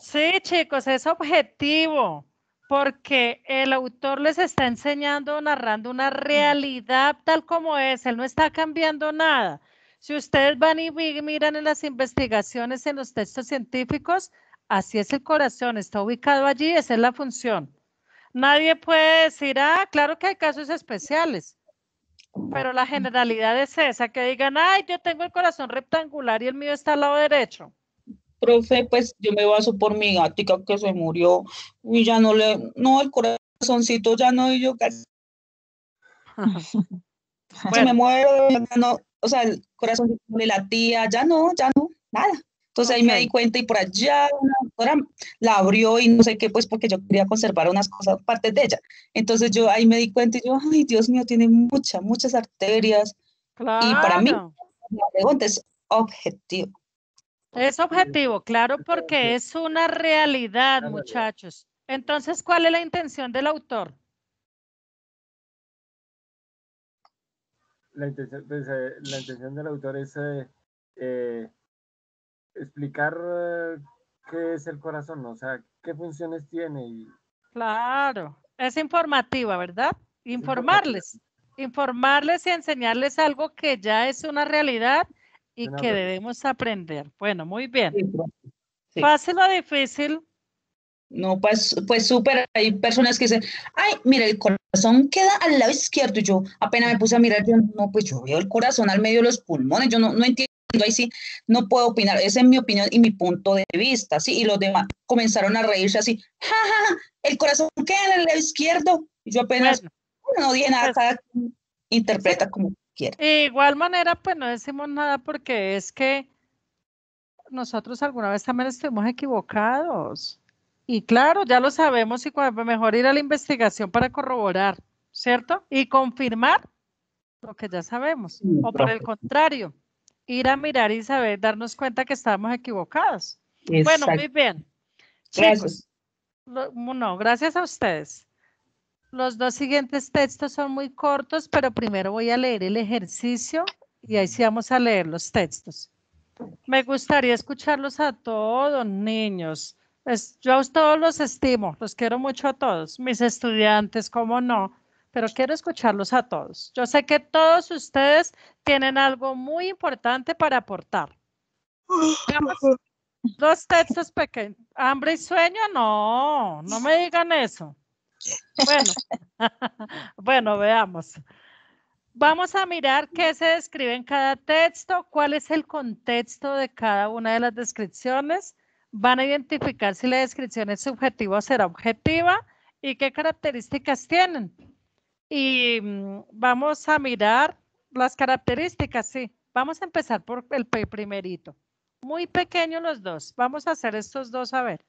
sí, chicos, es objetivo. Porque el autor les está enseñando, narrando una mm. realidad tal como es. Él no está cambiando nada. Si ustedes van y miran en las investigaciones, en los textos científicos, Así es el corazón, está ubicado allí, esa es la función. Nadie puede decir, ah, claro que hay casos especiales, pero la generalidad es esa, que digan, ay, yo tengo el corazón rectangular y el mío está al lado derecho. Profe, pues yo me baso por mi gática, que se murió y ya no le, no, el corazoncito ya no, y yo casi... [LAUGHS] me muero, o sea, el corazoncito la latía, ya no, ya no, nada. Entonces ahí me di cuenta y por allá la abrió y no sé qué, pues porque yo quería conservar unas cosas, partes de ella. Entonces yo ahí me di cuenta y yo, ay Dios mío, tiene muchas, muchas arterias. Y para mí, la pregunta es objetivo. Es objetivo, claro, porque es una realidad, muchachos. Entonces, ¿cuál es la intención del autor? La intención, pues, eh, la del autor es eh, eh, explicar eh, qué es el corazón, o sea, qué funciones tiene. Y... Claro, es informativa, ¿verdad? Informarles, informarles y enseñarles algo que ya es una realidad y que debemos aprender. Bueno, muy bien. Fácil o difícil. No, pues, pues súper, hay personas que dicen, ay, mira, el corazón queda al lado izquierdo. Y yo apenas me puse a mirar, yo, no, pues yo veo el corazón al medio de los pulmones, yo no, no entiendo ahí sí no puedo opinar, esa es mi opinión y mi punto de vista, ¿sí? Y los demás comenzaron a reírse así, ¡Ja, ja, el corazón queda en el lado izquierdo. Y yo apenas, no dije nada, pues cada interpreta como quiera. de igual manera, pues no decimos nada porque es que nosotros alguna vez también estuvimos equivocados. Y claro, ya lo sabemos y mejor ir a la investigación para corroborar, ¿cierto? Y confirmar lo que ya sabemos. o por el contrario, ir a mirar y saber, darnos cuenta que estábamos equivocados. Bueno, muy bien. Chicos, no, gracias a ustedes. Los dos siguientes textos son muy cortos, pero primero voy a leer el ejercicio y ahí sí vamos a leer los textos. Me gustaría escucharlos a todos, niños. yo a todos los estimo, los quiero mucho a todos, mis estudiantes, cómo no pero quiero escucharlos a todos. Yo sé que todos ustedes tienen algo muy importante para aportar. [GASPS] dos textos pequeños. ¿Hambre y sueño? No, no me digan eso. Bueno, [LAUGHS] bueno, veamos. Vamos a mirar qué se describe en cada texto, cuál es el contexto de cada una de las descripciones. Van a identificar si la descripción es subjetiva o será objetiva y qué características tienen y mm, vamos a mirar las características, sí. Vamos a empezar por el primerito. Muy pequeño los dos. Vamos a hacer estos dos a ver.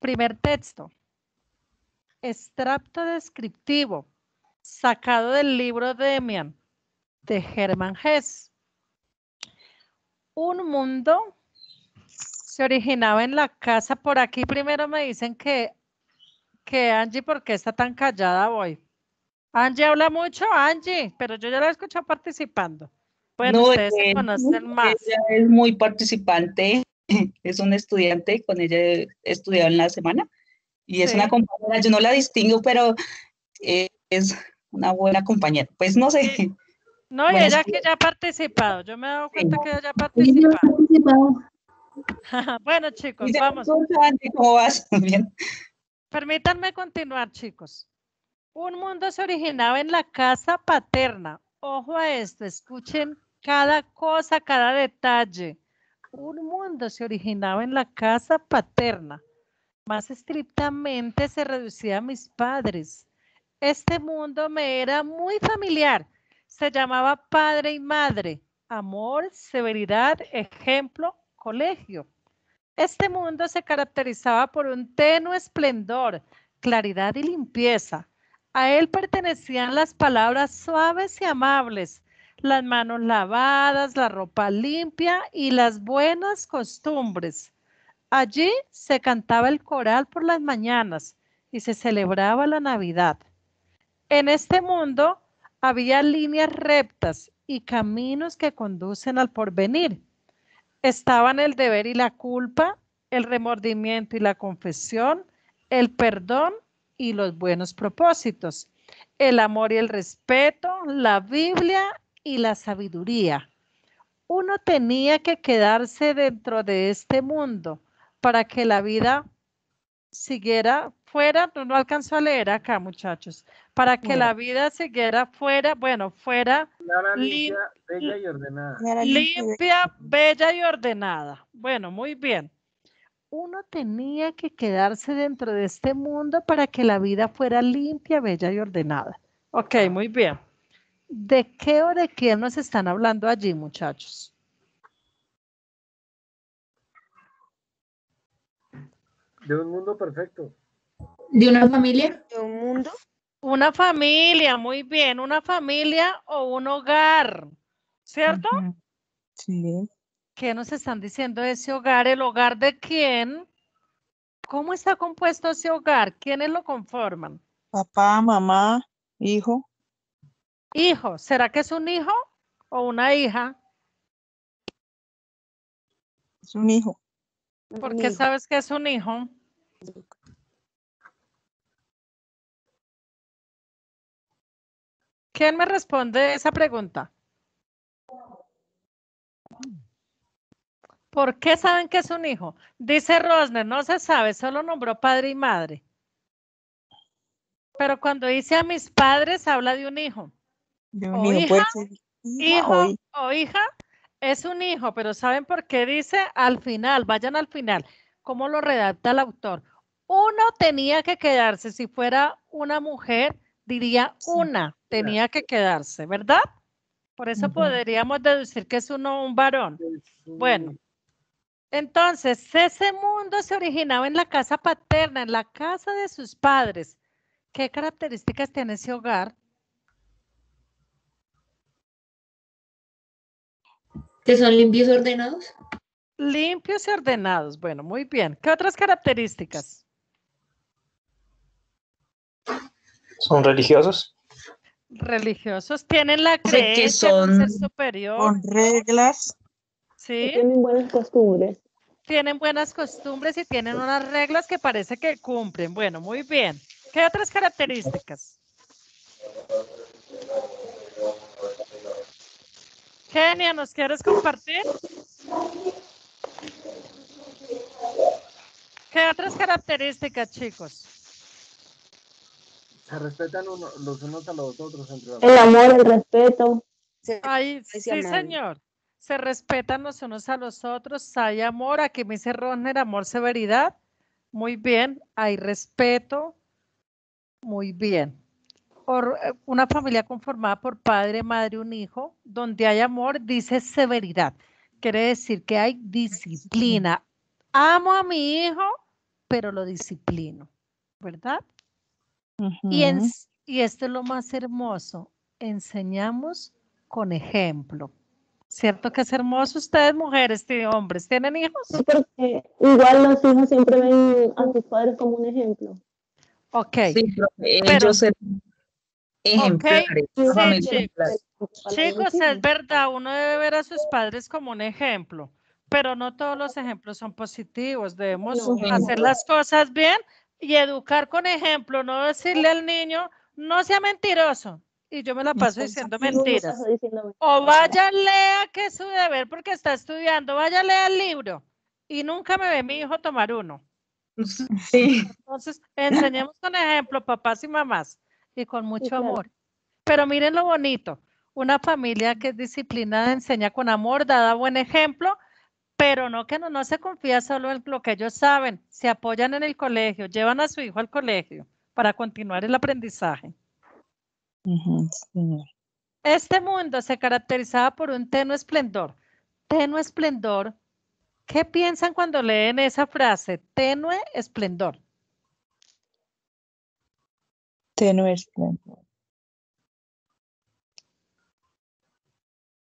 Primer texto. Extracto descriptivo, sacado del libro Demian, de Hermann Hesse. Un mundo se originaba en la casa. Por aquí primero me dicen que, que Angie, ¿por qué está tan callada hoy? Angie habla mucho, Angie, pero yo ya la he escuchado participando. Bueno, ustedes se eh, conocen más. es muy participante, [LAUGHS] es un estudiante, con ella he estudiado en la semana y es una compañera, yo no la distingo, pero eh, es una buena compañera. Pues no sé. No, ella que ya ha participado, yo me he dado cuenta que ella ya ha participado. [LAUGHS] bueno, chicos, vamos. ¿Cómo vas? [LAUGHS] Bien. Permítanme continuar, chicos. Un mundo se originaba en la casa paterna. Ojo a esto, escuchen cada cosa, cada detalle. Un mundo se originaba en la casa paterna. Más estrictamente se reducía a mis padres. Este mundo me era muy familiar. Se llamaba padre y madre, amor, severidad, ejemplo, colegio. Este mundo se caracterizaba por un tenue esplendor, claridad y limpieza. A él pertenecían las palabras suaves y amables, las manos lavadas, la ropa limpia y las buenas costumbres. Allí se cantaba el coral por las mañanas y se celebraba la Navidad. En este mundo había líneas rectas y caminos que conducen al porvenir. Estaban el deber y la culpa, el remordimiento y la confesión, el perdón y los buenos propósitos, el amor y el respeto, la Biblia y la sabiduría. Uno tenía que quedarse dentro de este mundo para que la vida siguiera fuera, no, no alcanzó a leer acá, muchachos, para que la vida siguiera fuera, bueno, fuera limpia, bella y ordenada. limpia, bella y ordenada. Bueno, muy bien uno tenía que quedarse dentro de este mundo para que la vida fuera limpia, bella y ordenada. Ok, ah. muy bien. ¿De qué o de quién nos están hablando allí, muchachos? De un mundo perfecto. ¿De una familia? ¿De un mundo? Una familia, muy bien. Una familia o un hogar, ¿cierto? Sí. ¿Qué nos están diciendo ese hogar? ¿El hogar de quién? ¿Cómo está compuesto ese hogar? ¿Quiénes lo conforman? Papá, mamá, hijo. Hijo, ¿será que es un hijo o una hija? Es un hijo. ¿Por qué sabes que es un hijo? ¿Quién me responde esa pregunta? ¿Por qué saben que es un hijo? Dice Rosner, no se sabe, solo nombró padre y madre. Pero cuando dice a mis padres, habla de un hijo. o hijo o... hija, es un hijo, pero ¿saben por qué dice al final? Vayan al final. ¿Cómo lo redacta el autor? Uno tenía que quedarse. Si fuera una mujer, diría una tenía que quedarse, ¿verdad? Por eso podríamos deducir que es uno un varón. Bueno, entonces, ese mundo se originaba en la casa paterna, en la casa de sus padres. ¿Qué características tiene ese hogar? ¿Que son limpios y ordenados? Limpios y ordenados. Bueno, muy bien. ¿Qué otras características? ¿Son religiosos? Religiosos. Tienen la creencia son, superior. Con reglas. Tienen buenas costumbres. Tienen buenas costumbres y tienen unas reglas que parece que cumplen. Bueno, muy bien. ¿Qué otras características? Genia, ¿nos quieres compartir? ¿Qué otras características, chicos? Se respetan los unos a los otros. Entre El amor, el respeto. sí, señor se respetan los unos a los otros, hay amor, aquí me dice Rosner, amor, severidad, muy bien, hay respeto, muy bien. Eh, una familia conformada por padre, madre, un hijo, donde hay amor, dice severidad, quiere decir que hay disciplina. Amo a mi hijo, pero lo disciplino, ¿verdad? y, y esto es lo más hermoso, enseñamos con ejemplo. ¿Cierto que es hermoso? Ustedes, mujeres y hombres, ¿tienen hijos? Sí, porque igual los hijos siempre ven a sus padres como un ejemplo. Ok. Sí, pero, ejemplares. Okay. chicos. es verdad, uno debe ver a sus padres como un ejemplo, pero no todos los ejemplos son positivos. Debemos hacer las cosas bien y educar con ejemplo, no decirle al niño, no sea mentiroso, y yo me la paso diciendo mentiras. O vaya, lea que es su deber porque está estudiando, vaya, lea el libro y nunca me ve mi hijo tomar uno. [LAUGHS] Sí. Entonces, enseñemos con ejemplo, papás y mamás, y con mucho amor. Pero miren lo bonito, una familia que es disciplinada enseña con amor, da buen ejemplo, pero no que no se confía solo en lo que ellos saben, se apoyan en el colegio, llevan a su hijo al colegio para continuar el aprendizaje este mundo se caracterizaba por un tenue esplendor. Tenue esplendor. ¿Qué piensan cuando leen esa frase? Tenue esplendor. Tenue esplendor.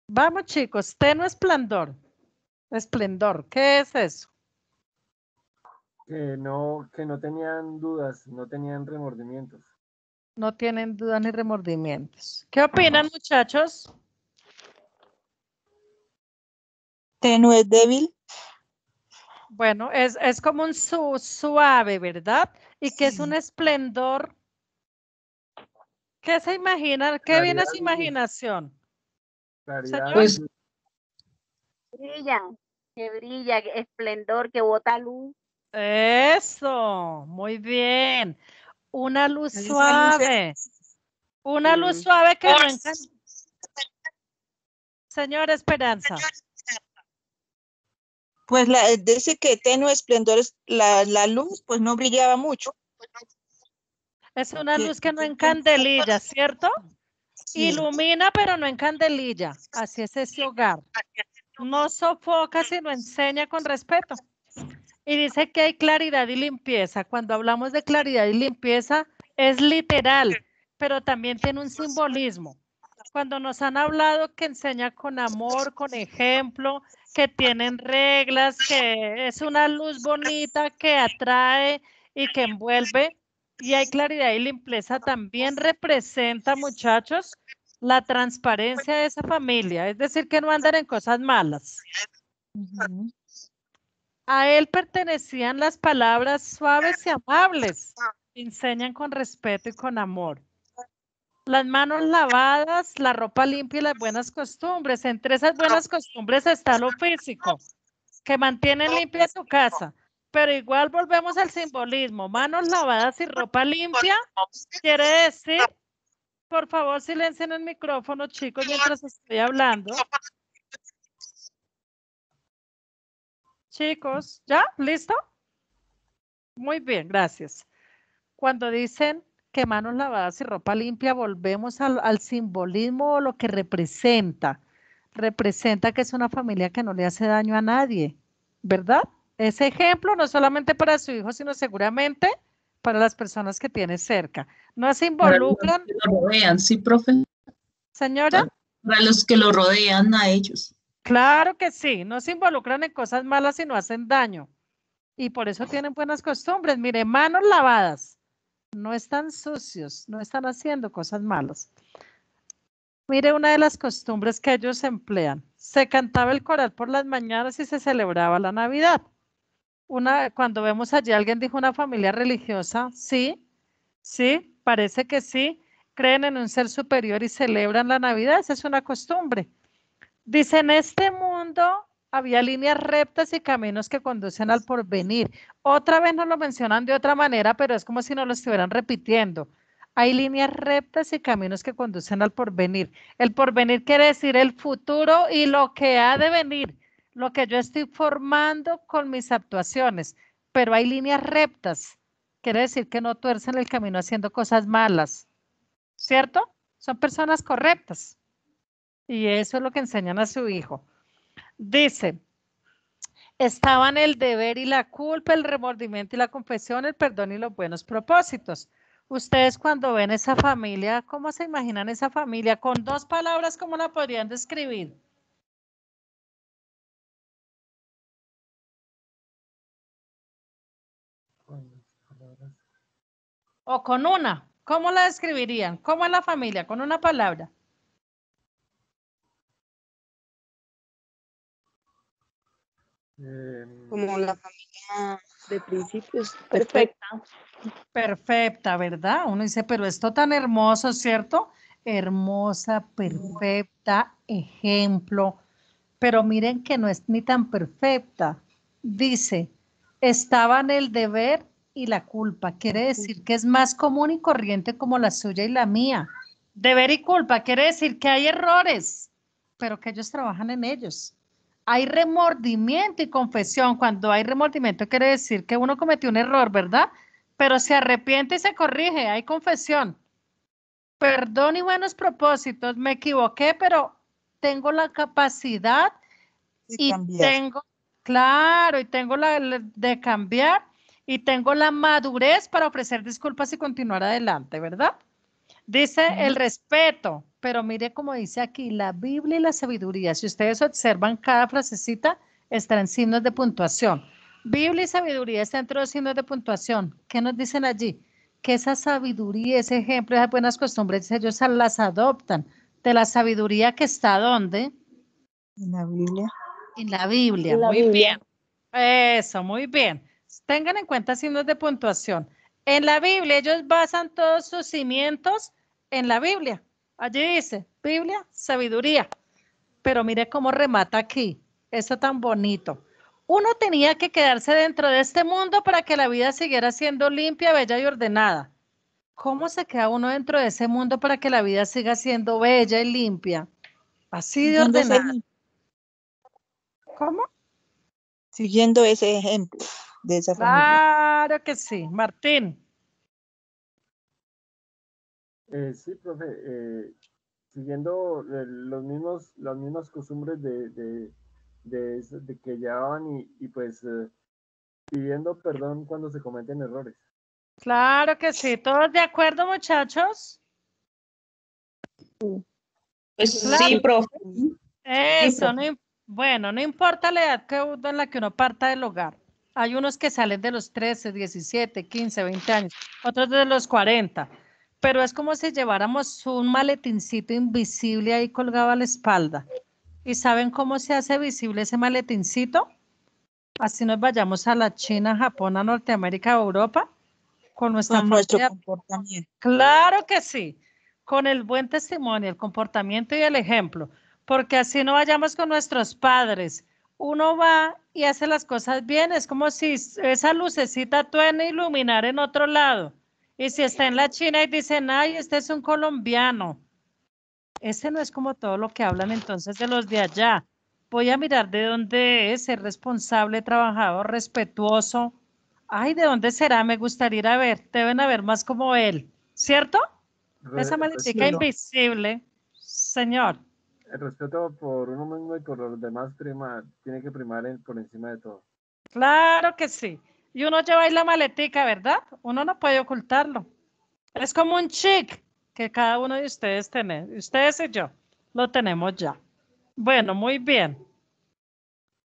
Vamos chicos, tenue esplendor. Esplendor, ¿qué es eso? Que no, que no tenían dudas, no tenían remordimientos. No tienen dudas ni remordimientos. ¿Qué opinan, muchachos? Tenue débil. Bueno, es, como un suave, ¿verdad? Y que es un esplendor. ¿Qué se imagina? ¿Qué viene su imaginación? Pues brilla, que brilla, esplendor, que bota luz. Eso, muy bien. Una luz suave. Una luz mm. suave que señor Señora Esperanza. Pues la, dice que tenue esplendor, la, la luz pues no brillaba mucho. Es una luz que no encandelilla, ¿cierto? Ilumina, pero no encandelilla. Así es ese hogar. No sofoca, sino enseña con respeto. Y dice que hay claridad y limpieza. Cuando hablamos de claridad y limpieza, es literal, pero también tiene un simbolismo. Cuando nos han hablado que enseña con amor, con ejemplo, que tienen reglas, que es una luz bonita que atrae y que envuelve, y hay claridad y limpieza, también representa, muchachos, la transparencia de esa familia, es decir, que no andan en cosas malas. A él pertenecían las palabras suaves y amables, ah. enseñan con respeto y con amor. Las manos lavadas, la ropa limpia y las buenas costumbres. Entre esas buenas costumbres está lo físico, que mantienen limpia su casa. Pero igual volvemos al simbolismo. Manos lavadas y ropa limpia quiere decir, por favor silencien el micrófono, chicos, mientras estoy hablando. Chicos, ¿ya? ¿Listo? Muy bien, gracias. Cuando dicen que manos lavadas y ropa limpia, volvemos al, simbolismo o lo que representa. Representa que es una familia que no le hace daño a nadie, ¿verdad? Ese ejemplo no solamente para su hijo, sino seguramente para las personas que tiene cerca. No se involucran. Para los que lo rodean, sí, profe. Señora. Para los que lo rodean a ellos. Claro que sí, no se involucran en cosas malas, no hacen daño. Y por eso tienen buenas costumbres. Mire, manos lavadas, no están sucios, no están haciendo cosas malas. Mire, una de las costumbres que ellos emplean. Se cantaba el coral por las mañanas y se celebraba la Navidad. Una, cuando vemos allí, alguien dijo una familia religiosa, sí, sí, parece que sí, creen en un ser superior y celebran la Navidad, esa es una costumbre. Dice, en este mundo había líneas rectas y caminos que conducen al porvenir. Otra vez nos lo mencionan de otra manera, pero es como si no lo estuvieran repitiendo. Hay líneas rectas y caminos que conducen al porvenir. El porvenir quiere decir el futuro y lo que ha de venir, lo que yo estoy formando con mis actuaciones. Pero hay líneas rectas. Quiere decir que no tuercen el camino haciendo cosas malas. ¿Cierto? Son personas correctas. Y eso es lo que enseñan a su hijo. Dice, estaban el deber y la culpa, el remordimiento y la confesión, el perdón y los buenos propósitos. Ustedes cuando ven esa familia, ¿cómo se imaginan esa familia? Con dos palabras, ¿cómo la podrían describir? O con una, ¿cómo la describirían? ¿Cómo es la familia? Con una palabra. Em, como la familia de principios. Perfecta. Perfecta, ¿verdad? Uno dice, pero esto tan hermoso, ¿cierto? Hermosa, perfecta, ejemplo. Pero miren que no es ni tan perfecta. Dice, estaban el deber y la culpa. Quiere decir que es más común y corriente como la suya y la mía. Deber y culpa quiere decir que hay errores, pero que ellos trabajan en ellos hay remordimiento y confesión. Cuando hay remordimiento quiere decir que uno cometió un error, ¿verdad? Pero se arrepiente y se corrige, hay confesión. Perdón y buenos propósitos, me equivoqué, pero tengo la capacidad y, tengo, claro, y tengo la de cambiar y tengo la madurez para ofrecer disculpas y continuar adelante, ¿verdad? Dice el respeto pero mire como dice aquí, la Biblia y la sabiduría. Si ustedes observan cada frasecita, están en signos de puntuación. Biblia y sabiduría está entre los signos de puntuación. ¿Qué nos dicen allí? Que esa sabiduría, ese ejemplo, de buenas costumbres, ellos las adoptan. De la sabiduría que está ¿dónde? En la Biblia. En la Biblia, muy bien. Eso, muy bien. Tengan en cuenta signos de puntuación. En la Biblia, ellos basan todos sus cimientos en la Biblia. Allí dice, Biblia, sabiduría. Pero mire cómo remata aquí. Eso tan bonito. Uno tenía que quedarse dentro de este mundo para que la vida siguiera siendo limpia, bella y ordenada. ¿Cómo se queda uno dentro de ese mundo para que la vida siga siendo bella y limpia? Así de ordenada. ¿Cómo? Siguiendo ese ejemplo de esa Claro que sí, Martín. Eh, sí, profe, eh, siguiendo eh, los mismos, las mismas costumbres de, que llevaban y, y pues pidiendo perdón cuando se cometen errores. Claro que sí, todos de acuerdo, muchachos. Pues sí, profe. Eso, no, bueno, no importa la edad que, en la que uno parta del hogar. Hay unos que salen de los 13, 17, 15, 20 años, otros de los 40 pero es como si lleváramos un maletincito invisible ahí colgado a la espalda. ¿Y saben cómo se hace visible ese maletincito? Así nos vayamos a la China, Japón, a Norteamérica, a Europa, con nuestra nuestro comportamiento. Claro que sí, con el buen testimonio, el comportamiento y el ejemplo, porque así no vayamos con nuestros padres. Uno va y hace las cosas bien, es como si esa lucecita tuene iluminar en otro lado. Y si está en la China y dicen, ay, este es un colombiano, ese no es como todo lo que hablan entonces de los de allá. Voy a mirar de dónde es, el responsable, trabajador, respetuoso. Ay, ¿de dónde será? Me gustaría ir a ver. Deben haber más como él, ¿cierto? Esa maldita invisible, señor. El respeto por uno mismo y por los demás prima, tiene que primar por encima de todo. Claro que sí y uno lleva ahí la maletica, ¿verdad? Uno no puede ocultarlo. Es como un chic que cada uno de ustedes tiene. Ustedes y yo lo tenemos ya. Bueno, muy bien.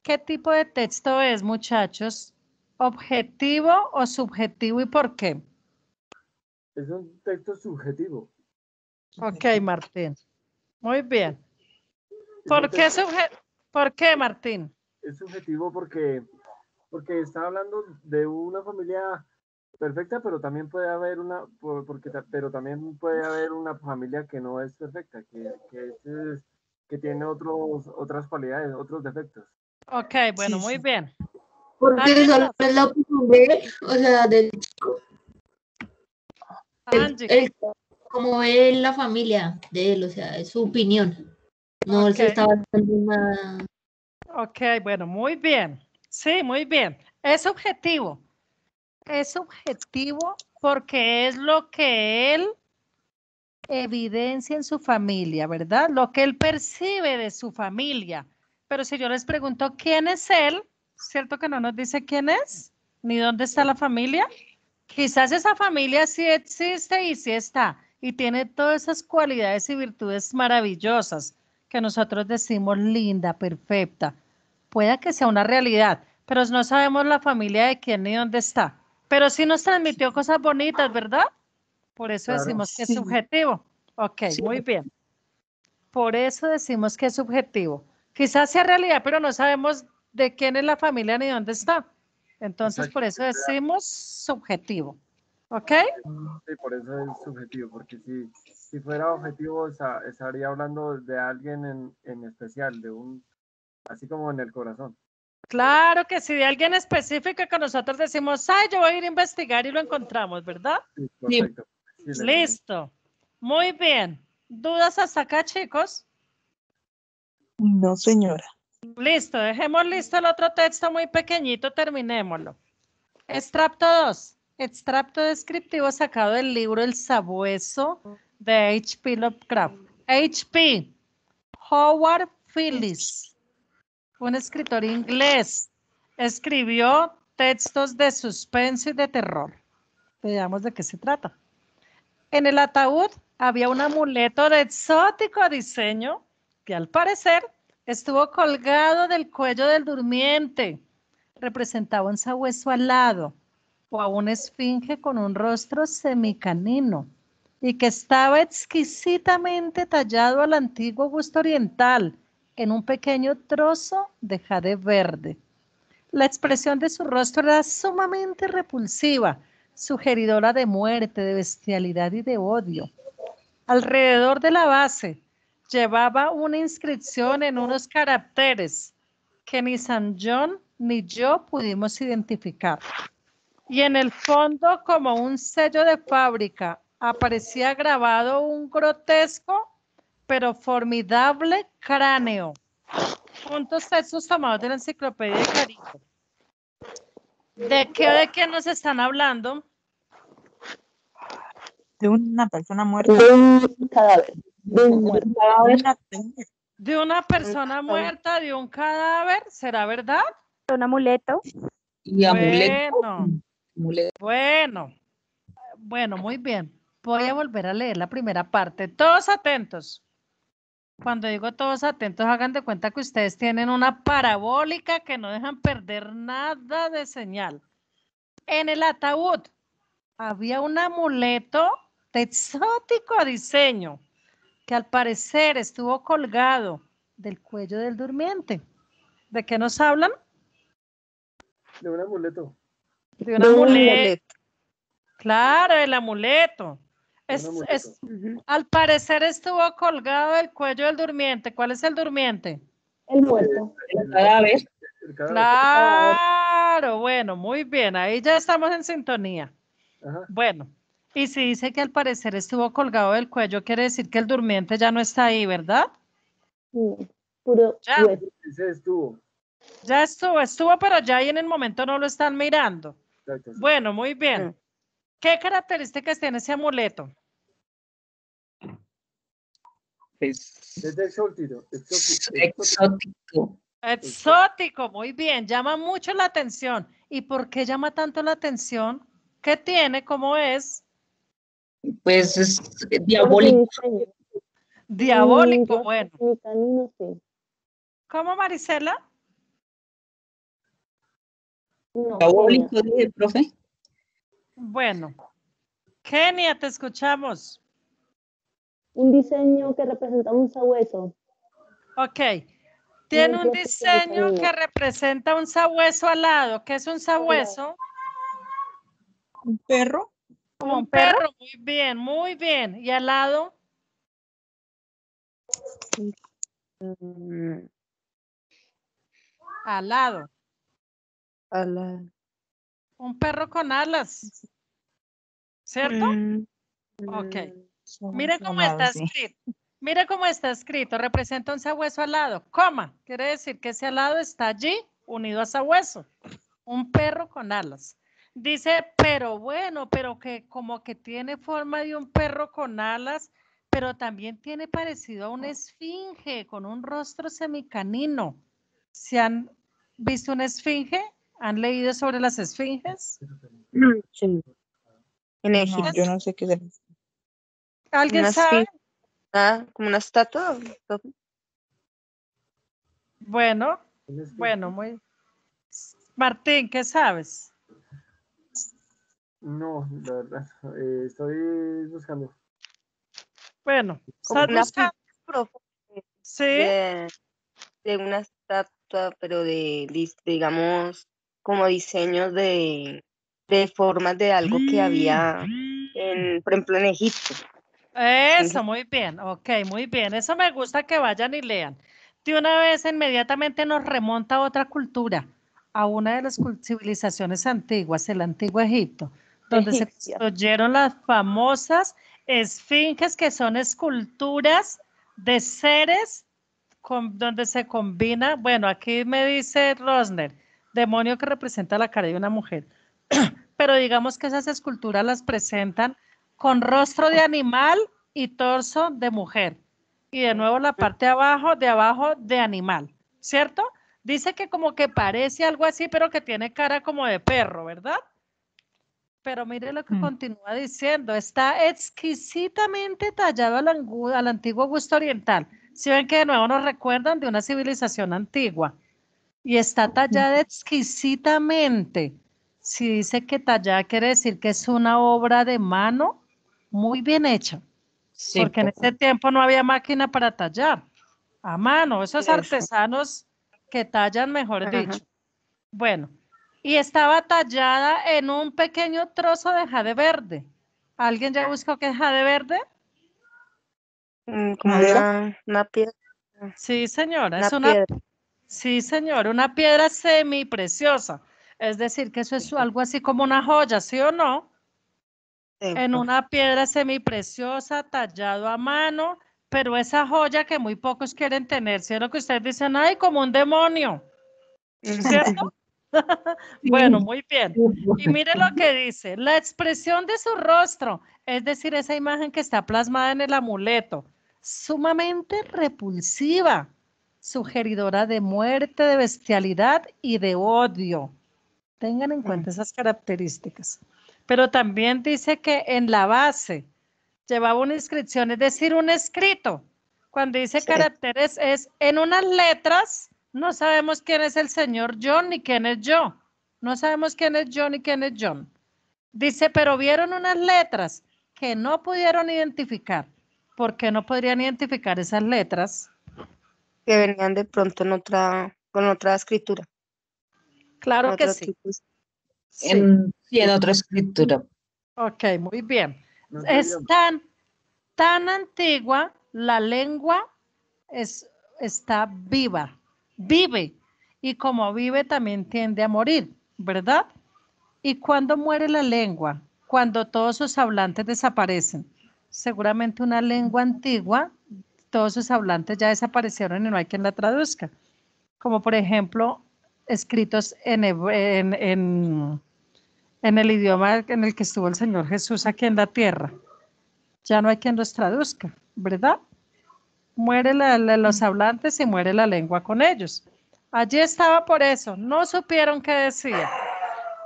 ¿Qué tipo de texto es, muchachos? ¿Objetivo o subjetivo y por qué? Es un texto subjetivo. Ok, Martín. Muy bien. ¿Por qué, ¿Por qué, Martín? Es subjetivo porque porque está hablando de una familia perfecta, pero también puede haber una, porque, pero también puede haber una familia que no es perfecta, que, que, tiene otros, otras cualidades, otros defectos. Ok, bueno, muy bien. Porque es la opinión de o sea, del chico. como es la familia de él, o sea, es su opinión. No él se está una... Ok, bueno, muy bien. Sí, muy bien. Es objetivo. Es objetivo porque es lo que él evidencia en su familia, ¿verdad? Lo que él percibe de su familia. Pero si yo les pregunto quién es él, ¿cierto que no nos dice quién es? ¿Ni dónde está la familia? Quizás esa familia sí existe y sí está y tiene todas esas cualidades y virtudes maravillosas que nosotros decimos linda, perfecta, Puede que sea una realidad, pero no sabemos la familia de quién ni dónde está. Pero sí nos transmitió cosas bonitas, ¿verdad? Por eso decimos que es subjetivo. Ok, muy bien. Por eso decimos que es subjetivo. Quizás sea realidad, pero no sabemos de quién es la familia ni dónde está. Entonces, por eso decimos subjetivo. ¿Ok? Sí, por eso es subjetivo, porque si, si fuera objetivo, estaría hablando de alguien en especial, de un así como en el corazón. Claro que si de alguien específico que nosotros decimos, ay, yo voy a ir a investigar y lo encontramos, ¿verdad? Sí, perfecto. Listo. Muy bien. ¿Dudas hasta acá, chicos? No, señora. Listo, dejemos listo el otro texto muy pequeñito, terminémoslo. Extracto 2. Extracto descriptivo sacado del libro El Sabueso de H.P. Lovecraft. H.P. Howard Phillips un escritor inglés, escribió textos de suspenso y de terror. Veamos de qué se trata. En el ataúd había un amuleto de exótico diseño que al parecer estuvo colgado del cuello del durmiente. Representaba un sabueso alado o a un esfinge con un rostro semicanino y que estaba exquisitamente tallado al antiguo gusto oriental en un pequeño trozo de jade verde. La expresión de su rostro era sumamente repulsiva, sugeridora de muerte, de bestialidad y de odio. Alrededor de la base llevaba una inscripción en unos caracteres que ni San John ni yo pudimos identificar. Y en el fondo, como un sello de fábrica, aparecía grabado un grotesco pero formidable cráneo. Puntos esos tomados de la enciclopedia de Carito. ¿De qué, de qué nos están hablando? De una persona muerta. De un cadáver. De, una persona muerta, de un cadáver, ¿será verdad? De un amuleto. Y amuleto. Bueno. Bueno, muy bien. Voy a volver a leer la primera parte. Todos atentos. Cuando digo todos atentos, hagan de cuenta que ustedes tienen una parabólica que no dejan perder nada de señal. En el ataúd había un amuleto de exótico diseño que al parecer estuvo colgado del cuello del durmiente. ¿De qué nos hablan? De un amuleto. De un, amuleto. Claro, el amuleto. Es, al parecer estuvo colgado del cuello del durmiente. ¿Cuál es el durmiente? El muerto. El cadáver. Claro, bueno, muy bien. Ahí ya estamos en sintonía. Bueno, y si dice que al parecer estuvo colgado del cuello, quiere decir que el durmiente ya no está ahí, ¿verdad? puro ya. estuvo. Ya estuvo, estuvo, pero ya ahí en el momento no lo están mirando. Bueno, muy bien. ¿Qué características tiene ese amuleto? Es, es exótico. Exótico. Exótico, muy bien, llama mucho la atención. ¿Y por qué llama tanto la atención? ¿Qué tiene? ¿Cómo es? Pues es pues diabólico. Diabólico, bueno. ¿Cómo, Marisela? Diabólico, dije, profe. Bueno. Kenia, te escuchamos un diseño que representa un sabueso. Ok. Tiene un diseño que representa un sabueso alado. ¿Qué es un sabueso? Un perro. Un perro, muy bien, muy bien. ¿Y alado? Mm. Alado. lado. Un perro con alas. ¿Cierto? Mm. Ok. Mira cómo está escrito. Mira cómo está escrito. Representa un sabueso alado. Coma. Quiere decir que ese alado está allí unido a sabueso. Un perro con alas. Dice, pero bueno, pero que como que tiene forma de un perro con alas, pero también tiene parecido a una esfinge con un rostro semicanino. ¿Se han visto una esfinge? ¿Han leído sobre las esfinges? Mm, en Egipto, no, yo no sé qué es. ¿Alguien sabe? ah, como una estatua. Bueno, bueno, muy. Martín, ¿qué sabes? No, la verdad, eh, estoy buscando. Bueno, sí. De, una estatua, pero de, digamos, como diseños de, de formas de algo que había, en, por ejemplo, en Egipto. Eso, muy bien, ok, muy bien. Eso me gusta que vayan y lean. De una vez inmediatamente nos remonta a otra cultura, a una de las civilizaciones antiguas, el antiguo Egipto, donde se construyeron las famosas esfinges, que son esculturas de seres donde se combina, bueno, aquí me dice Rosner, demonio que representa la cara de una mujer, [CLEARS THROAT] pero digamos que esas esculturas las presentan con rostro de animal y torso de mujer. Y de nuevo la parte de abajo, de abajo de animal, ¿cierto? Dice que como que parece algo así, pero que tiene cara como de perro, ¿verdad? Pero mire lo que mm. continúa diciendo, está exquisitamente tallado al, al antiguo gusto oriental. Si ven que de nuevo nos recuerdan de una civilización antigua. Y está tallada exquisitamente. Si dice que tallada quiere decir que es una obra de mano, muy bien hecha. porque en ese tiempo no había máquina para tallar a mano, esos artesanos que tallan, mejor dicho. Bueno, y estaba tallada en un pequeño trozo de jade verde. ¿Alguien ya buscó qué es jade verde? Mm, como una, una, piedra. Sí, señora, es una piedra. Sí, señor, una piedra semi preciosa. Es decir, que eso es algo así como una joya, ¿sí o no? en una piedra semipreciosa, tallado a mano, pero esa joya que muy pocos quieren tener, lo Que ustedes dicen, ay, como un demonio, ¿cierto? [LAUGHS] [LAUGHS] bueno, muy bien. Y mire lo que dice, la expresión de su rostro, es decir, esa imagen que está plasmada en el amuleto, sumamente repulsiva, sugeridora de muerte, de bestialidad y de odio. Tengan en cuenta mm. esas características pero también dice que en la base llevaba una inscripción, es decir, un escrito. Cuando dice caracteres es en unas letras, no sabemos quién es el señor John ni quién es yo. No sabemos quién es John ni quién es John. Dice, pero vieron unas letras que no pudieron identificar. ¿Por qué no podrían identificar esas letras? Que venían de pronto en otra, con otra escritura. Claro que sí sí. en, otra escritura. Ok, muy bien. es tan, tan antigua, la lengua es, está viva, vive, y como vive también tiende a morir, ¿verdad? ¿Y cuando muere la lengua? Cuando todos sus hablantes desaparecen. Seguramente una lengua antigua, todos sus hablantes ya desaparecieron y no hay quien la traduzca. Como por ejemplo escritos en, el idioma en el que estuvo el Señor Jesús aquí en la tierra. Ya no hay quien los traduzca, ¿verdad? Muere los hablantes y muere la lengua con ellos. Allí estaba por eso, no supieron qué decía.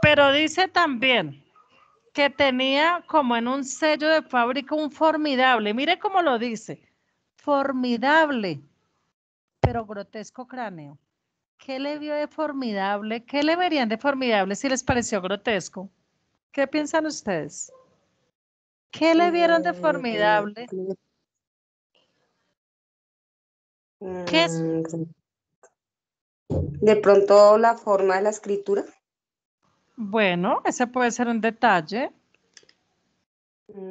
Pero dice también que tenía como en un sello de fábrica un formidable, mire cómo lo dice, formidable, pero grotesco cráneo. ¿Qué le vio de formidable? ¿Qué le verían de formidable si les pareció grotesco? ¿Qué piensan ustedes? ¿Qué le pues, vieron de eh, formidable? ¿Qué es? Mm, de pronto la forma de la escritura. Bueno, ese puede ser un detalle.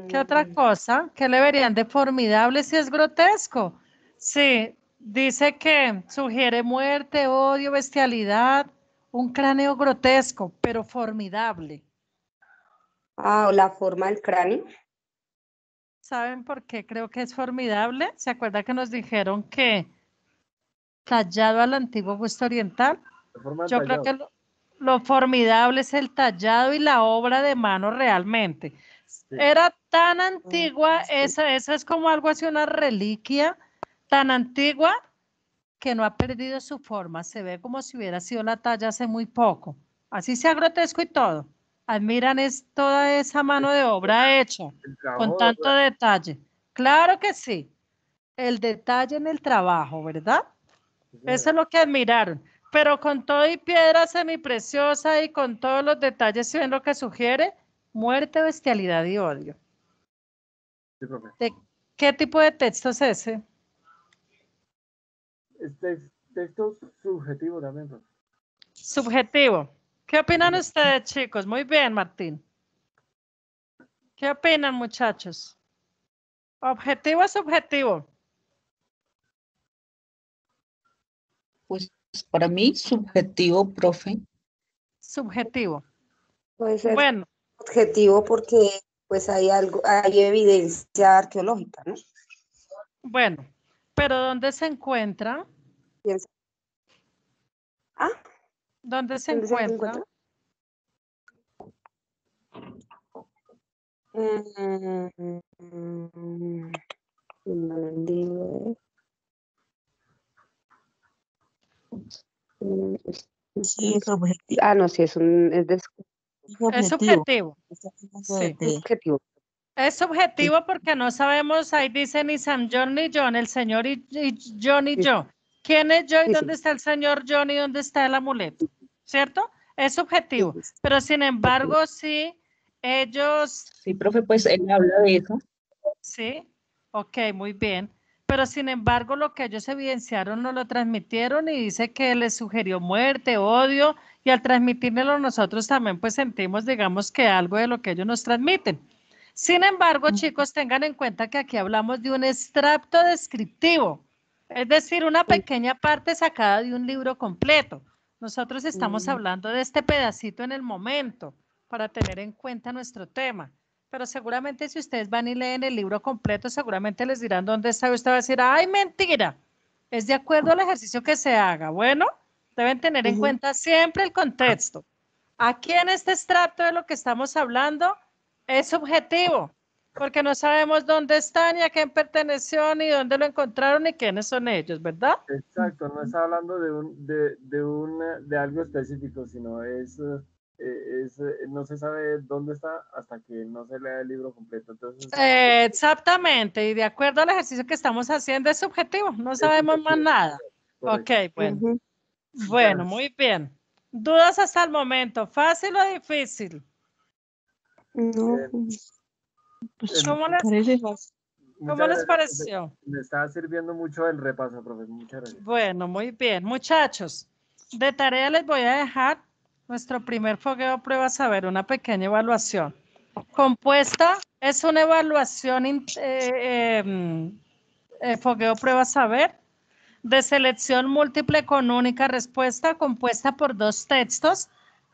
¿Qué otra mm. cosa? ¿Qué le verían de formidable si es grotesco? Sí, Dice que sugiere muerte, odio, bestialidad, un cráneo grotesco, pero formidable. Ah, la forma del cráneo. ¿Saben por qué creo que es formidable? ¿Se acuerda que nos dijeron que tallado al antiguo puesto oriental? Yo creo que lo, formidable es el tallado y la obra de mano realmente. Era tan antigua, ah, eso esa es como algo así, una reliquia tan antigua que no ha perdido su forma. Se ve como si hubiera sido la talla hace muy poco. Así sea grotesco y todo. Admiran es toda esa mano de obra hecha con tanto detalle. Claro que sí. El detalle en el trabajo, ¿verdad? Eso es lo que admiraron. Pero con todo y piedra semipreciosa y con todos los detalles, si ven lo que sugiere, muerte, bestialidad y odio. ¿Qué tipo de texto es ese? texto subjetivo también. Subjetivo. ¿Qué opinan ustedes, chicos? Muy bien, Martín. ¿Qué opinan, muchachos? ¿Objetivo o subjetivo? Pues para mí, subjetivo, profe. Subjetivo. Puede ser bueno. objetivo porque pues hay algo, hay evidencia arqueológica, ¿no? Bueno, ¿Pero dónde se encuentra? Piensa. ¿Ah? ¿Dónde se ¿Dónde encuentra? Se encuentra? Mm, mm, sí, es objetivo. Ah, no, sí, es un es, de, es objetivo. Es objetivo. Sí. Es objetivo. Es subjetivo porque no sabemos, ahí dice ni Sam John ni John, el señor y, John y yo. ¿Quién es yo y dónde está el señor John y dónde está el amuleto? ¿Cierto? Es subjetivo. Pero sin embargo, sí, ellos... Sí, profe, pues él habla de eso. Sí, ok, muy bien. Pero sin embargo, lo que ellos evidenciaron no lo transmitieron y dice que les sugirió muerte, odio, y al transmitirlo nosotros también pues sentimos, digamos, que algo de lo que ellos nos transmiten. Sin embargo, chicos, tengan en cuenta que aquí hablamos de un extracto descriptivo, es decir, una pequeña parte sacada de un libro completo. Nosotros estamos hablando de este pedacito en el momento para tener en cuenta nuestro tema. Pero seguramente si ustedes van y leen el libro completo, seguramente les dirán dónde está. Usted va a decir, ay, mentira. Es de acuerdo al ejercicio que se haga. Bueno, deben tener en cuenta siempre el contexto. Aquí en este extracto de lo que estamos hablando, es subjetivo, porque no sabemos dónde están ni a quién perteneció, ni dónde lo encontraron, ni quiénes son ellos, ¿verdad? Exacto, no está hablando de, un, de, de, un de algo específico, sino es, eh, eh, no se sabe dónde está hasta que no se lea el libro completo. Exactamente, y de acuerdo al ejercicio que estamos haciendo, es subjetivo, no sabemos más nada. Ok, bueno. Bueno, muy bien. ¿Dudas hasta el momento? ¿Fácil o difícil? No. Eh, pues, pues, ¿Cómo, les, pareció? Me, estaba sirviendo mucho el repaso, profesor. Muchas gracias. Bueno, muy bien. Muchachos, de tarea les voy a dejar nuestro primer fogueo prueba saber, una pequeña evaluación. Compuesta es una evaluación eh, em, eh, fogueo prueba saber de selección múltiple con única respuesta compuesta por dos textos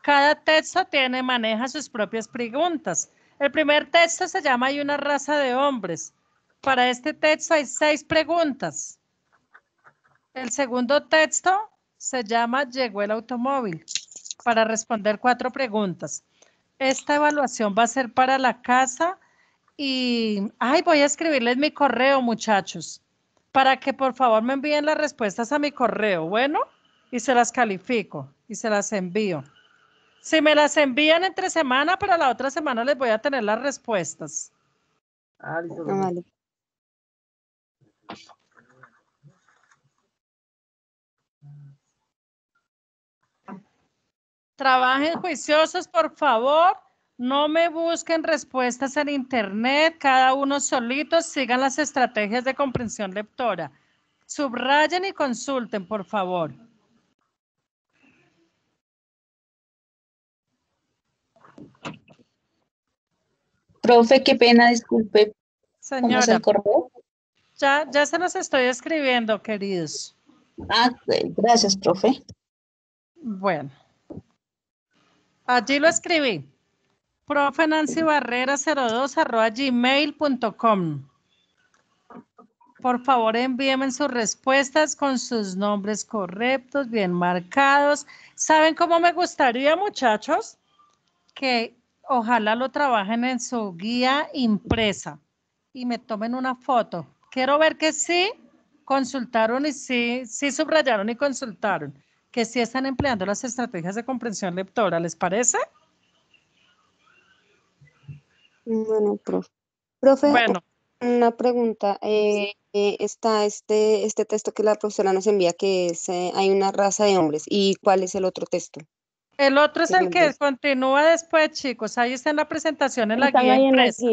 cada texto tiene, maneja sus propias preguntas. El primer texto se llama Hay una raza de hombres. Para este texto hay seis preguntas. El segundo texto se llama Llegó el automóvil para responder cuatro preguntas. Esta evaluación va a ser para la casa y, ay, voy a escribirles mi correo, muchachos, para que por favor me envíen las respuestas a mi correo, ¿bueno? Y se las califico y se las envío. Si me las envían entre semana, para la otra semana les voy a tener las respuestas. Ah, ah, Trabajen juiciosos, por favor. No me busquen respuestas en internet, cada uno solito, sigan las estrategias de comprensión lectora. Subrayen y consulten, por favor. Profe, qué pena, disculpe. Señora, ya, ya se los estoy escribiendo, queridos. Ah, gracias, profe. Bueno. Allí lo escribí. Profe Nancy Barrera 02 arroba gmail.com. Por favor, envíenme sus respuestas con sus nombres correctos, bien marcados. ¿Saben cómo me gustaría, muchachos? Que ojalá lo trabajen en su guía impresa y me tomen una foto. Quiero ver que sí consultaron y sí, sí subrayaron y consultaron, que sí están empleando las estrategias de comprensión lectora, ¿les parece? Bueno, profe. bueno. una pregunta. Eh, eh, está este, este texto que la profesora nos envía, que es eh, Hay una raza de hombres. ¿Y cuál es el otro texto? El otro es el que continúa después, chicos. Ahí está en la presentación, en la guía impresa.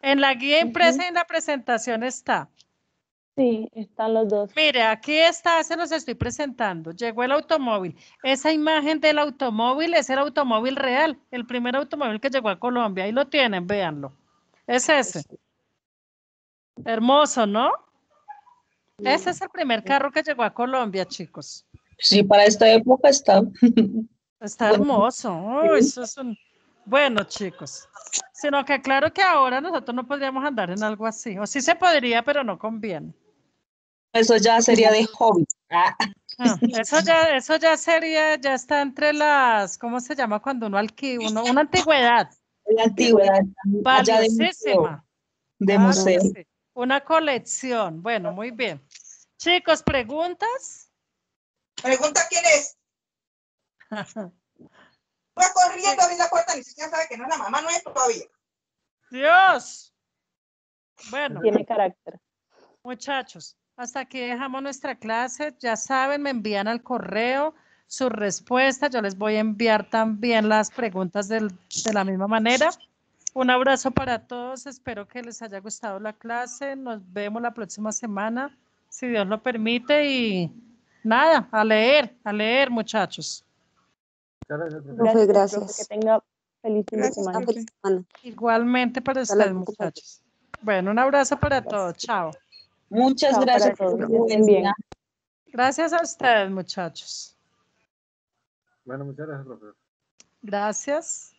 En la guía, impresa y en la presentación está. Sí, están los dos. Mire, aquí está, se los estoy presentando. Llegó el automóvil. Esa imagen del automóvil es el automóvil real, el primer automóvil que llegó a Colombia. Ahí lo tienen, véanlo. Es ese. Hermoso, ¿no? Ese es el primer carro que llegó a Colombia, chicos. Sí, para esta época está. [LAUGHS] Está hermoso. Oh, bueno, chicos. Sino que claro que ahora nosotros no podríamos andar en algo así. O sí se podría, pero no conviene. Eso ya sería de hobby. Ah. Ah, eso ya, eso ya sería, ya está entre las, ¿cómo se llama cuando uno alquila? una antigüedad. Una antigüedad. De museo. Una colección. Bueno, muy bien. Chicos, ¿preguntas? Pregunta quién es. Fue corriendo a abrir la puerta, ni siquiera sabe que no es la mamá, no es todavía. Dios. Bueno. Tiene carácter. Muchachos, hasta aquí dejamos nuestra clase. Ya saben, me envían al correo su respuesta Yo les voy a enviar también las preguntas de la misma manera. Un abrazo para todos. Espero que les haya gustado la clase. Nos vemos la próxima semana, si Dios lo permite. Y nada, a leer, a leer, muchachos. Muchas gracias. Que tenga feliz semana. Igualmente para ustedes, muchachos. Bueno, un abrazo para todos. Chao. Muchas gracias. todos. Gracias a ustedes, muchachos. Bueno, muchas gracias, profesor. Gracias.